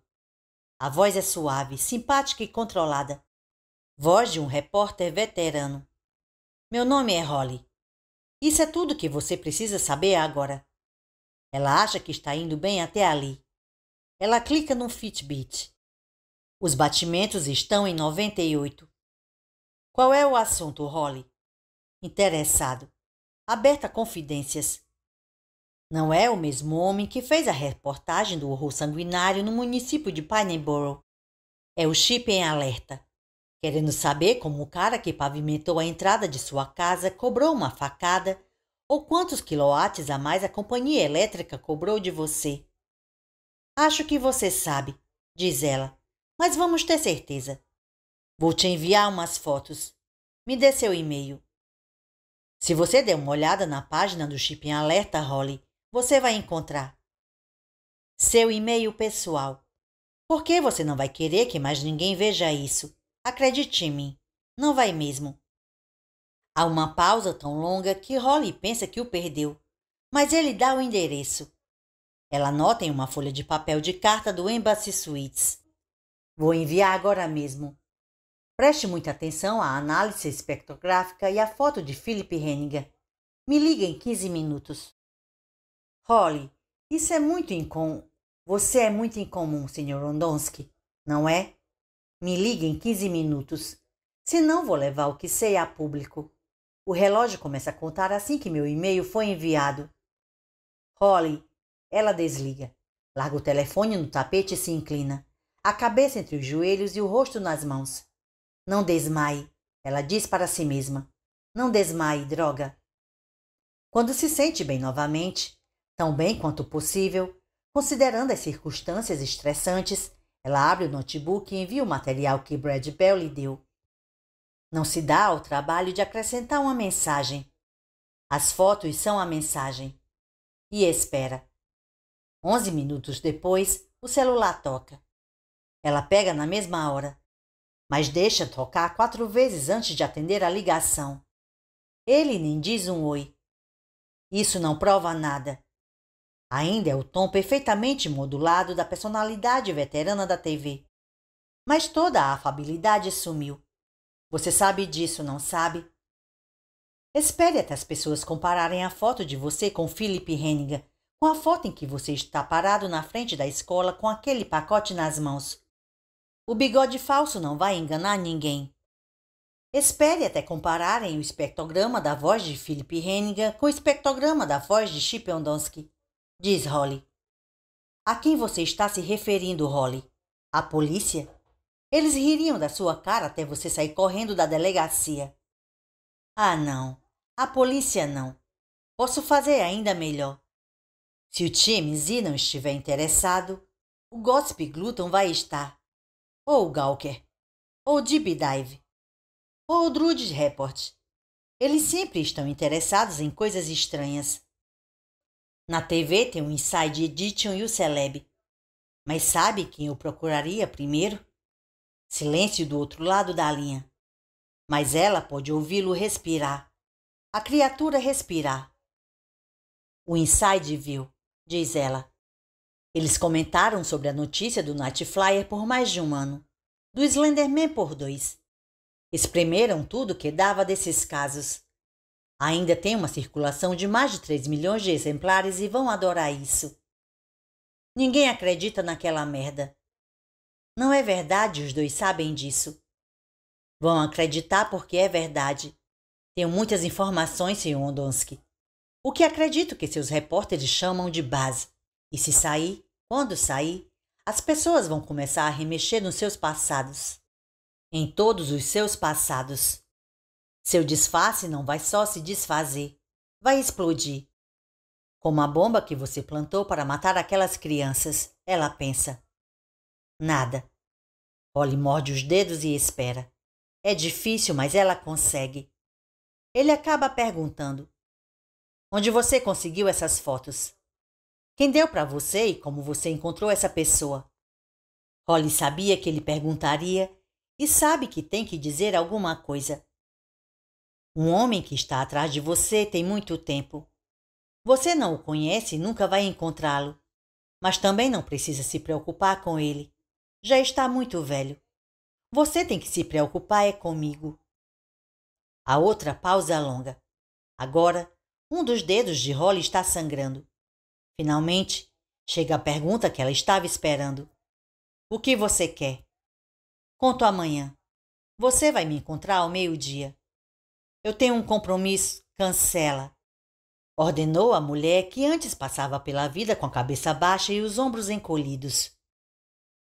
A voz é suave, simpática e controlada. Voz de um repórter veterano. Meu nome é Holly. Isso é tudo que você precisa saber agora. Ela acha que está indo bem até ali. Ela clica no Fitbit. Os batimentos estão em 98. Qual é o assunto, Holly? Interessado. Aberta confidências. Não é o mesmo homem que fez a reportagem do horror sanguinário no município de Pineborough. É o Chip em alerta, querendo saber como o cara que pavimentou a entrada de sua casa cobrou uma facada ou quantos quilowatts a mais a companhia elétrica cobrou de você. Acho que você sabe, diz ela, mas vamos ter certeza. Vou te enviar umas fotos. Me dê seu e-mail. Se você der uma olhada na página do Chip em Alerta, Holly, você vai encontrar seu e-mail pessoal. Por que você não vai querer que mais ninguém veja isso? Acredite em mim, não vai mesmo. Há uma pausa tão longa que Holly pensa que o perdeu, mas ele dá o endereço. Ela anota em uma folha de papel de carta do Embassy Suites. Vou enviar agora mesmo. Preste muita atenção à análise espectrográfica e à foto de Philip Henniger. Me liga em 15 minutos. Holly, isso é muito incomum. Você é muito incomum, Sr. Rondonski, não é? Me ligue em 15 minutos, senão vou levar o que sei a público. O relógio começa a contar assim que meu e-mail foi enviado. Holly, ela desliga. Larga o telefone no tapete e se inclina, a cabeça entre os joelhos e o rosto nas mãos. Não desmaie, ela diz para si mesma. Não desmaie, droga. Quando se sente bem novamente, tão bem quanto possível, considerando as circunstâncias estressantes, ela abre o notebook e envia o material que Brad Bell lhe deu. Não se dá ao trabalho de acrescentar uma mensagem. As fotos são a mensagem. E espera. Onze minutos depois, o celular toca. Ela pega na mesma hora, mas deixa tocar quatro vezes antes de atender a ligação. Ele nem diz um oi. Isso não prova nada. Ainda é o tom perfeitamente modulado da personalidade veterana da TV. Mas toda a afabilidade sumiu. Você sabe disso, não sabe? Espere até as pessoas compararem a foto de você com Philip Hennigan, com a foto em que você está parado na frente da escola com aquele pacote nas mãos. O bigode falso não vai enganar ninguém. Espere até compararem o espectrograma da voz de Philip Hennigan com o espectrograma da voz de Chip Ondonsky diz Holly. A quem você está se referindo, Holly? A polícia? Eles ririam da sua cara até você sair correndo da delegacia. Ah, não. A polícia não. Posso fazer ainda melhor. Se o time não estiver interessado, o Gossip Glutton vai estar. Ou o Gawker. Ou o Deep Dive. Ou o Drudes Report. Eles sempre estão interessados em coisas estranhas. Na TV tem o Inside Edition e o Celeb. Mas sabe quem eu procuraria primeiro? Silêncio do outro lado da linha. Mas ela pode ouvi-lo respirar. A criatura respirar. O Inside viu, diz ela. Eles comentaram sobre a notícia do Nightflyer Flyer por mais de um ano, do Slenderman por dois. Espremeram tudo que dava desses casos. Ainda tem uma circulação de mais de 3 milhões de exemplares e vão adorar isso. Ninguém acredita naquela merda. Não é verdade, os dois sabem disso. Vão acreditar porque é verdade. Tenho muitas informações, Sr. Ondonski. O que acredito que seus repórteres chamam de base. E se sair, quando sair, as pessoas vão começar a remexer nos seus passados. Em todos os seus passados. Seu disfarce não vai só se desfazer, vai explodir. Como a bomba que você plantou para matar aquelas crianças, ela pensa. Nada. Polly morde os dedos e espera. É difícil, mas ela consegue. Ele acaba perguntando: Onde você conseguiu essas fotos? Quem deu para você e como você encontrou essa pessoa? Holly sabia que ele perguntaria e sabe que tem que dizer alguma coisa. Um homem que está atrás de você tem muito tempo. Você não o conhece e nunca vai encontrá-lo. Mas também não precisa se preocupar com ele. Já está muito velho. Você tem que se preocupar é comigo. A outra pausa longa. Agora, um dos dedos de Holly está sangrando. Finalmente, chega a pergunta que ela estava esperando. O que você quer? Conto amanhã. Você vai me encontrar ao meio-dia. Eu tenho um compromisso, cancela. Ordenou a mulher que antes passava pela vida com a cabeça baixa e os ombros encolhidos.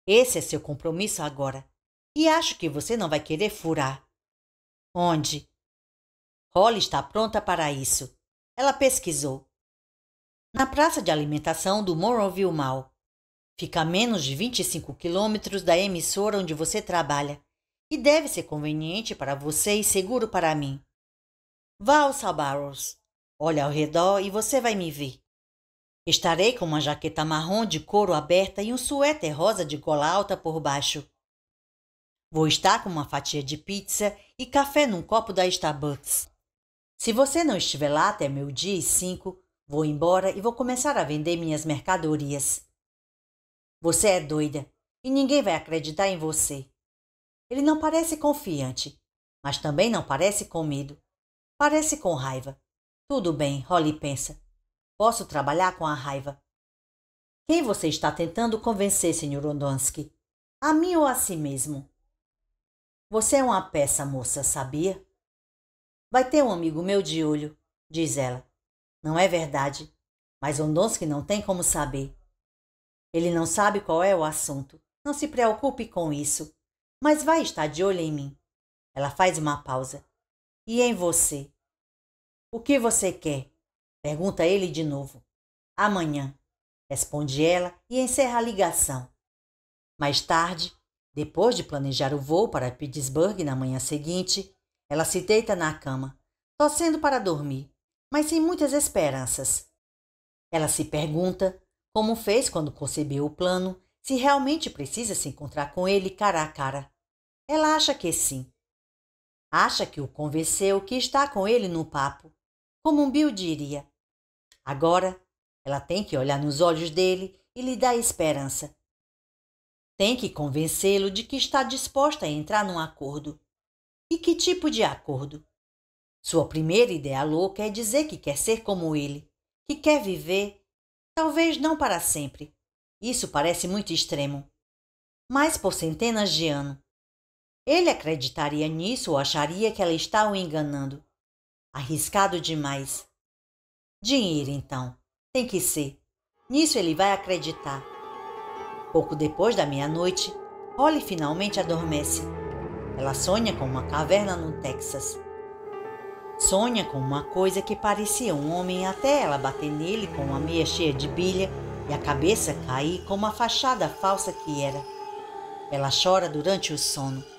Esse é seu compromisso agora. E acho que você não vai querer furar. Onde? Holly está pronta para isso. Ela pesquisou. Na praça de alimentação do Monroeville Mall. Fica a menos de 25 quilômetros da emissora onde você trabalha e deve ser conveniente para você e seguro para mim. Vá ao Sabarros. olhe ao redor e você vai me ver. Estarei com uma jaqueta marrom de couro aberta e um suéter rosa de gola alta por baixo. Vou estar com uma fatia de pizza e café num copo da Starbucks. Se você não estiver lá até meu dia e cinco, vou embora e vou começar a vender minhas mercadorias. Você é doida e ninguém vai acreditar em você. Ele não parece confiante, mas também não parece com medo. Parece com raiva. Tudo bem, Holly pensa. Posso trabalhar com a raiva. Quem você está tentando convencer, Sr. Ondonsky? A mim ou a si mesmo? Você é uma peça, moça, sabia? Vai ter um amigo meu de olho, diz ela. Não é verdade, mas Ondonsky não tem como saber. Ele não sabe qual é o assunto. Não se preocupe com isso, mas vai estar de olho em mim. Ela faz uma pausa. E em você? O que você quer? Pergunta ele de novo. Amanhã, responde ela e encerra a ligação. Mais tarde, depois de planejar o voo para Pittsburgh na manhã seguinte, ela se deita na cama, torcendo para dormir, mas sem muitas esperanças. Ela se pergunta, como fez quando concebeu o plano, se realmente precisa se encontrar com ele cara a cara. Ela acha que sim, Acha que o convenceu que está com ele no papo, como um Bill diria. Agora, ela tem que olhar nos olhos dele e lhe dar esperança. Tem que convencê-lo de que está disposta a entrar num acordo. E que tipo de acordo? Sua primeira ideia louca é dizer que quer ser como ele, que quer viver, talvez não para sempre. Isso parece muito extremo. Mas por centenas de anos, ele acreditaria nisso ou acharia que ela está o enganando. Arriscado demais. Dinheiro, então. Tem que ser. Nisso ele vai acreditar. Pouco depois da meia-noite, Holly finalmente adormece. Ela sonha com uma caverna no Texas. Sonha com uma coisa que parecia um homem até ela bater nele com uma meia cheia de bilha e a cabeça cair como a fachada falsa que era. Ela chora durante o sono.